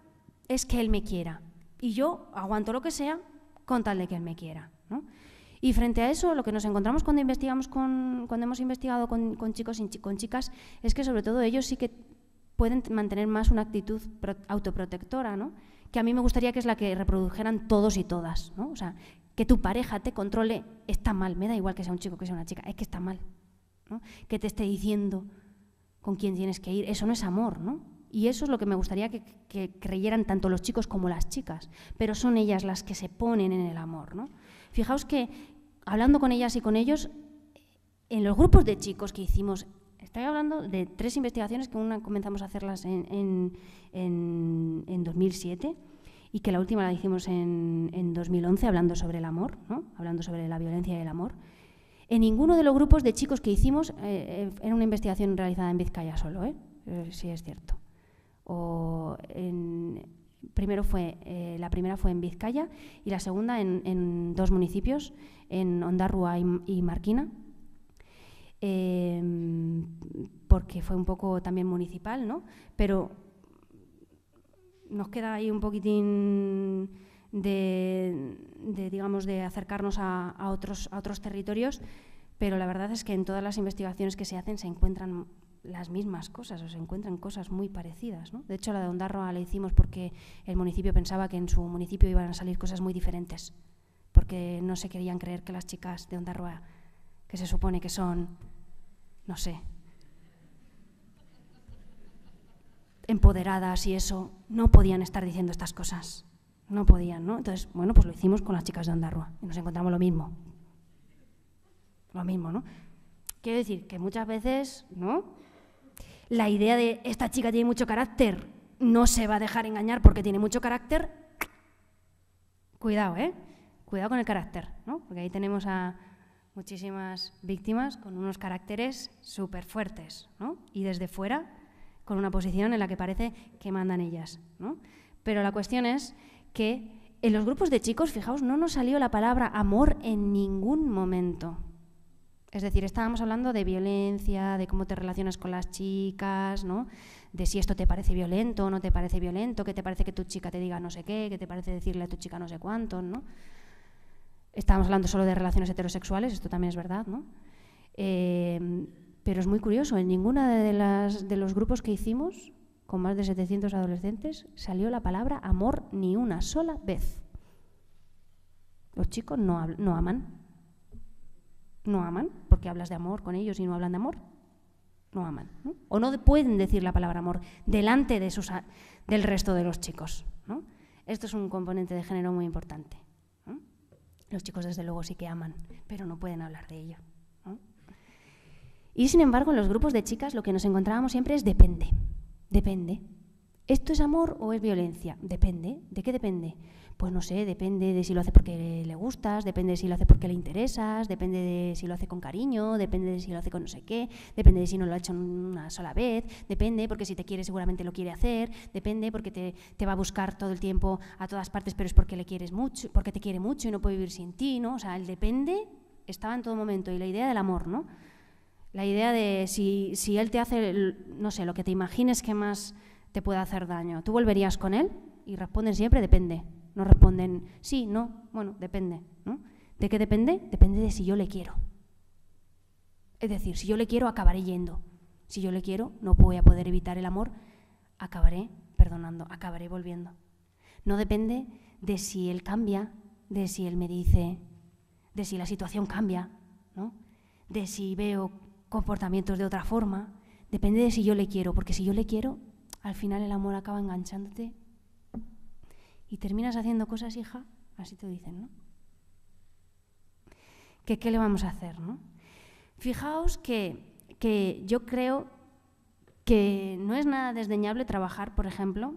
es que él me quiera. Y yo aguanto lo que sea con tal de que él me quiera, Y frente a eso, lo que nos encontramos cuando investigamos con, cuando hemos investigado con, chicos y con chicas es que sobre todo ellos sí que pueden mantener más una actitud autoprotectora, ¿no? Que a mí me gustaría que es la que reprodujeran todos y todas, ¿no? O sea, que tu pareja te controle está mal, me da igual que sea un chico que sea una chica, es que está mal, ¿no? Que te esté diciendo con quién tienes que ir. Eso no es amor, ¿no? Y eso es lo que me gustaría que, creyeran tanto los chicos como las chicas. Pero son ellas las que se ponen en el amor, ¿no? Fijaos que hablando con ellas y con ellos, en los grupos de chicos que hicimos, estoy hablando de tres investigaciones que una comenzamos a hacerlas en, 2007 y que la última la hicimos en, 2011 hablando sobre el amor, ¿no? hablando sobre la violencia y el amor en ninguno de los grupos de chicos que hicimos eh, en una investigación realizada en Vizcaya solo, ¿eh? Eh, si es cierto. primero fue, eh, la primera fue en Vizcaya y la segunda en, dos municipios, en Ondarrua y, Marquina, em, porque fue un poco también municipal, ¿no? Pero nos queda ahí un poquitín de, digamos, de acercarnos a, otros, a otros territorios, pero la verdad es que en todas las investigaciones que se hacen se encuentran las mismas cosas o se encuentran cosas muy parecidas. ¿no? De hecho, la de Ondarroa la hicimos porque el municipio pensaba que en su municipio iban a salir cosas muy diferentes, porque no se querían creer que las chicas de Ondarroa, que se supone que son, no sé, empoderadas y eso, no podían estar diciendo estas cosas. No podían, ¿no? Entonces, bueno, pues lo hicimos con las chicas de andarrua y nos encontramos lo mismo. Lo mismo, ¿no? Quiero decir que muchas veces, ¿no? La idea de esta chica tiene mucho carácter, no se va a dejar engañar porque tiene mucho carácter. Cuidado, ¿eh? Cuidado con el carácter, ¿no? Porque ahí tenemos a muchísimas víctimas con unos caracteres súper fuertes, ¿no? Y desde fuera, con una posición en la que parece que mandan ellas, ¿no? Pero la cuestión es que en los grupos de chicos, fijaos, no nos salió la palabra amor en ningún momento. Es decir, estábamos hablando de violencia, de cómo te relacionas con las chicas, ¿no? De si esto te parece violento o no te parece violento, que te parece que tu chica te diga no sé qué, que te parece decirle a tu chica no sé cuánto, ¿no? Estábamos hablando solo de relaciones heterosexuales, esto también es verdad, ¿no? Eh, pero es muy curioso, en ninguna de, de los grupos que hicimos con más de 700 adolescentes, salió la palabra amor ni una sola vez. Los chicos no, aman. No aman porque hablas de amor con ellos y no hablan de amor. No aman. O no pueden decir la palabra amor delante de sus del resto de los chicos. Esto es un componente de género muy importante. Los chicos desde luego sí que aman, pero no pueden hablar de ello. Y sin embargo, en los grupos de chicas lo que nos encontrábamos siempre es depende. Depende. ¿Esto es amor o es violencia? Depende. ¿De qué depende? Pues no sé, depende de si lo hace porque le gustas, depende de si lo hace porque le interesas, depende de si lo hace con cariño, depende de si lo hace con no sé qué, depende de si no lo ha hecho una sola vez, depende porque si te quiere seguramente lo quiere hacer, depende porque te, va a buscar todo el tiempo a todas partes, pero es porque le quieres mucho, porque te quiere mucho y no puede vivir sin ti, ¿no? O sea, el depende estaba en todo momento y la idea del amor, ¿no? La idea de si, él te hace, no sé, lo que te imagines que más te pueda hacer daño, ¿tú volverías con él? Y responden siempre, depende. No responden, sí, no, bueno, depende. ¿De qué depende? Depende de si yo le quiero. Es decir, si yo le quiero, acabaré yendo. Si yo le quiero, no voy a poder evitar el amor, acabaré perdonando, acabaré volviendo. No depende de si él cambia, de si él me dice, de si la situación cambia, ¿no? de si veo comportamientos de otra forma. Depende de si yo le quiero, porque si yo le quiero, al final el amor acaba enganchándote y terminas haciendo cosas, hija, así te dicen, ¿no? qué le vamos a hacer, ¿no? Fijaos que, yo creo que no es nada desdeñable trabajar, por ejemplo,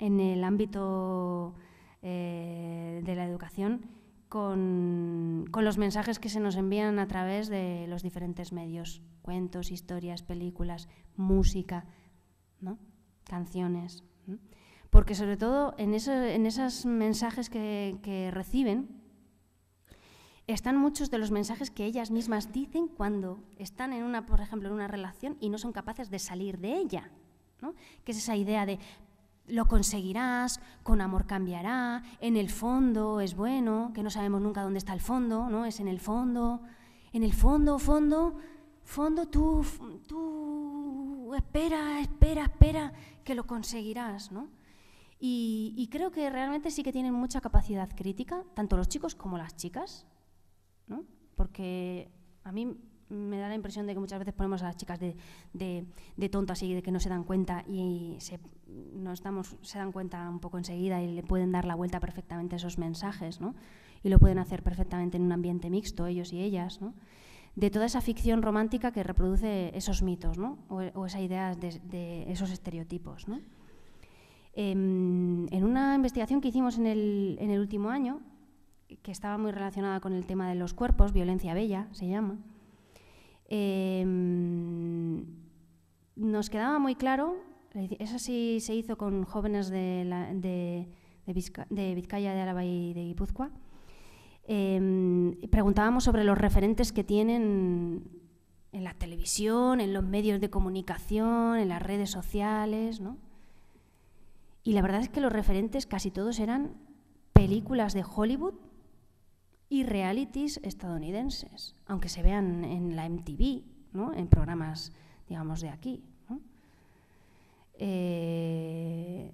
en el ámbito eh, de la educación con, los mensajes que se nos envían a través de los diferentes medios, cuentos, historias, películas, música, ¿no? canciones. Porque sobre todo en, esos mensajes que, reciben están muchos de los mensajes que ellas mismas dicen cuando están en una, por ejemplo, en una relación y no son capaces de salir de ella. Que es esa idea de lo conseguirás, con amor cambiará, en el fondo es bueno, que no sabemos nunca dónde está el fondo, ¿no? Es en el fondo, en el fondo, fondo, fondo tú, tú espera, espera, espera, que lo conseguirás, ¿no? Y, creo que realmente sí que tienen mucha capacidad crítica, tanto los chicos como las chicas, ¿no? Porque a mí me da la impresión de que muchas veces ponemos a las chicas de, de, de tontas y de que no se dan cuenta y se, no se dan cuenta un poco enseguida y le pueden dar la vuelta perfectamente a esos mensajes, ¿no? Y lo pueden hacer perfectamente en un ambiente mixto, ellos y ellas, ¿no? De toda esa ficción romántica que reproduce esos mitos, ¿no? O, o esa idea de, esos estereotipos, ¿no? Em, en una investigación que hicimos en el, en el último año, que estaba muy relacionada con el tema de los cuerpos, violencia bella se llama, Em, nos quedaba muy claro, eso sí se hizo con jóvenes de, de, Vizcaya, de Álava y de Guipúzcoa, em, preguntábamos sobre los referentes que tienen en la televisión, en los medios de comunicación, en las redes sociales, Y la verdad es que los referentes casi todos eran películas de Hollywood y realities estadounidenses, aunque se vean en la MTV, ¿no? en programas, digamos, de aquí. Eh,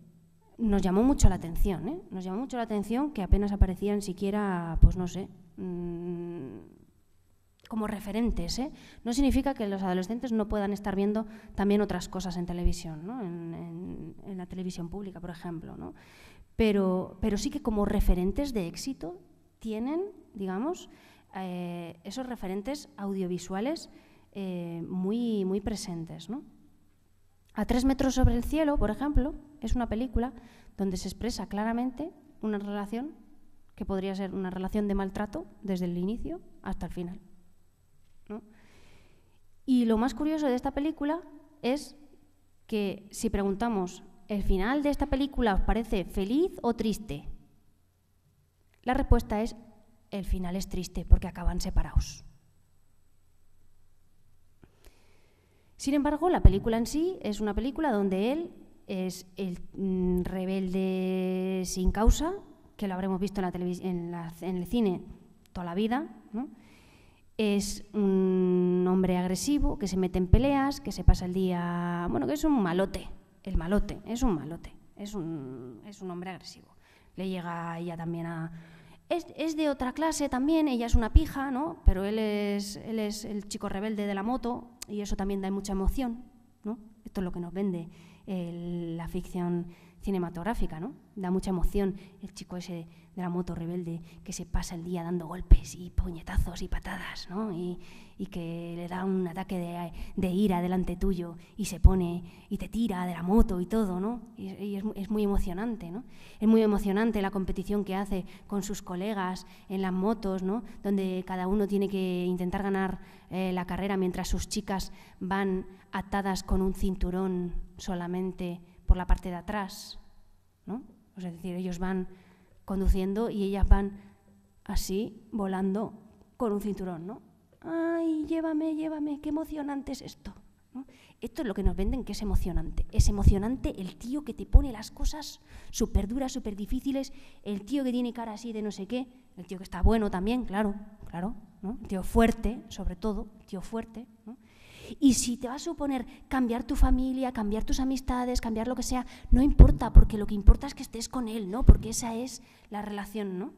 nos llamó mucho la atención, ¿eh? nos llamó mucho la atención que apenas aparecían siquiera, pues no sé, mm, como referentes. ¿eh? No significa que los adolescentes no puedan estar viendo también otras cosas en televisión, en, la televisión pública, por ejemplo. Pero, pero sí que como referentes de éxito tienen digamos, eh, esos referentes audiovisuales eh, muy, muy presentes. A tres metros sobre el cielo, por ejemplo, es una película donde se expresa claramente una relación que podría ser una relación de maltrato desde el inicio hasta el final. Y lo más curioso de esta película es que si preguntamos, ¿el final de esta película os parece feliz o triste? La respuesta es el final es triste porque acaban separados. Sin embargo, la película en sí es una película donde él es el mm, rebelde sin causa, que lo habremos visto en, la en el cine toda la vida, es un hombre agresivo que se mete en peleas, que se pasa el día, bueno, que es un malote, el malote, es un malote, es un, es un hombre agresivo. Le llega ella también a, es, de otra clase también, ella es una pija, ¿no? Pero él es, él es el chico rebelde de la moto y eso también da mucha emoción, ¿no? Esto es lo que nos vende la ficción cinematográfica, ¿no? Da mucha emoción el chico ese de la moto rebelde que se pasa el día dando golpes y puñetazos y patadas, ¿no? Y, que le da un ataque de, ira delante tuyo y se pone y te tira de la moto y todo, ¿no? Y, es, muy emocionante, ¿no? Es muy emocionante la competición que hace con sus colegas en las motos, ¿no? Donde cada uno tiene que intentar ganar eh, la carrera mientras sus chicas van atadas con un cinturón solamente por la parte de atrás, ¿no? Es decir, ellos van conduciendo y ellas van así, volando con un cinturón, ¿no? ¡Ay, llévame, llévame! ¡Qué emocionante es esto! ¿no? Esto es lo que nos venden, que es emocionante. Es emocionante el tío que te pone las cosas súper duras, súper difíciles, el tío que tiene cara así de no sé qué, el tío que está bueno también, claro, claro, ¿no? El tío fuerte, sobre todo, tío fuerte, ¿no? Y si te va a suponer cambiar tu familia, cambiar tus amistades, cambiar lo que sea, no importa, porque lo que importa es que estés con él, ¿no? Porque esa es la relación, ¿no?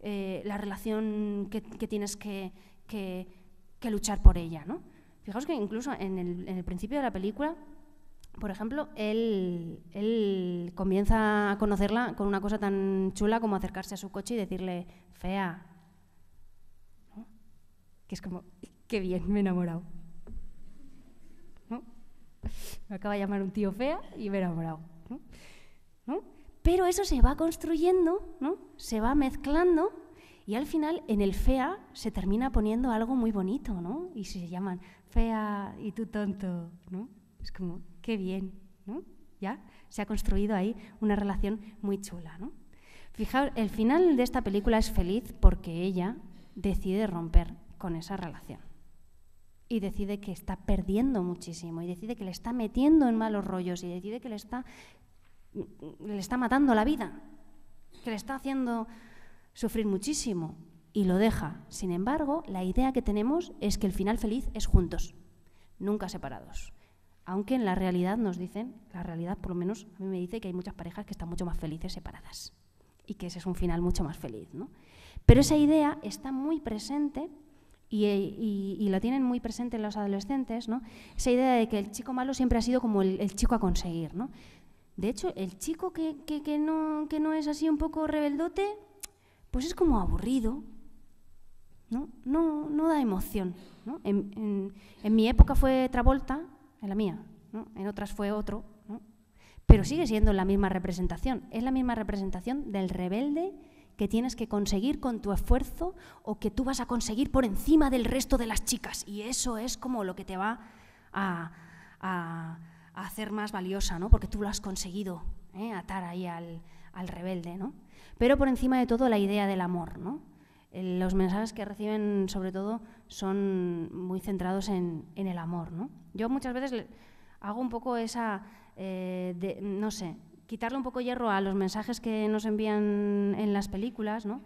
Eh, la relación que, tienes que, luchar por ella, ¿no? Fijaos que incluso en el, principio de la película, por ejemplo, él, comienza a conocerla con una cosa tan chula como acercarse a su coche y decirle, fea. Que es como, qué bien, me he enamorado. [laughs] Me acaba de llamar un tío fea y me he enamorado. Pero eso se va construyendo, ¿no? se va mezclando y al final en el fea se termina poniendo algo muy bonito, ¿no? Y se llaman fea y tú tonto, ¿no? Es como, qué bien, Ya se ha construido ahí una relación muy chula, ¿no? Fijaos, el final de esta película es feliz porque ella decide romper con esa relación y decide que está perdiendo muchísimo y decide que le está metiendo en malos rollos y decide que le está, le está matando la vida, que le está haciendo sufrir muchísimo y lo deja. Sin embargo, la idea que tenemos es que el final feliz es juntos, nunca separados. Aunque en la realidad nos dicen, la realidad por lo menos a mí me dice que hay muchas parejas que están mucho más felices separadas y que ese es un final mucho más feliz. ¿no? Pero esa idea está muy presente y, lo tienen muy presente en los adolescentes, ¿no? esa idea de que el chico malo siempre ha sido como el, chico a conseguir. ¿no? De hecho, el chico que, que, no, que no es así un poco rebeldote, pues es como aburrido, no, no, no da emoción. ¿no? En, en, mi época fue Travolta, en la mía, ¿no? en otras fue otro, ¿no? pero sigue siendo la misma representación, es la misma representación del rebelde que tienes que conseguir con tu esfuerzo o que tú vas a conseguir por encima del resto de las chicas. Y eso es como lo que te va a, hacer más valiosa, ¿no? porque tú lo has conseguido ¿eh? atar ahí al, rebelde. ¿no? Pero por encima de todo la idea del amor. ¿no? Los mensajes que reciben sobre todo son muy centrados en, el amor. ¿no? Yo muchas veces hago un poco esa, eh, no sé, quitarle un poco hierro a los mensajes que nos envían en las películas, ¿no?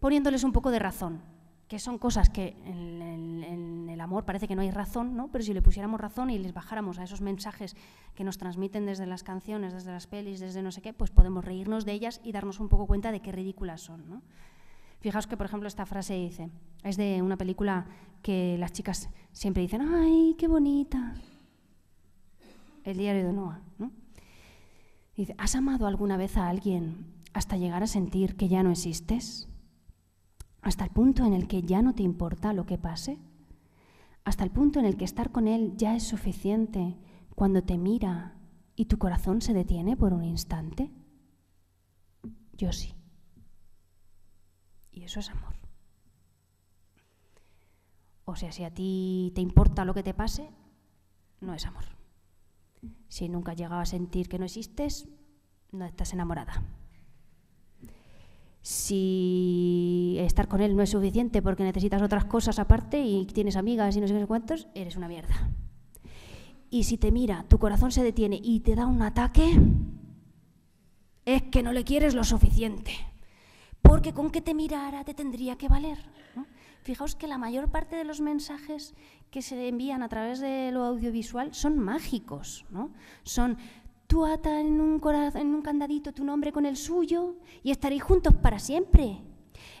poniéndoles un poco de razón, que son cosas que en, el amor parece que no hay razón, ¿no? pero si le pusiéramos razón y les bajáramos a esos mensajes que nos transmiten desde las canciones, desde las pelis, desde no sé qué, pues podemos reírnos de ellas y darnos un poco cuenta de qué ridículas son. ¿no? Fijaos que, por ejemplo, esta frase dice, es de una película que las chicas siempre dicen, ¡ay, qué bonita! El diario de Noah, ¿no? ¿has amado alguna vez a alguien hasta llegar a sentir que ya no existes? ¿Hasta el punto en el que ya no te importa lo que pase? ¿Hasta el punto en el que estar con él ya es suficiente cuando te mira y tu corazón se detiene por un instante? Yo sí. Y eso es amor. O sea, si a ti te importa lo que te pase, no es amor. Si nunca has llegado a sentir que no existes, no estás enamorada. Si estar con él no es suficiente porque necesitas otras cosas aparte y tienes amigas y no sé cuántos, eres una mierda. Y si te mira, tu corazón se detiene y te da un ataque, es que no le quieres lo suficiente. Porque con que te mirara te tendría que valer. Fijaos que la mayor parte de los mensajes que se envían a través de lo audiovisual son mágicos, ¿no? Son tú ata en un, en un candadito tu nombre con el suyo y estaréis juntos para siempre.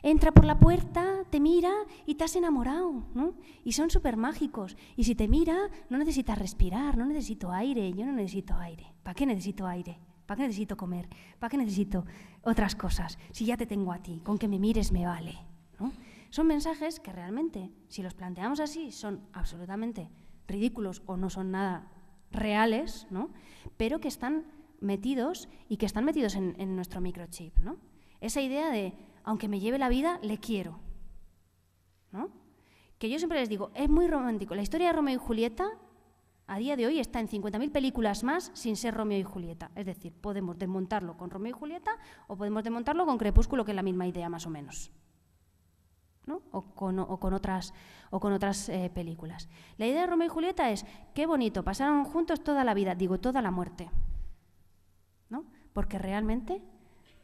Entra por la puerta, te mira y te has enamorado, ¿no? Y son súper mágicos. Y si te mira, no necesitas respirar, no necesito aire, yo no necesito aire. ¿Para qué necesito aire? ¿Para qué necesito comer? ¿Para qué necesito otras cosas? Si ya te tengo a ti, con que me mires me vale, ¿no? Son mensajes que realmente, si los planteamos así, son absolutamente ridículos o no son nada reales, ¿no? pero que están metidos y que están metidos en, nuestro microchip. ¿no? Esa idea de, aunque me lleve la vida, le quiero. ¿no? Que yo siempre les digo, es muy romántico. La historia de Romeo y Julieta a día de hoy está en 50.000 películas más sin ser Romeo y Julieta. Es decir, podemos desmontarlo con Romeo y Julieta o podemos desmontarlo con Crepúsculo, que es la misma idea más o menos o, con, otras, o con otras eh, películas. La idea de Romeo y Julieta es, qué bonito, pasaron juntos toda la vida, digo, toda la muerte. ¿no? Porque realmente,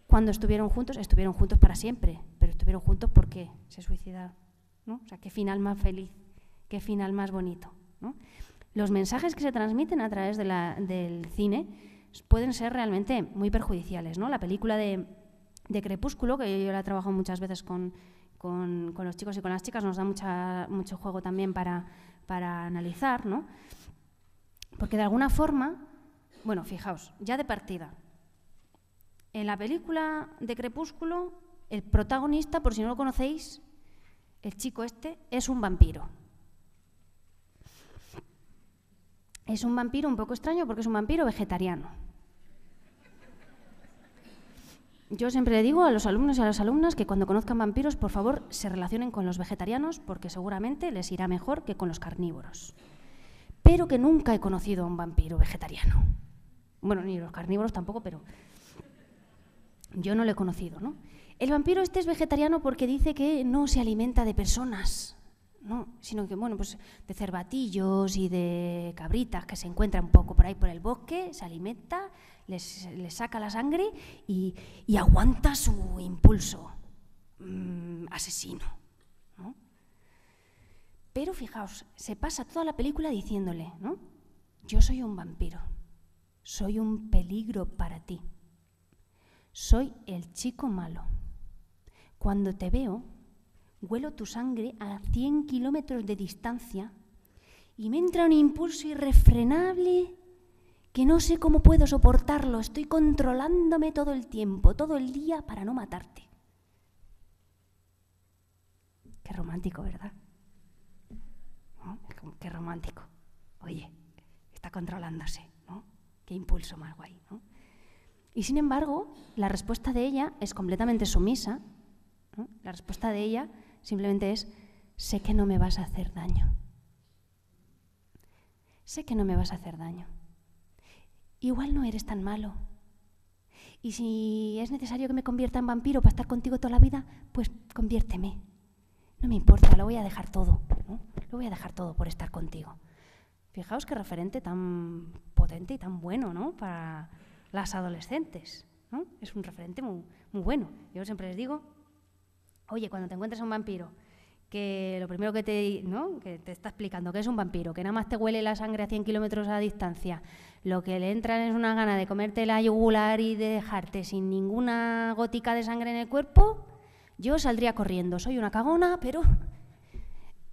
cuando estuvieron juntos, estuvieron juntos para siempre, pero estuvieron juntos porque se suicidaron. ¿no? O sea, qué final más feliz, qué final más bonito. Los mensajes que se transmiten a través de la, del cine pueden ser realmente muy perjudiciales. ¿no? La película de, Crepúsculo, que yo, yo la trabajo muchas veces con, con, con, los chicos y con las chicas, nos da mucha, mucho juego también para, para analizar, ¿no? Porque de alguna forma, bueno, fijaos, ya de partida, en la película de Crepúsculo, el protagonista, por si no lo conocéis, el chico este, es un vampiro. Es un vampiro un poco extraño porque es un vampiro vegetariano. Yo siempre le digo a los alumnos y a las alumnas que cuando conozcan vampiros, por favor, se relacionen con los vegetarianos porque seguramente les irá mejor que con los carnívoros. Pero que nunca he conocido a un vampiro vegetariano. Bueno, ni los carnívoros tampoco, pero yo no lo he conocido, ¿no? El vampiro este es vegetariano porque dice que no se alimenta de personas, ¿no? sino que bueno, pues de cervatillos y de cabritas que se encuentran un poco por ahí por el bosque, se alimenta le saca la sangre y, aguanta su impulso mm, asesino. Pero fijaos, se pasa toda la película diciéndole, ¿no? yo soy un vampiro, soy un peligro para ti, soy el chico malo. Cuando te veo, huelo tu sangre a 100 kilómetros de distancia y me entra un impulso irrefrenable que no sé cómo puedo soportarlo, estoy controlándome todo el tiempo, todo el día para no matarte. Qué romántico, ¿verdad? Qué romántico. Oye, está controlándose, ¿no? Qué impulso más guay, ¿no? Y sin embargo, la respuesta de ella es completamente sumisa. La respuesta de ella simplemente es, sé que no me vas a hacer daño. Sé que no me vas a hacer daño igual no eres tan malo. Y si es necesario que me convierta en vampiro para estar contigo toda la vida, pues conviérteme. No me importa, lo voy a dejar todo. Lo voy a dejar todo por estar contigo. Fijaos qué referente tan potente y tan bueno ¿no? para las adolescentes. Es un referente muy, bueno. Yo siempre les digo, oye, cuando te encuentres a un vampiro, que lo primero que te, ¿no? que te está explicando que es un vampiro, que nada más te huele la sangre a 100 kilómetros a distancia, lo que le entran es una gana de comerte la yugular y de dejarte sin ninguna gotica de sangre en el cuerpo, yo saldría corriendo. Soy una cagona, pero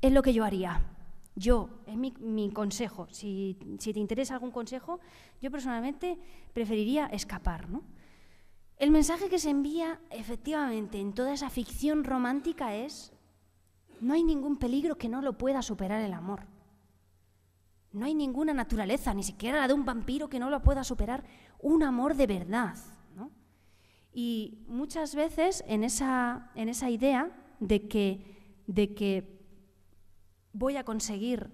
es lo que yo haría. Yo, es mi, consejo. Si, te interesa algún consejo, yo personalmente preferiría escapar. El mensaje que se envía efectivamente en toda esa ficción romántica es, no hay ningún peligro que no lo pueda superar el amor. No hay ninguna naturaleza, ni siquiera la de un vampiro que no lo pueda superar, un amor de verdad. Y muchas veces en esa, en esa idea de que, de que voy a conseguir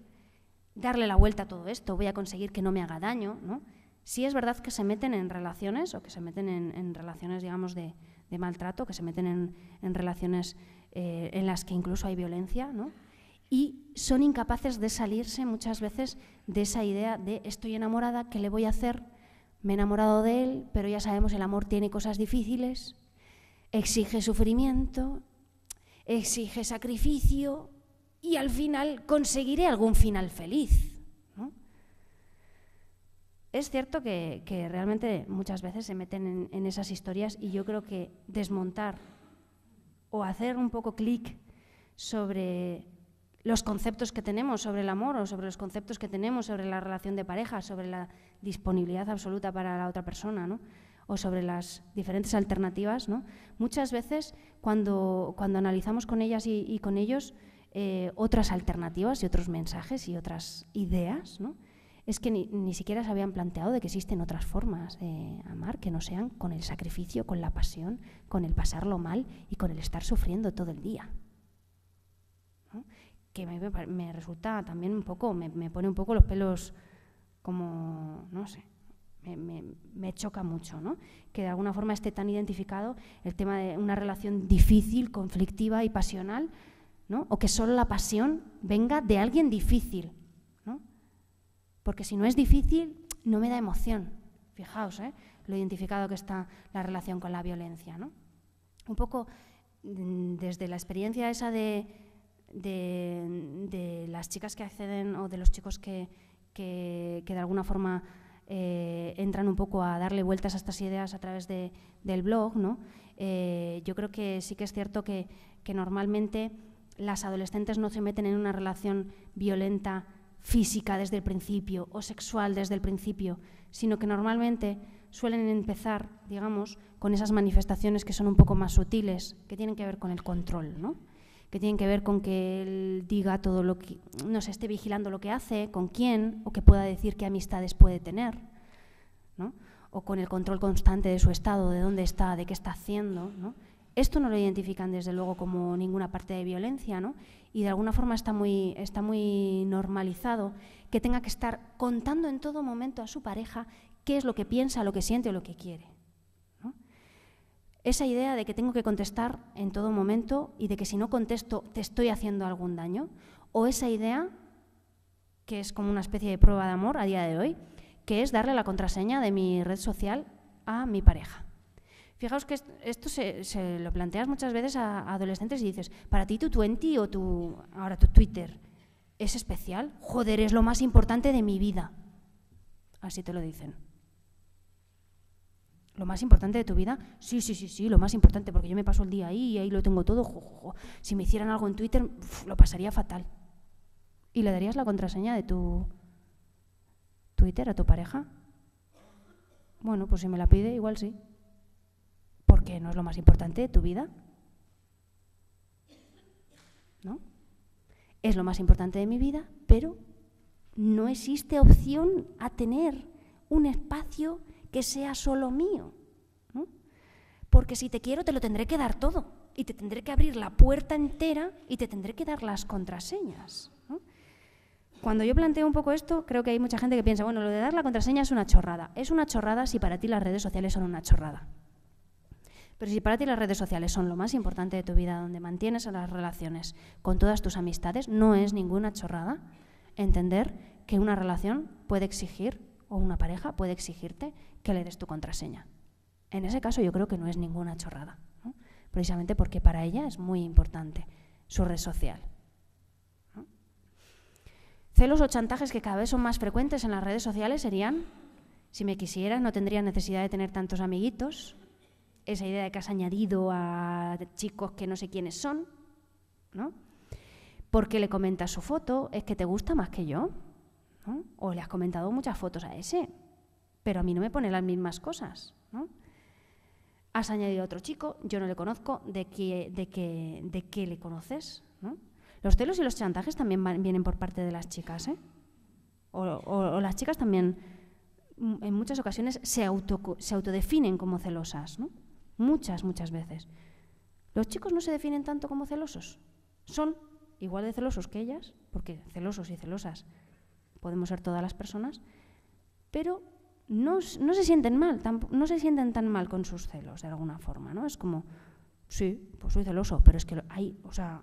darle la vuelta a todo esto, voy a conseguir que no me haga daño, ¿no? Sí es verdad que se meten en relaciones, o que se meten en, relaciones, digamos, de, maltrato, que se meten en, relaciones eh, en las que incluso hay violencia, ¿no? y son incapaces de salirse muchas veces de esa idea de estoy enamorada, ¿qué le voy a hacer? Me he enamorado de él, pero ya sabemos, el amor tiene cosas difíciles, exige sufrimiento, exige sacrificio y al final conseguiré algún final feliz. Es cierto que, realmente muchas veces se meten en esas historias y yo creo que desmontar o hacer un poco clic sobre los conceptos que tenemos sobre el amor o sobre los conceptos que tenemos sobre la relación de pareja, sobre la disponibilidad absoluta para la otra persona, ¿no? o sobre las diferentes alternativas, ¿no? muchas veces cuando, cuando analizamos con ellas y, con ellos eh, otras alternativas y otros mensajes y otras ideas, ¿no? es que ni, ni, siquiera se habían planteado de que existen otras formas de amar que no sean con el sacrificio, con la pasión, con el pasarlo mal y con el estar sufriendo todo el día. ¿no? que me, me resulta también un poco, me, me, pone un poco los pelos como, no sé, me, me, choca mucho, ¿no? Que de alguna forma esté tan identificado el tema de una relación difícil, conflictiva y pasional, ¿no? O que solo la pasión venga de alguien difícil, ¿no? Porque si no es difícil, no me da emoción. Fijaos, ¿eh? Lo identificado que está la relación con la violencia, ¿no? Un poco mm, desde la experiencia esa de de, las chicas que acceden o de los chicos que, de alguna forma eh, entran un poco a darle vueltas a estas ideas a través del blog, ¿no? Eh, yo creo que sí que es cierto que, normalmente las adolescentes no se meten en una relación violenta física desde el principio o sexual desde el principio, sino que normalmente suelen empezar, digamos, con esas manifestaciones que son un poco más sutiles, que tienen que ver con el control, ¿no? que tienen que ver con que él diga todo lo que se esté vigilando lo que hace, con quién, o que pueda decir qué amistades puede tener, ¿no? o con el control constante de su estado, de dónde está, de qué está haciendo. Esto no lo identifican desde luego como ninguna parte de violencia, ¿no? y de alguna forma está muy, está muy normalizado que tenga que estar contando en todo momento a su pareja qué es lo que piensa, lo que siente o lo que quiere. Esa idea de que tengo que contestar en todo momento y de que si no contesto te estoy haciendo algún daño. O esa idea, que es como una especie de prueba de amor a día de hoy, que es darle la contraseña de mi red social a mi pareja. Fijaos que esto se, lo planteas muchas veces a, adolescentes y dices, para ti tu Twenty o tu, ahora tu Twitter es especial. Joder, es lo más importante de mi vida. Así te lo dicen. ¿Lo más importante de tu vida? Sí, sí, sí, sí, lo más importante, porque yo me paso el día ahí y ahí lo tengo todo. Si me hicieran algo en Twitter, lo pasaría fatal. ¿Y le darías la contraseña de tu Twitter a tu pareja? Bueno, pues si me la pide, igual sí. Porque no es lo más importante de tu vida. ¿No? Es lo más importante de mi vida, pero no existe opción a tener un espacio que sea solo mío. Porque si te quiero, te lo tendré que dar todo. Y te tendré que abrir la puerta entera y te tendré que dar las contraseñas. Cuando yo planteo un poco esto, creo que hay mucha gente que piensa, bueno, lo de dar la contraseña es una chorrada. Es una chorrada si para ti las redes sociales son una chorrada. Pero si para ti las redes sociales son lo más importante de tu vida, donde mantienes las relaciones con todas tus amistades, no es ninguna chorrada entender que una relación puede exigir, o una pareja puede exigirte, que le des tu contraseña. En ese caso yo creo que no es ninguna chorrada, precisamente porque para ella es muy importante su red social. Celos o chantajes que cada vez son más frecuentes en las redes sociales serían, si me quisieras no tendrías necesidad de tener tantos amiguitos, esa idea de que has añadido a chicos que no sé quiénes son, ¿no? Porque le comentas su foto, es que te gusta más que yo, O le has comentado muchas fotos a ese, pero a mí no me pone las mismas cosas. Has añadido otro chico, yo no le conozco, ¿de qué, le conoces? Los celos y los chantajes también vienen por parte de las chicas. ¿eh? O, las chicas también mm, en muchas ocasiones se, auto, se autodefinen como celosas. Muchas, muchas veces. Los chicos no se definen tanto como celosos. Son igual de celosos que ellas, porque celosos y celosas podemos ser todas las personas, pero no, se sienten mal, no se sienten tan mal con sus celos de alguna forma, ¿no? Es como, sí, pues soy celoso, pero es que hay, o sea,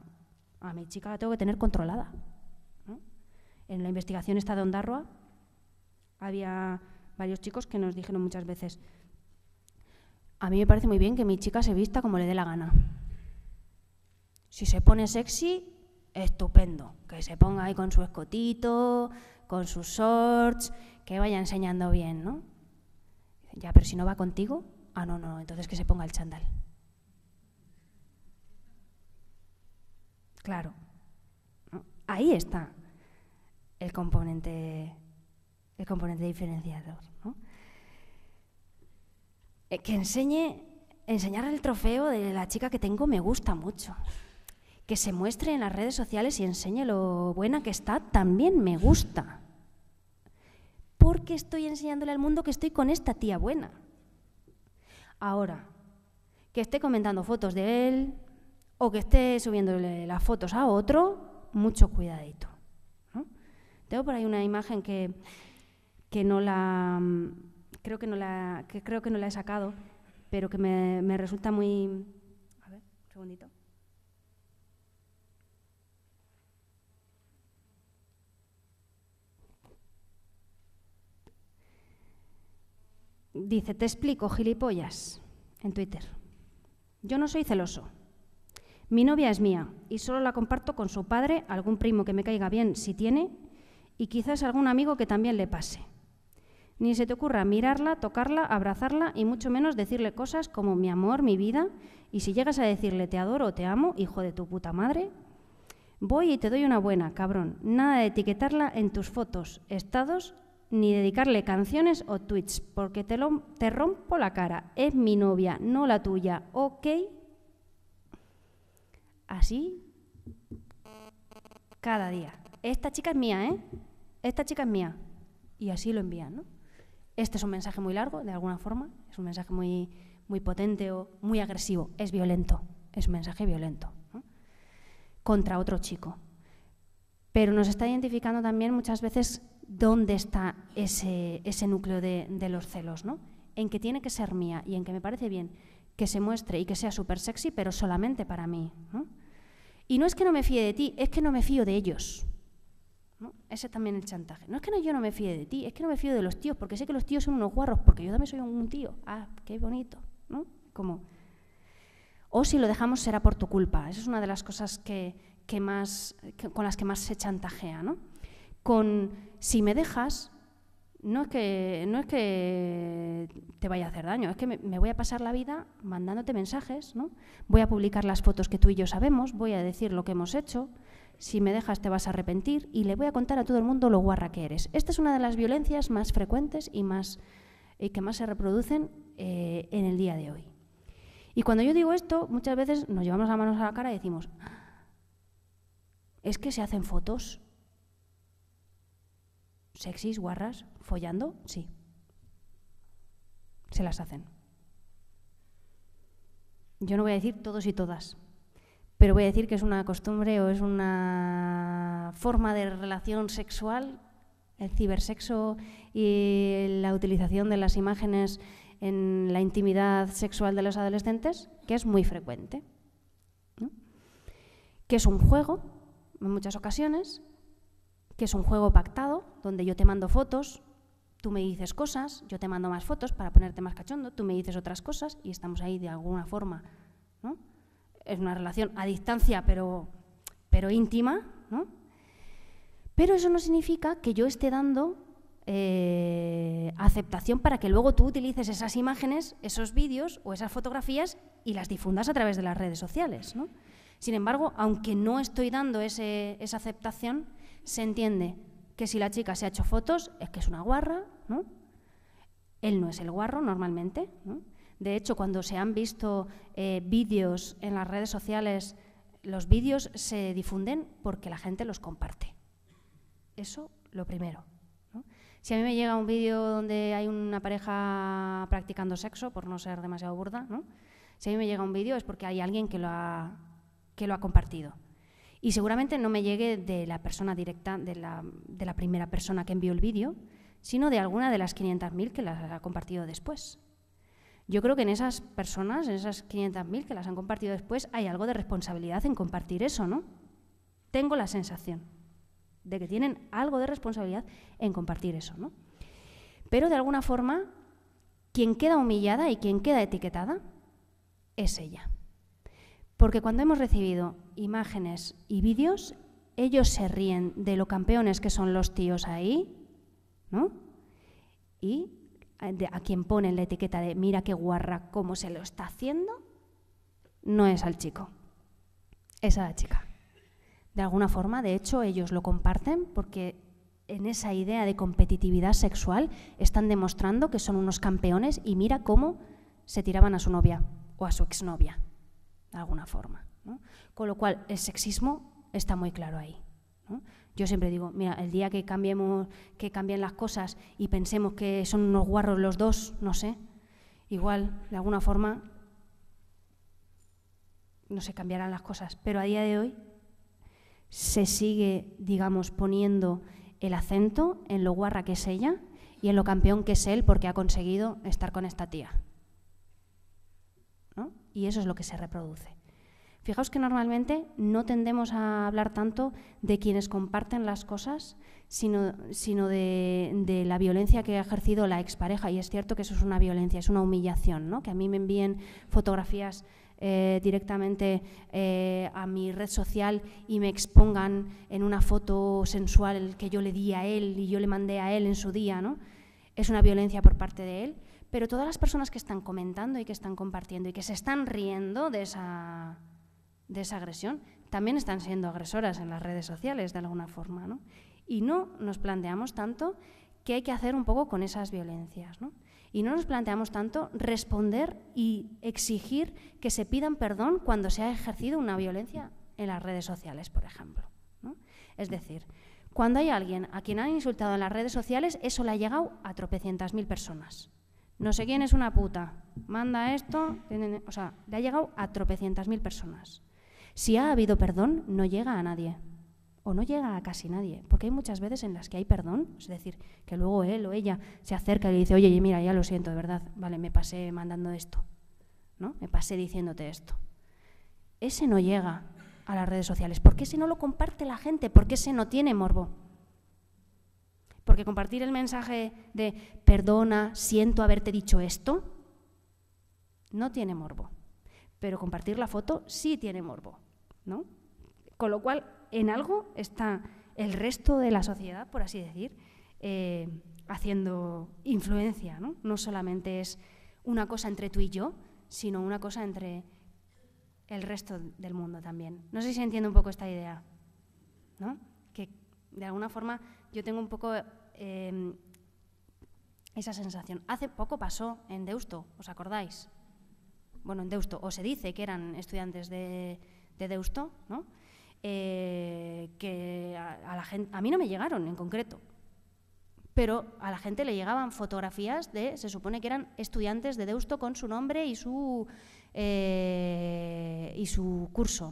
a mi chica la tengo que tener controlada. En la investigación esta de Ondarroa había varios chicos que nos dijeron muchas veces, a mí me parece muy bien que mi chica se vista como le dé la gana. Si se pone sexy, estupendo, que se ponga ahí con su escotito, con sus shorts que vaya enseñando bien, ¿no? Ya, pero si no va contigo, ah, no, no, entonces que se ponga el chandal. Claro, ahí está el componente, el componente diferenciador. Eh, que enseñe, enseñar el trofeo de la chica que tengo me gusta mucho. Que se muestre en las redes sociales y enseñe lo buena que está también me gusta porque estoy enseñándole al mundo que estoy con esta tía buena. Ahora, que esté comentando fotos de él o que esté subiéndole las fotos a otro, mucho cuidadito. Tengo por ahí una imagen que, que no la mm, creo que no la creo que no la he sacado, pero que me, me resulta muy a ver, un segundito. dice, te explico, gilipollas, en Twitter. Yo no soy celoso. Mi novia es mía y solo la comparto con su padre, algún primo que me caiga bien si tiene, y quizás algún amigo que también le pase. Ni se te ocurra mirarla, tocarla, abrazarla y mucho menos decirle cosas como mi amor, mi vida, y si llegas a decirle te adoro, o te amo, hijo de tu puta madre, voy y te doy una buena, cabrón. Nada de etiquetarla en tus fotos, estados ni dedicarle canciones o tweets, porque te, rompo la cara. Es mi novia, no la tuya. ¿Ok? Así cada día. Esta chica es mía, ¿eh? Esta chica es mía. Y así lo envían, ¿no? Este es un mensaje muy largo, de alguna forma. Es un mensaje muy, muy potente o muy agresivo. Es violento. Es un mensaje violento. Contra otro chico. Pero nos está identificando también muchas veces dónde está ese, núcleo de, los celos, ¿no? En que tiene que ser mía y en que me parece bien que se muestre y que sea súper sexy, pero solamente para mí, Y no es que no me fíe de ti, es que no me fío de ellos. ¿no? Ese es también el chantaje. No es que no, yo no me fíe de ti, es que no me fío de los tíos, porque sé que los tíos son unos guarros, porque yo también soy un tío. Ah, qué bonito, ¿no? Como... O si lo dejamos será por tu culpa. Esa es una de las cosas que, más, con las que más se chantajea, ¿no? Con, si me dejas, no es que, no es que te vaya a hacer daño, es que me, voy a pasar la vida mandándote mensajes, ¿no? voy a publicar las fotos que tú y yo sabemos, voy a decir lo que hemos hecho, si me dejas te vas a arrepentir y le voy a contar a todo el mundo lo guarra que eres. Esta es una de las violencias más frecuentes y más, que más se reproducen eh, en el día de hoy. Y cuando yo digo esto, muchas veces nos llevamos las manos a la cara y decimos, ah, es que se hacen fotos, sexys, guarras, follando, sí. Se las hacen. Yo no voy a decir todos y todas, pero voy a decir que es una costumbre o es una forma de relación sexual, el cibersexo y la utilización de las imágenes en la intimidad sexual de los adolescentes, que es muy frecuente. Que es un juego, en muchas ocasiones, que es un juego pactado, donde yo te mando fotos, tú me dices cosas, yo te mando más fotos para ponerte más cachondo, tú me dices otras cosas y estamos ahí de alguna forma. ¿no? Es una relación a distancia, pero, pero íntima. ¿no? Pero eso no significa que yo esté dando eh, aceptación para que luego tú utilices esas imágenes, esos vídeos o esas fotografías y las difundas a través de las redes sociales. ¿no? Sin embargo, aunque no estoy dando esa aceptación, se entiende que si la chica se ha hecho fotos es que es una guarra, ¿no? Él no es el guarro normalmente. De hecho, cuando se han visto eh, vídeos en las redes sociales, los vídeos se difunden porque la gente los comparte. Eso lo primero. Si a mí me llega un vídeo donde hay una pareja practicando sexo, por no ser demasiado burda, ¿no? si a mí me llega un vídeo es porque hay alguien que lo que lo ha compartido. Y seguramente no me llegue de la persona directa, de la, primera persona que envió el vídeo, sino de alguna de las 500.000 que las ha compartido después. Yo creo que en esas personas, en esas 500.000 que las han compartido después, hay algo de responsabilidad en compartir eso, ¿no? Tengo la sensación de que tienen algo de responsabilidad en compartir eso, ¿no? Pero de alguna forma, quien queda humillada y quien queda etiquetada es ella. Porque cuando hemos recibido imágenes y vídeos, ellos se ríen de lo campeones que son los tíos ahí, ¿no? Y eh, a quien ponen la etiqueta de mira qué guarra, cómo se lo está haciendo, no es al chico, es a la chica. De alguna forma, de hecho, ellos lo comparten porque en esa idea de competitividad sexual están demostrando que son unos campeones y mira cómo se tiraban a su novia o a su exnovia, de alguna forma. Con lo cual, el sexismo está muy claro ahí. Yo siempre digo, mira, el día que cambiemos, que cambien las cosas y pensemos que son unos guarros los dos, no sé, igual, de alguna forma, no se cambiarán las cosas. Pero a día de hoy se sigue, digamos, poniendo el acento en lo guarra que es ella y en lo campeón que es él porque ha conseguido estar con esta tía. Y eso es lo que se reproduce. Fijaos que normalmente no tendemos a hablar tanto de quienes comparten las cosas, sino, sino de, la violencia que ha ejercido la expareja. Y es cierto que eso es una violencia, es una humillación, ¿no? Que a mí me envíen fotografías eh, directamente eh, a mi red social y me expongan en una foto sensual que yo le di a él y yo le mandé a él en su día, ¿no? Es una violencia por parte de él. Pero todas las personas que están comentando y que están compartiendo y que se están riendo de esa de esa agresión también están siendo agresoras en las redes sociales de alguna forma. ¿no? Y no nos planteamos tanto qué hay que hacer un poco con esas violencias. ¿no? Y no nos planteamos tanto responder y exigir que se pidan perdón cuando se ha ejercido una violencia en las redes sociales, por ejemplo. Es decir, cuando hay alguien a quien han insultado en las redes sociales, eso le ha llegado a tropecientas mil personas. No sé quién es una puta, manda esto, o sea, le ha llegado a tropecientas mil personas. Si ha habido perdón, no llega a nadie. O no llega a casi nadie. Porque hay muchas veces en las que hay perdón, es decir, que luego él o ella se acerca y dice, oye, mira, ya lo siento, de verdad, vale, me pasé mandando esto. ¿no? Me pasé diciéndote esto. Ese no llega a las redes sociales. ¿Por qué ese no lo comparte la gente? ¿Por qué ese no tiene morbo? Porque compartir el mensaje de perdona, siento haberte dicho esto, no tiene morbo pero compartir la foto sí tiene morbo, ¿no? Con lo cual, en algo está el resto de la sociedad, por así decir, eh, haciendo influencia, ¿no? No solamente es una cosa entre tú y yo, sino una cosa entre el resto del mundo también. No sé si entiendo un poco esta idea, ¿no? Que de alguna forma yo tengo un poco eh, esa sensación. Hace poco pasó en Deusto, ¿os acordáis? bueno, en Deusto, o se dice que eran estudiantes de, Deusto, ¿no? Eh, que a, la gente, a mí no me llegaron en concreto, pero a la gente le llegaban fotografías de, se supone que eran estudiantes de Deusto con su nombre y su, eh, y su curso,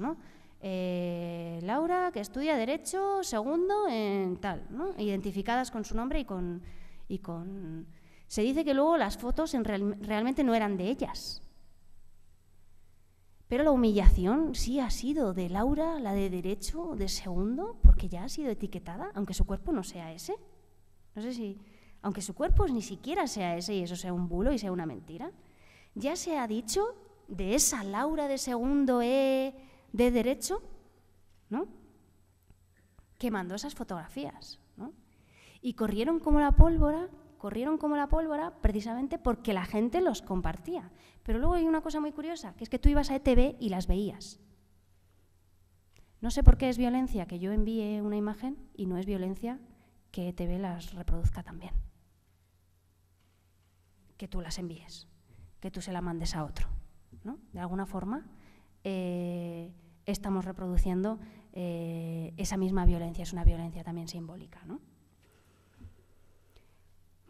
eh, Laura, que estudia Derecho, segundo en tal, Identificadas con su nombre y con, y con... Se dice que luego las fotos en realmente no eran de ellas, pero la humillación sí ha sido de Laura, la de derecho, de segundo, porque ya ha sido etiquetada, aunque su cuerpo no sea ese. No sé si, aunque su cuerpo ni siquiera sea ese y eso sea un bulo y sea una mentira. Ya se ha dicho de esa Laura de segundo E de derecho, ¿no? Que mandó esas fotografías, ¿no? Y corrieron como la pólvora corrieron como la pólvora precisamente porque la gente los compartía. Pero luego hay una cosa muy curiosa, que es que tú ibas a ETV y las veías. No sé por qué es violencia que yo envíe una imagen y no es violencia que ETV las reproduzca también. Que tú las envíes, que tú se la mandes a otro. De alguna forma eh, estamos reproduciendo eh, esa misma violencia, es una violencia también simbólica. ¿no?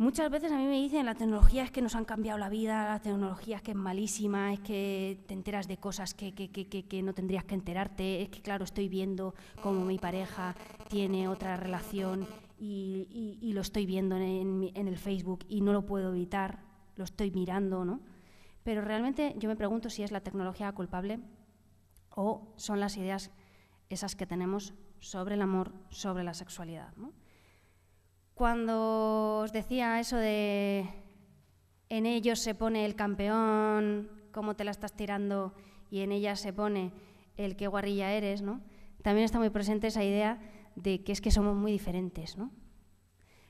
Muchas veces a mí me dicen, la tecnología es que nos han cambiado la vida, la tecnología es que es malísima, es que te enteras de cosas que, que, que, que, no tendrías que enterarte, es que claro, estoy viendo cómo mi pareja tiene otra relación y, y, lo estoy viendo en, en, el Facebook y no lo puedo evitar, lo estoy mirando, ¿no? Pero realmente yo me pregunto si es la tecnología culpable o son las ideas esas que tenemos sobre el amor, sobre la sexualidad, ¿no? Cuando os decía eso de en ellos se pone el campeón, cómo te la estás tirando, y en ellas se pone el qué guarrilla eres, ¿no? También está muy presente esa idea de que es que somos muy diferentes, ¿no?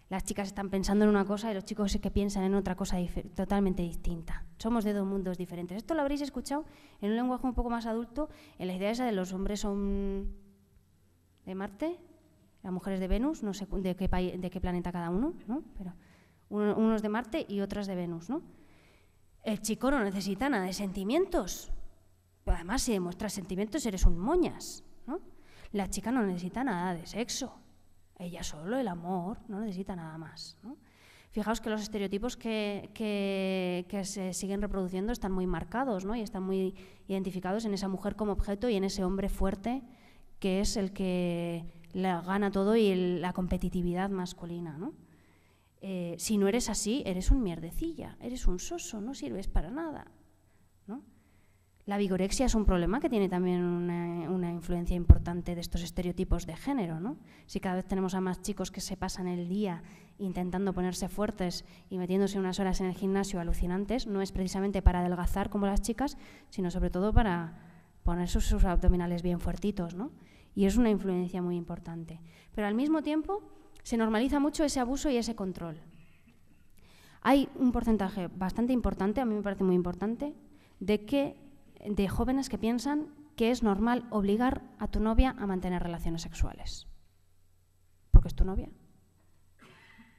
Las chicas están pensando en una cosa y los chicos es que piensan en otra cosa totalmente distinta. Somos de dos mundos diferentes. Esto lo habréis escuchado en un lenguaje un poco más adulto, en la idea esa de los hombres son de Marte, las mujeres de Venus, no sé de qué, planeta cada uno, pero unos de Marte y otras de Venus. ¿no? El chico no necesita nada de sentimientos, pero además si demuestras sentimientos eres un moñas. La chica no necesita nada de sexo, ella solo, el amor, no necesita nada más. Fijaos que los estereotipos que, se siguen reproduciendo están muy marcados ¿no? y están muy identificados en esa mujer como objeto y en ese hombre fuerte que es el que la gana todo y la competitividad masculina, ¿no? Eh, si no eres así, eres un mierdecilla, eres un soso, no sirves para nada. ¿no? La vigorexia es un problema que tiene también una, influencia importante de estos estereotipos de género. ¿no? Si cada vez tenemos a más chicos que se pasan el día intentando ponerse fuertes y metiéndose unas horas en el gimnasio alucinantes, no es precisamente para adelgazar como las chicas, sino sobre todo para poner sus, sus abdominales bien fuertitos. ¿no? y es una influencia muy importante. Pero al mismo tiempo se normaliza mucho ese abuso y ese control. Hay un porcentaje bastante importante, a mí me parece muy importante, de que de jóvenes que piensan que es normal obligar a tu novia a mantener relaciones sexuales. Porque es tu novia.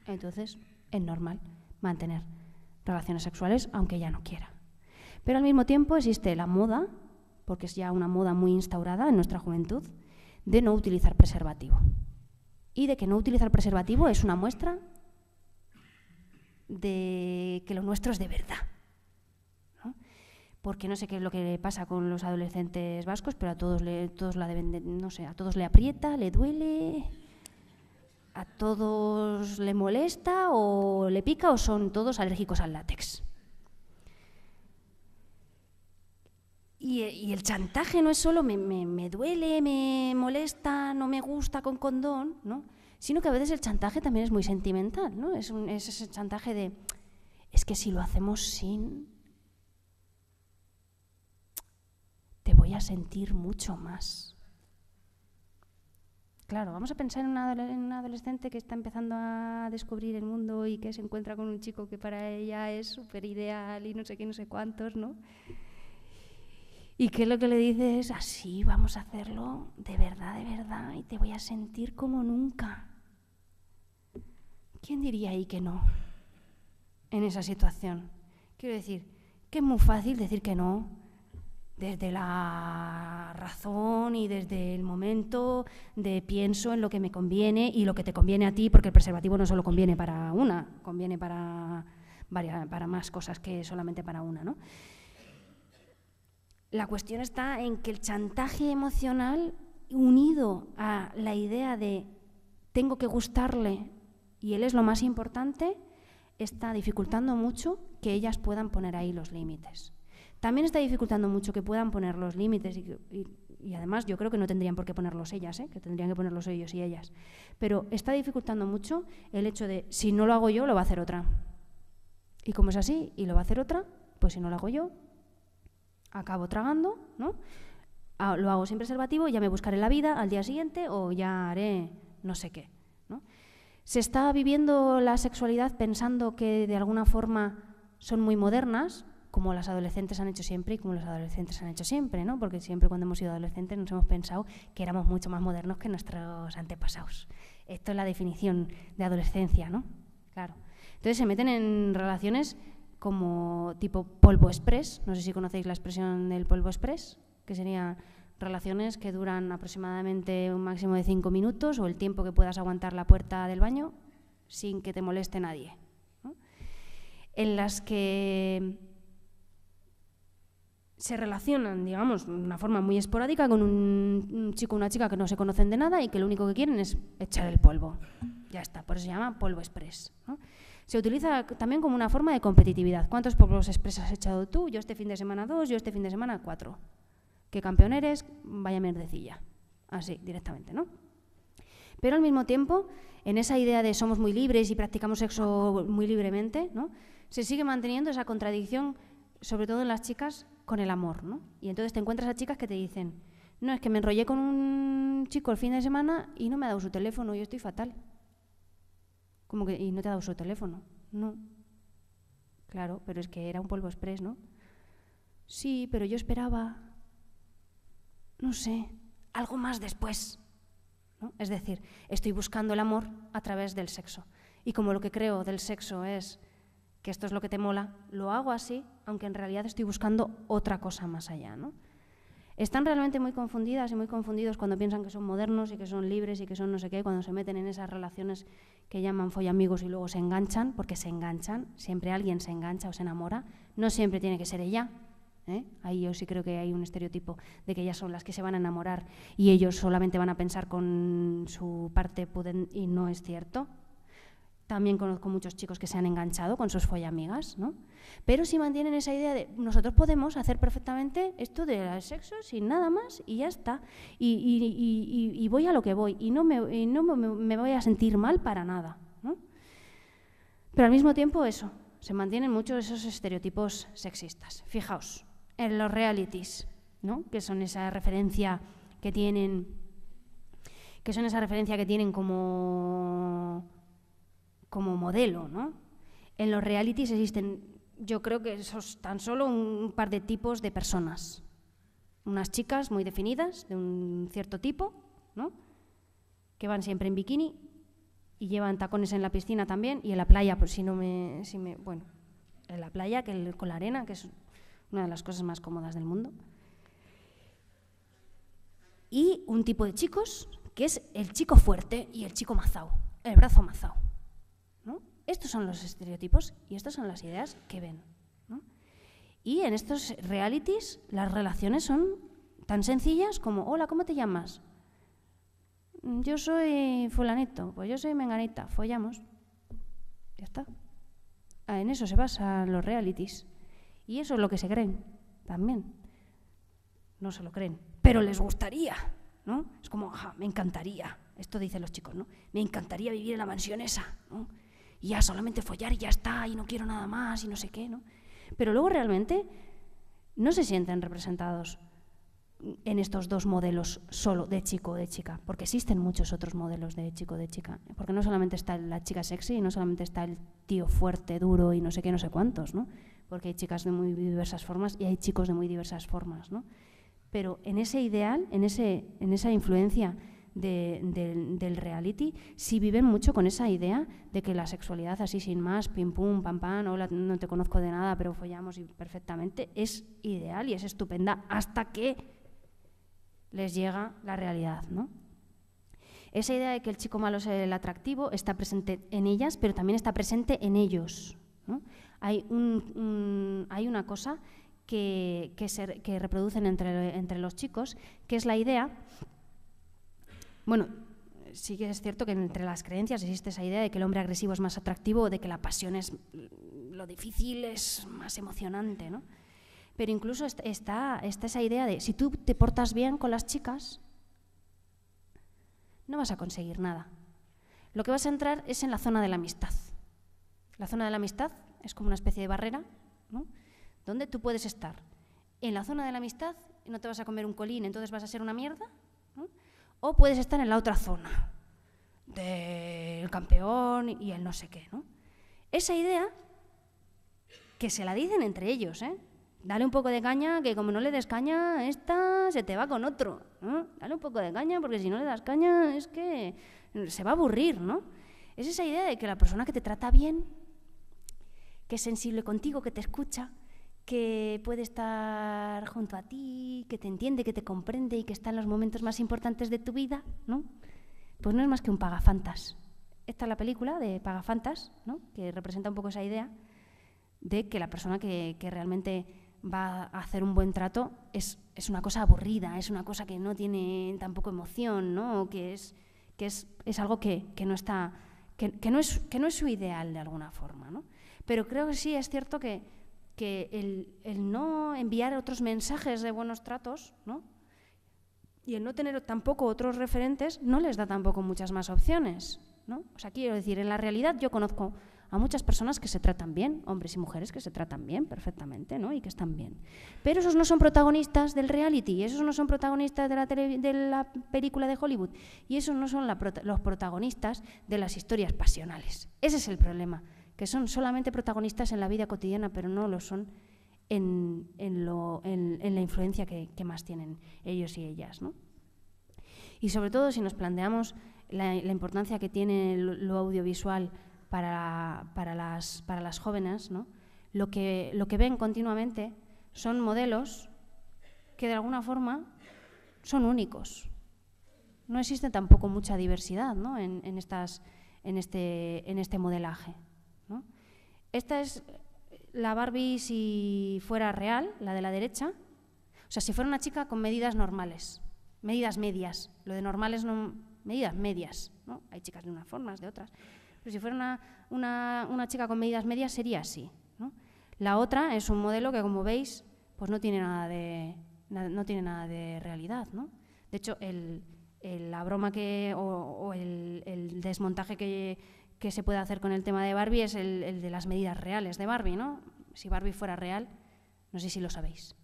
Entonces, es normal mantener relaciones sexuales aunque ella no quiera. Pero al mismo tiempo existe la moda, porque es ya una moda muy instaurada en nuestra juventud, de no utilizar preservativo. Y de que no utilizar preservativo es una muestra de que lo nuestro es de verdad. Porque no sé qué es lo que pasa con los adolescentes vascos, pero a todos le, todos la deben no sé, a todos le aprieta, le duele, a todos le molesta o le pica o son todos alérgicos al látex. Y, el chantaje no es solo me, duele, me molesta, no me gusta con condón, ¿no? sino que a veces el chantaje también es muy sentimental. ¿no? Es, es ese chantaje de, es que si lo hacemos sin, te voy a sentir mucho más. Claro, vamos a pensar en un adolescente que está empezando a descubrir el mundo y que se encuentra con un chico que para ella es súper ideal y no sé qué, no sé cuántos, ¿no? Y que lo que le dices? así vamos a hacerlo de verdad, de verdad, y te voy a sentir como nunca. ¿Quién diría ahí que no en esa situación? Quiero decir, que es muy fácil decir que no desde la razón y desde el momento de pienso en lo que me conviene y lo que te conviene a ti, porque el preservativo no solo conviene para una, conviene para, para más cosas que solamente para una, ¿no? La cuestión está en que el chantaje emocional unido a la idea de tengo que gustarle y él es lo más importante, está dificultando mucho que ellas puedan poner ahí los límites. También está dificultando mucho que puedan poner los límites y, además yo creo que no tendrían por qué ponerlos ellas, ¿eh? que tendrían que ponerlos ellos y ellas. Pero está dificultando mucho el hecho de si no lo hago yo, lo va a hacer otra. Y como es así y lo va a hacer otra, pues si no lo hago yo, acabo tragando, ¿no? Ah, lo hago sin preservativo, ya me buscaré la vida al día siguiente o ya haré no sé qué. Se está viviendo la sexualidad pensando que de alguna forma son muy modernas, como las adolescentes han hecho siempre y como los adolescentes han hecho siempre, ¿no? porque siempre cuando hemos sido adolescentes nos hemos pensado que éramos mucho más modernos que nuestros antepasados. Esto es la definición de adolescencia, ¿no? Claro. Entonces se meten en relaciones como tipo polvo express, no sé si conocéis la expresión del polvo express, que serían relaciones que duran aproximadamente un máximo de cinco minutos o el tiempo que puedas aguantar la puerta del baño sin que te moleste nadie, en las que se relacionan, digamos, de una forma muy esporádica con un, chico o una chica que no se conocen de nada y que lo único que quieren es echar el polvo. Ya está, por eso se llama polvo express. ¿no? se utiliza también como una forma de competitividad. ¿Cuántos pueblos expresas has echado tú? Yo este fin de semana dos, yo este fin de semana cuatro. ¿Qué campeón eres? Vaya merdecilla. Así, directamente, ¿no? Pero al mismo tiempo, en esa idea de somos muy libres y practicamos sexo muy libremente, ¿no? se sigue manteniendo esa contradicción, sobre todo en las chicas, con el amor. ¿no? Y entonces te encuentras a chicas que te dicen, no, es que me enrollé con un chico el fin de semana y no me ha dado su teléfono, yo estoy fatal. Como que, ¿y no te ha dado su teléfono? No. Claro, pero es que era un polvo express, ¿no? Sí, pero yo esperaba, no sé, algo más después. ¿no? Es decir, estoy buscando el amor a través del sexo. Y como lo que creo del sexo es que esto es lo que te mola, lo hago así, aunque en realidad estoy buscando otra cosa más allá, ¿no? están realmente muy confundidas y muy confundidos cuando piensan que son modernos y que son libres y que son no sé qué, cuando se meten en esas relaciones que llaman amigos y luego se enganchan, porque se enganchan, siempre alguien se engancha o se enamora, no siempre tiene que ser ella. ¿eh? Ahí yo sí creo que hay un estereotipo de que ellas son las que se van a enamorar y ellos solamente van a pensar con su parte y no es cierto. También conozco muchos chicos que se han enganchado con sus follamigas, ¿no? Pero si mantienen esa idea de nosotros podemos hacer perfectamente esto del sexo sin nada más y ya está. Y, voy a lo que voy y no me, voy a sentir mal para nada. ¿no? Pero al mismo tiempo eso, se mantienen muchos esos estereotipos sexistas. Fijaos, en los realities, ¿no? que son esa referencia que tienen que son esa referencia que tienen como como modelo, ¿no? En los realities existen, yo creo que esos tan solo un par de tipos de personas. Unas chicas muy definidas, de un cierto tipo, ¿no? que van siempre en bikini y llevan tacones en la piscina también y en la playa, por pues si no me, si me bueno, en la playa que con la arena, que es una de las cosas más cómodas del mundo. Y un tipo de chicos que es el chico fuerte y el chico mazao, el brazo mazao. Estos son los estereotipos y estas son las ideas que ven. Y en estos realities las relaciones son tan sencillas como, hola, ¿cómo te llamas? Mm, yo soy fulanito, pues yo soy menganita, follamos. Ya está. Ah, en eso se basan los realities. Y eso es lo que se creen también. No se lo creen, pero les gustaría, ¿no? Es como, me encantaría. Esto dicen los chicos, ¿no? Me encantaría vivir en la mansión esa, y ya solamente follar y ya está, y no quiero nada más, y no sé qué, ¿no? Pero luego realmente no se sienten representados en estos dos modelos solo de chico o de chica, porque existen muchos otros modelos de chico o de chica, porque no solamente está la chica sexy, y no solamente está el tío fuerte, duro y no sé qué, no sé cuántos, ¿no? Porque hay chicas de muy diversas formas y hay chicos de muy diversas formas, ¿no? Pero en ese ideal, en, ese, en esa influencia del reality, si viven mucho con esa idea de que la sexualidad así sin más, pim pum, pam pam, hola, no te conozco de nada, pero follamos perfectamente, es ideal y es estupenda hasta que les llega la realidad, ¿no? Esa idea de que el chico malo es el atractivo está presente en ellas, pero también está presente en ellos. Hay, hay una cosa que, se, que reproducen entre, entre los chicos, que es la idea bueno, sí que es cierto que entre las creencias existe esa idea de que el hombre agresivo es más atractivo, de que la pasión es mm, lo difícil, es más emocionante, ¿no? Pero incluso está, esa idea de si tú te portas bien con las chicas, no vas a conseguir nada. Lo que vas a entrar es en la zona de la amistad. La zona de la amistad es como una especie de barrera, ¿no? Donde tú puedes estar en la zona de la amistad no te vas a comer un colín, entonces vas a ser una mierda, o puedes estar en la otra zona del campeón y el no sé qué, ¿no? Esa idea, que se la dicen entre ellos, ¿eh? Dale un poco de caña, que como no le des caña, esta se te va con otro, ¿no? Dale un poco de caña, porque si no le das caña es que se va a aburrir, ¿no? Es esa idea de que la persona que te trata bien, que es sensible contigo, que te escucha, que puede estar junto a ti, que te entiende, que te comprende y que está en los momentos más importantes de tu vida, ¿no? Pues no es más que un pagafantas. Esta es la película de pagafantas, ¿no? Que representa un poco esa idea de que la persona que, realmente va a hacer un buen trato es, una cosa aburrida, es una cosa que no tiene tampoco emoción, que es, que es, algo que, no está... Que, no es, que no es su ideal de alguna forma, Pero creo que sí es cierto que, que el, no enviar otros mensajes de buenos tratos, Y el no tener tampoco otros referentes no les da tampoco muchas más opciones, ¿no? O sea, quiero decir, en la realidad yo conozco a muchas personas que se tratan bien, hombres y mujeres que se tratan bien perfectamente, ¿no? Y que están bien. Pero esos no son protagonistas del reality, esos no son protagonistas de la, de la película de Hollywood y esos no son los protagonistas de las historias pasionales. Ese es el problema que son solamente protagonistas en la vida cotidiana, pero no lo son en, en, la influencia que, más tienen ellos y ellas. ¿no? Y sobre todo si nos planteamos la, importancia que tiene lo audiovisual para, las, jóvenes, lo, que, lo que ven continuamente son modelos que de alguna forma son únicos. No existe tampoco mucha diversidad ¿no? en este, este modelaje. ¿no? Esta es la Barbie si fuera real, la de la derecha. O sea, si fuera una chica con medidas normales, medidas medias. Lo de normales, no, medidas medias. ¿no? Hay chicas de unas formas, de otras. Pero si fuera una, una, una chica con medidas medias sería así. La otra es un modelo que, como veis, pues no tiene nada de, no tiene nada de realidad. ¿no? De hecho, la broma que, o, el desmontaje que que se puede hacer con el tema de Barbie es el, de las medidas reales de Barbie, ¿no? Si Barbie fuera real, no sé si lo sabéis,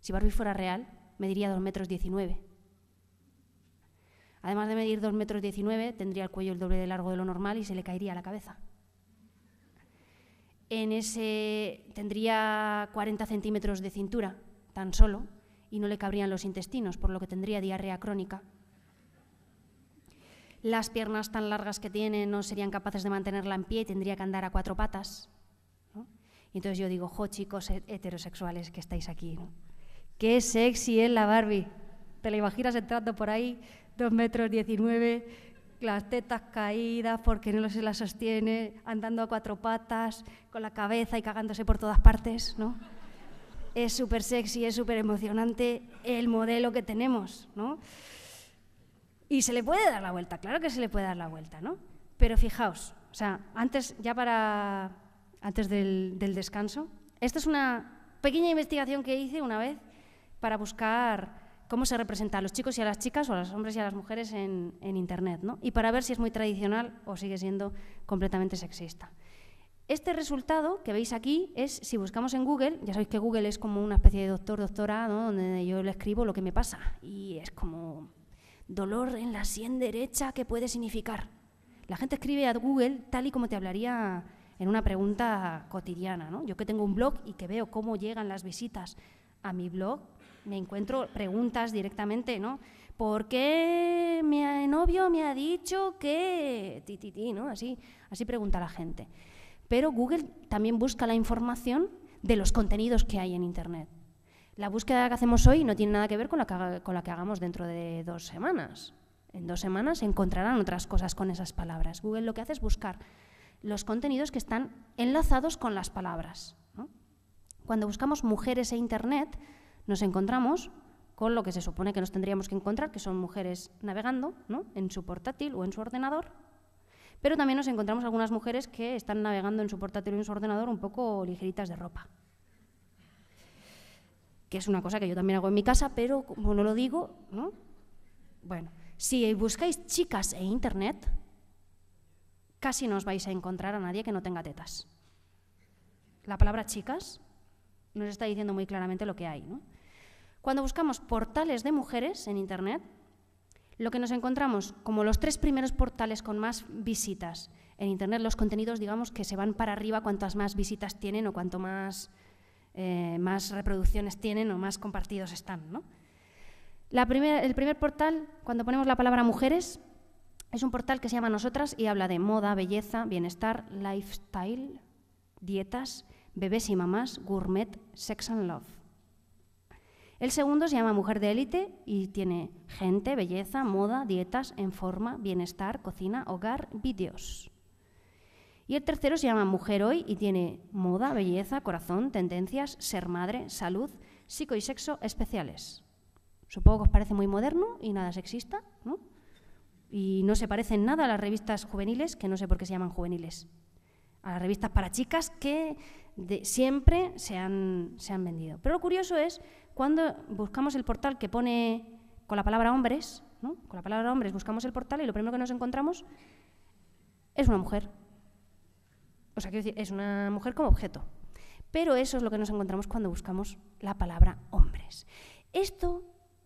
si Barbie fuera real, mediría 2 metros 19. Además de medir 2 metros 19, tendría el cuello el doble de largo de lo normal y se le caería la cabeza. En ese tendría 40 centímetros de cintura, tan solo, y no le cabrían los intestinos, por lo que tendría diarrea crónica las piernas tan largas que tiene no serían capaces de mantenerla en pie y tendría que andar a cuatro patas. Y entonces yo digo, jo, chicos heterosexuales que estáis aquí, ¿no? qué sexy es ¿eh, la Barbie. Te la imaginas entrando por ahí, dos metros 19, las tetas caídas porque no se las sostiene, andando a cuatro patas, con la cabeza y cagándose por todas partes, Es súper sexy, es súper emocionante el modelo que tenemos, ¿no? Y se le puede dar la vuelta, claro que se le puede dar la vuelta, ¿no? Pero fijaos, o sea, antes, ya para, antes del, descanso, esta es una pequeña investigación que hice una vez para buscar cómo se representa a los chicos y a las chicas o a los hombres y a las mujeres en, en, Internet, ¿no? y para ver si es muy tradicional o sigue siendo completamente sexista. Este resultado que veis aquí es si buscamos en Google, ya sabéis que Google es como una especie de doctor, doctora, ¿no? donde yo le escribo lo que me pasa y es como dolor en la sien derecha, ¿qué puede significar? La gente escribe a Google tal y como te hablaría en una pregunta cotidiana. ¿no? Yo que tengo un blog y que veo cómo llegan las visitas a mi blog, me encuentro preguntas directamente, ¿no? ¿Por qué mi novio me ha dicho que ti, ti, ¿no? Así, así pregunta la gente. Pero Google también busca la información de los contenidos que hay en Internet la búsqueda que hacemos hoy no tiene nada que ver con la que, hagamos dentro de dos semanas. En dos semanas encontrarán otras cosas con esas palabras. Google lo que hace es buscar los contenidos que están enlazados con las palabras. Cuando buscamos mujeres e Internet, nos encontramos con lo que se supone que nos tendríamos que encontrar, que son mujeres navegando en su portátil o en su ordenador, pero también nos encontramos algunas mujeres que están navegando en su portátil o en su ordenador un poco ligeritas de ropa que es una cosa que yo también hago en mi casa, pero como no lo digo, ¿no? Bueno, si buscáis chicas en internet, casi no os vais a encontrar a nadie que no tenga tetas. La palabra chicas nos está diciendo muy claramente lo que hay, Cuando buscamos portales de mujeres en internet, lo que nos encontramos como los tres primeros portales con más visitas en internet, los contenidos digamos que se van para arriba cuantas más visitas tienen o cuanto más eh, más reproducciones tienen o más compartidos están. el primer portal, cuando ponemos la palabra mujeres, es un portal que se llama Nosotras y habla de moda, belleza, bienestar, lifestyle, dietas, bebés y mamás, gourmet, sex and love. El segundo se llama Mujer de Élite y tiene gente, belleza, moda, dietas, en forma, bienestar, cocina, hogar, vídeos. Y el tercero se llama Mujer Hoy y tiene moda, belleza, corazón, tendencias, ser madre, salud, psico y sexo especiales. Supongo que os parece muy moderno y nada sexista, ¿no? Y no se parecen nada a las revistas juveniles, que no sé por qué se llaman juveniles, a las revistas para chicas que siempre se han, se han vendido. Pero lo curioso es cuando buscamos el portal que pone con la palabra hombres, ¿no? con la palabra hombres buscamos el portal y lo primero que nos encontramos es una mujer. O sea, es una mujer como objeto. Pero eso es lo que nos encontramos cuando buscamos la palabra hombres. Esto,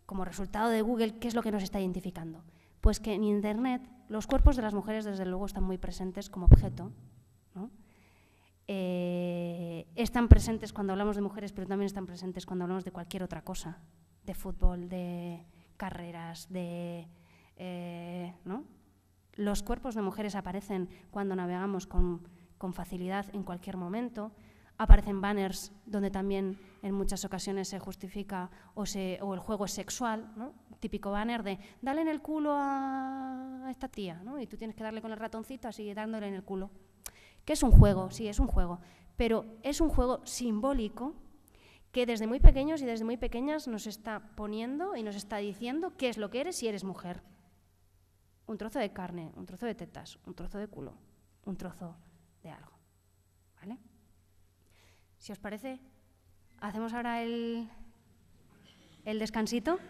como resultado de Google, ¿qué es lo que nos está identificando? Pues que en Internet los cuerpos de las mujeres, desde luego, están muy presentes como objeto. Eh, están presentes cuando hablamos de mujeres, pero también están presentes cuando hablamos de cualquier otra cosa, de fútbol, de carreras, de... Eh, los cuerpos de mujeres aparecen cuando navegamos con con facilidad en cualquier momento. Aparecen banners donde también en muchas ocasiones se justifica o, el juego es sexual, típico banner de dale en el culo a esta tía y tú tienes que darle con el ratoncito así dándole en el culo. Que es un juego, sí, es un juego, pero es un juego simbólico que desde muy pequeños y desde muy pequeñas nos está poniendo y nos está diciendo qué es lo que eres si eres mujer. Un trozo de carne, un trozo de tetas, un trozo de culo, un trozo de algo. ¿Vale? Si os parece, hacemos ahora el, el descansito.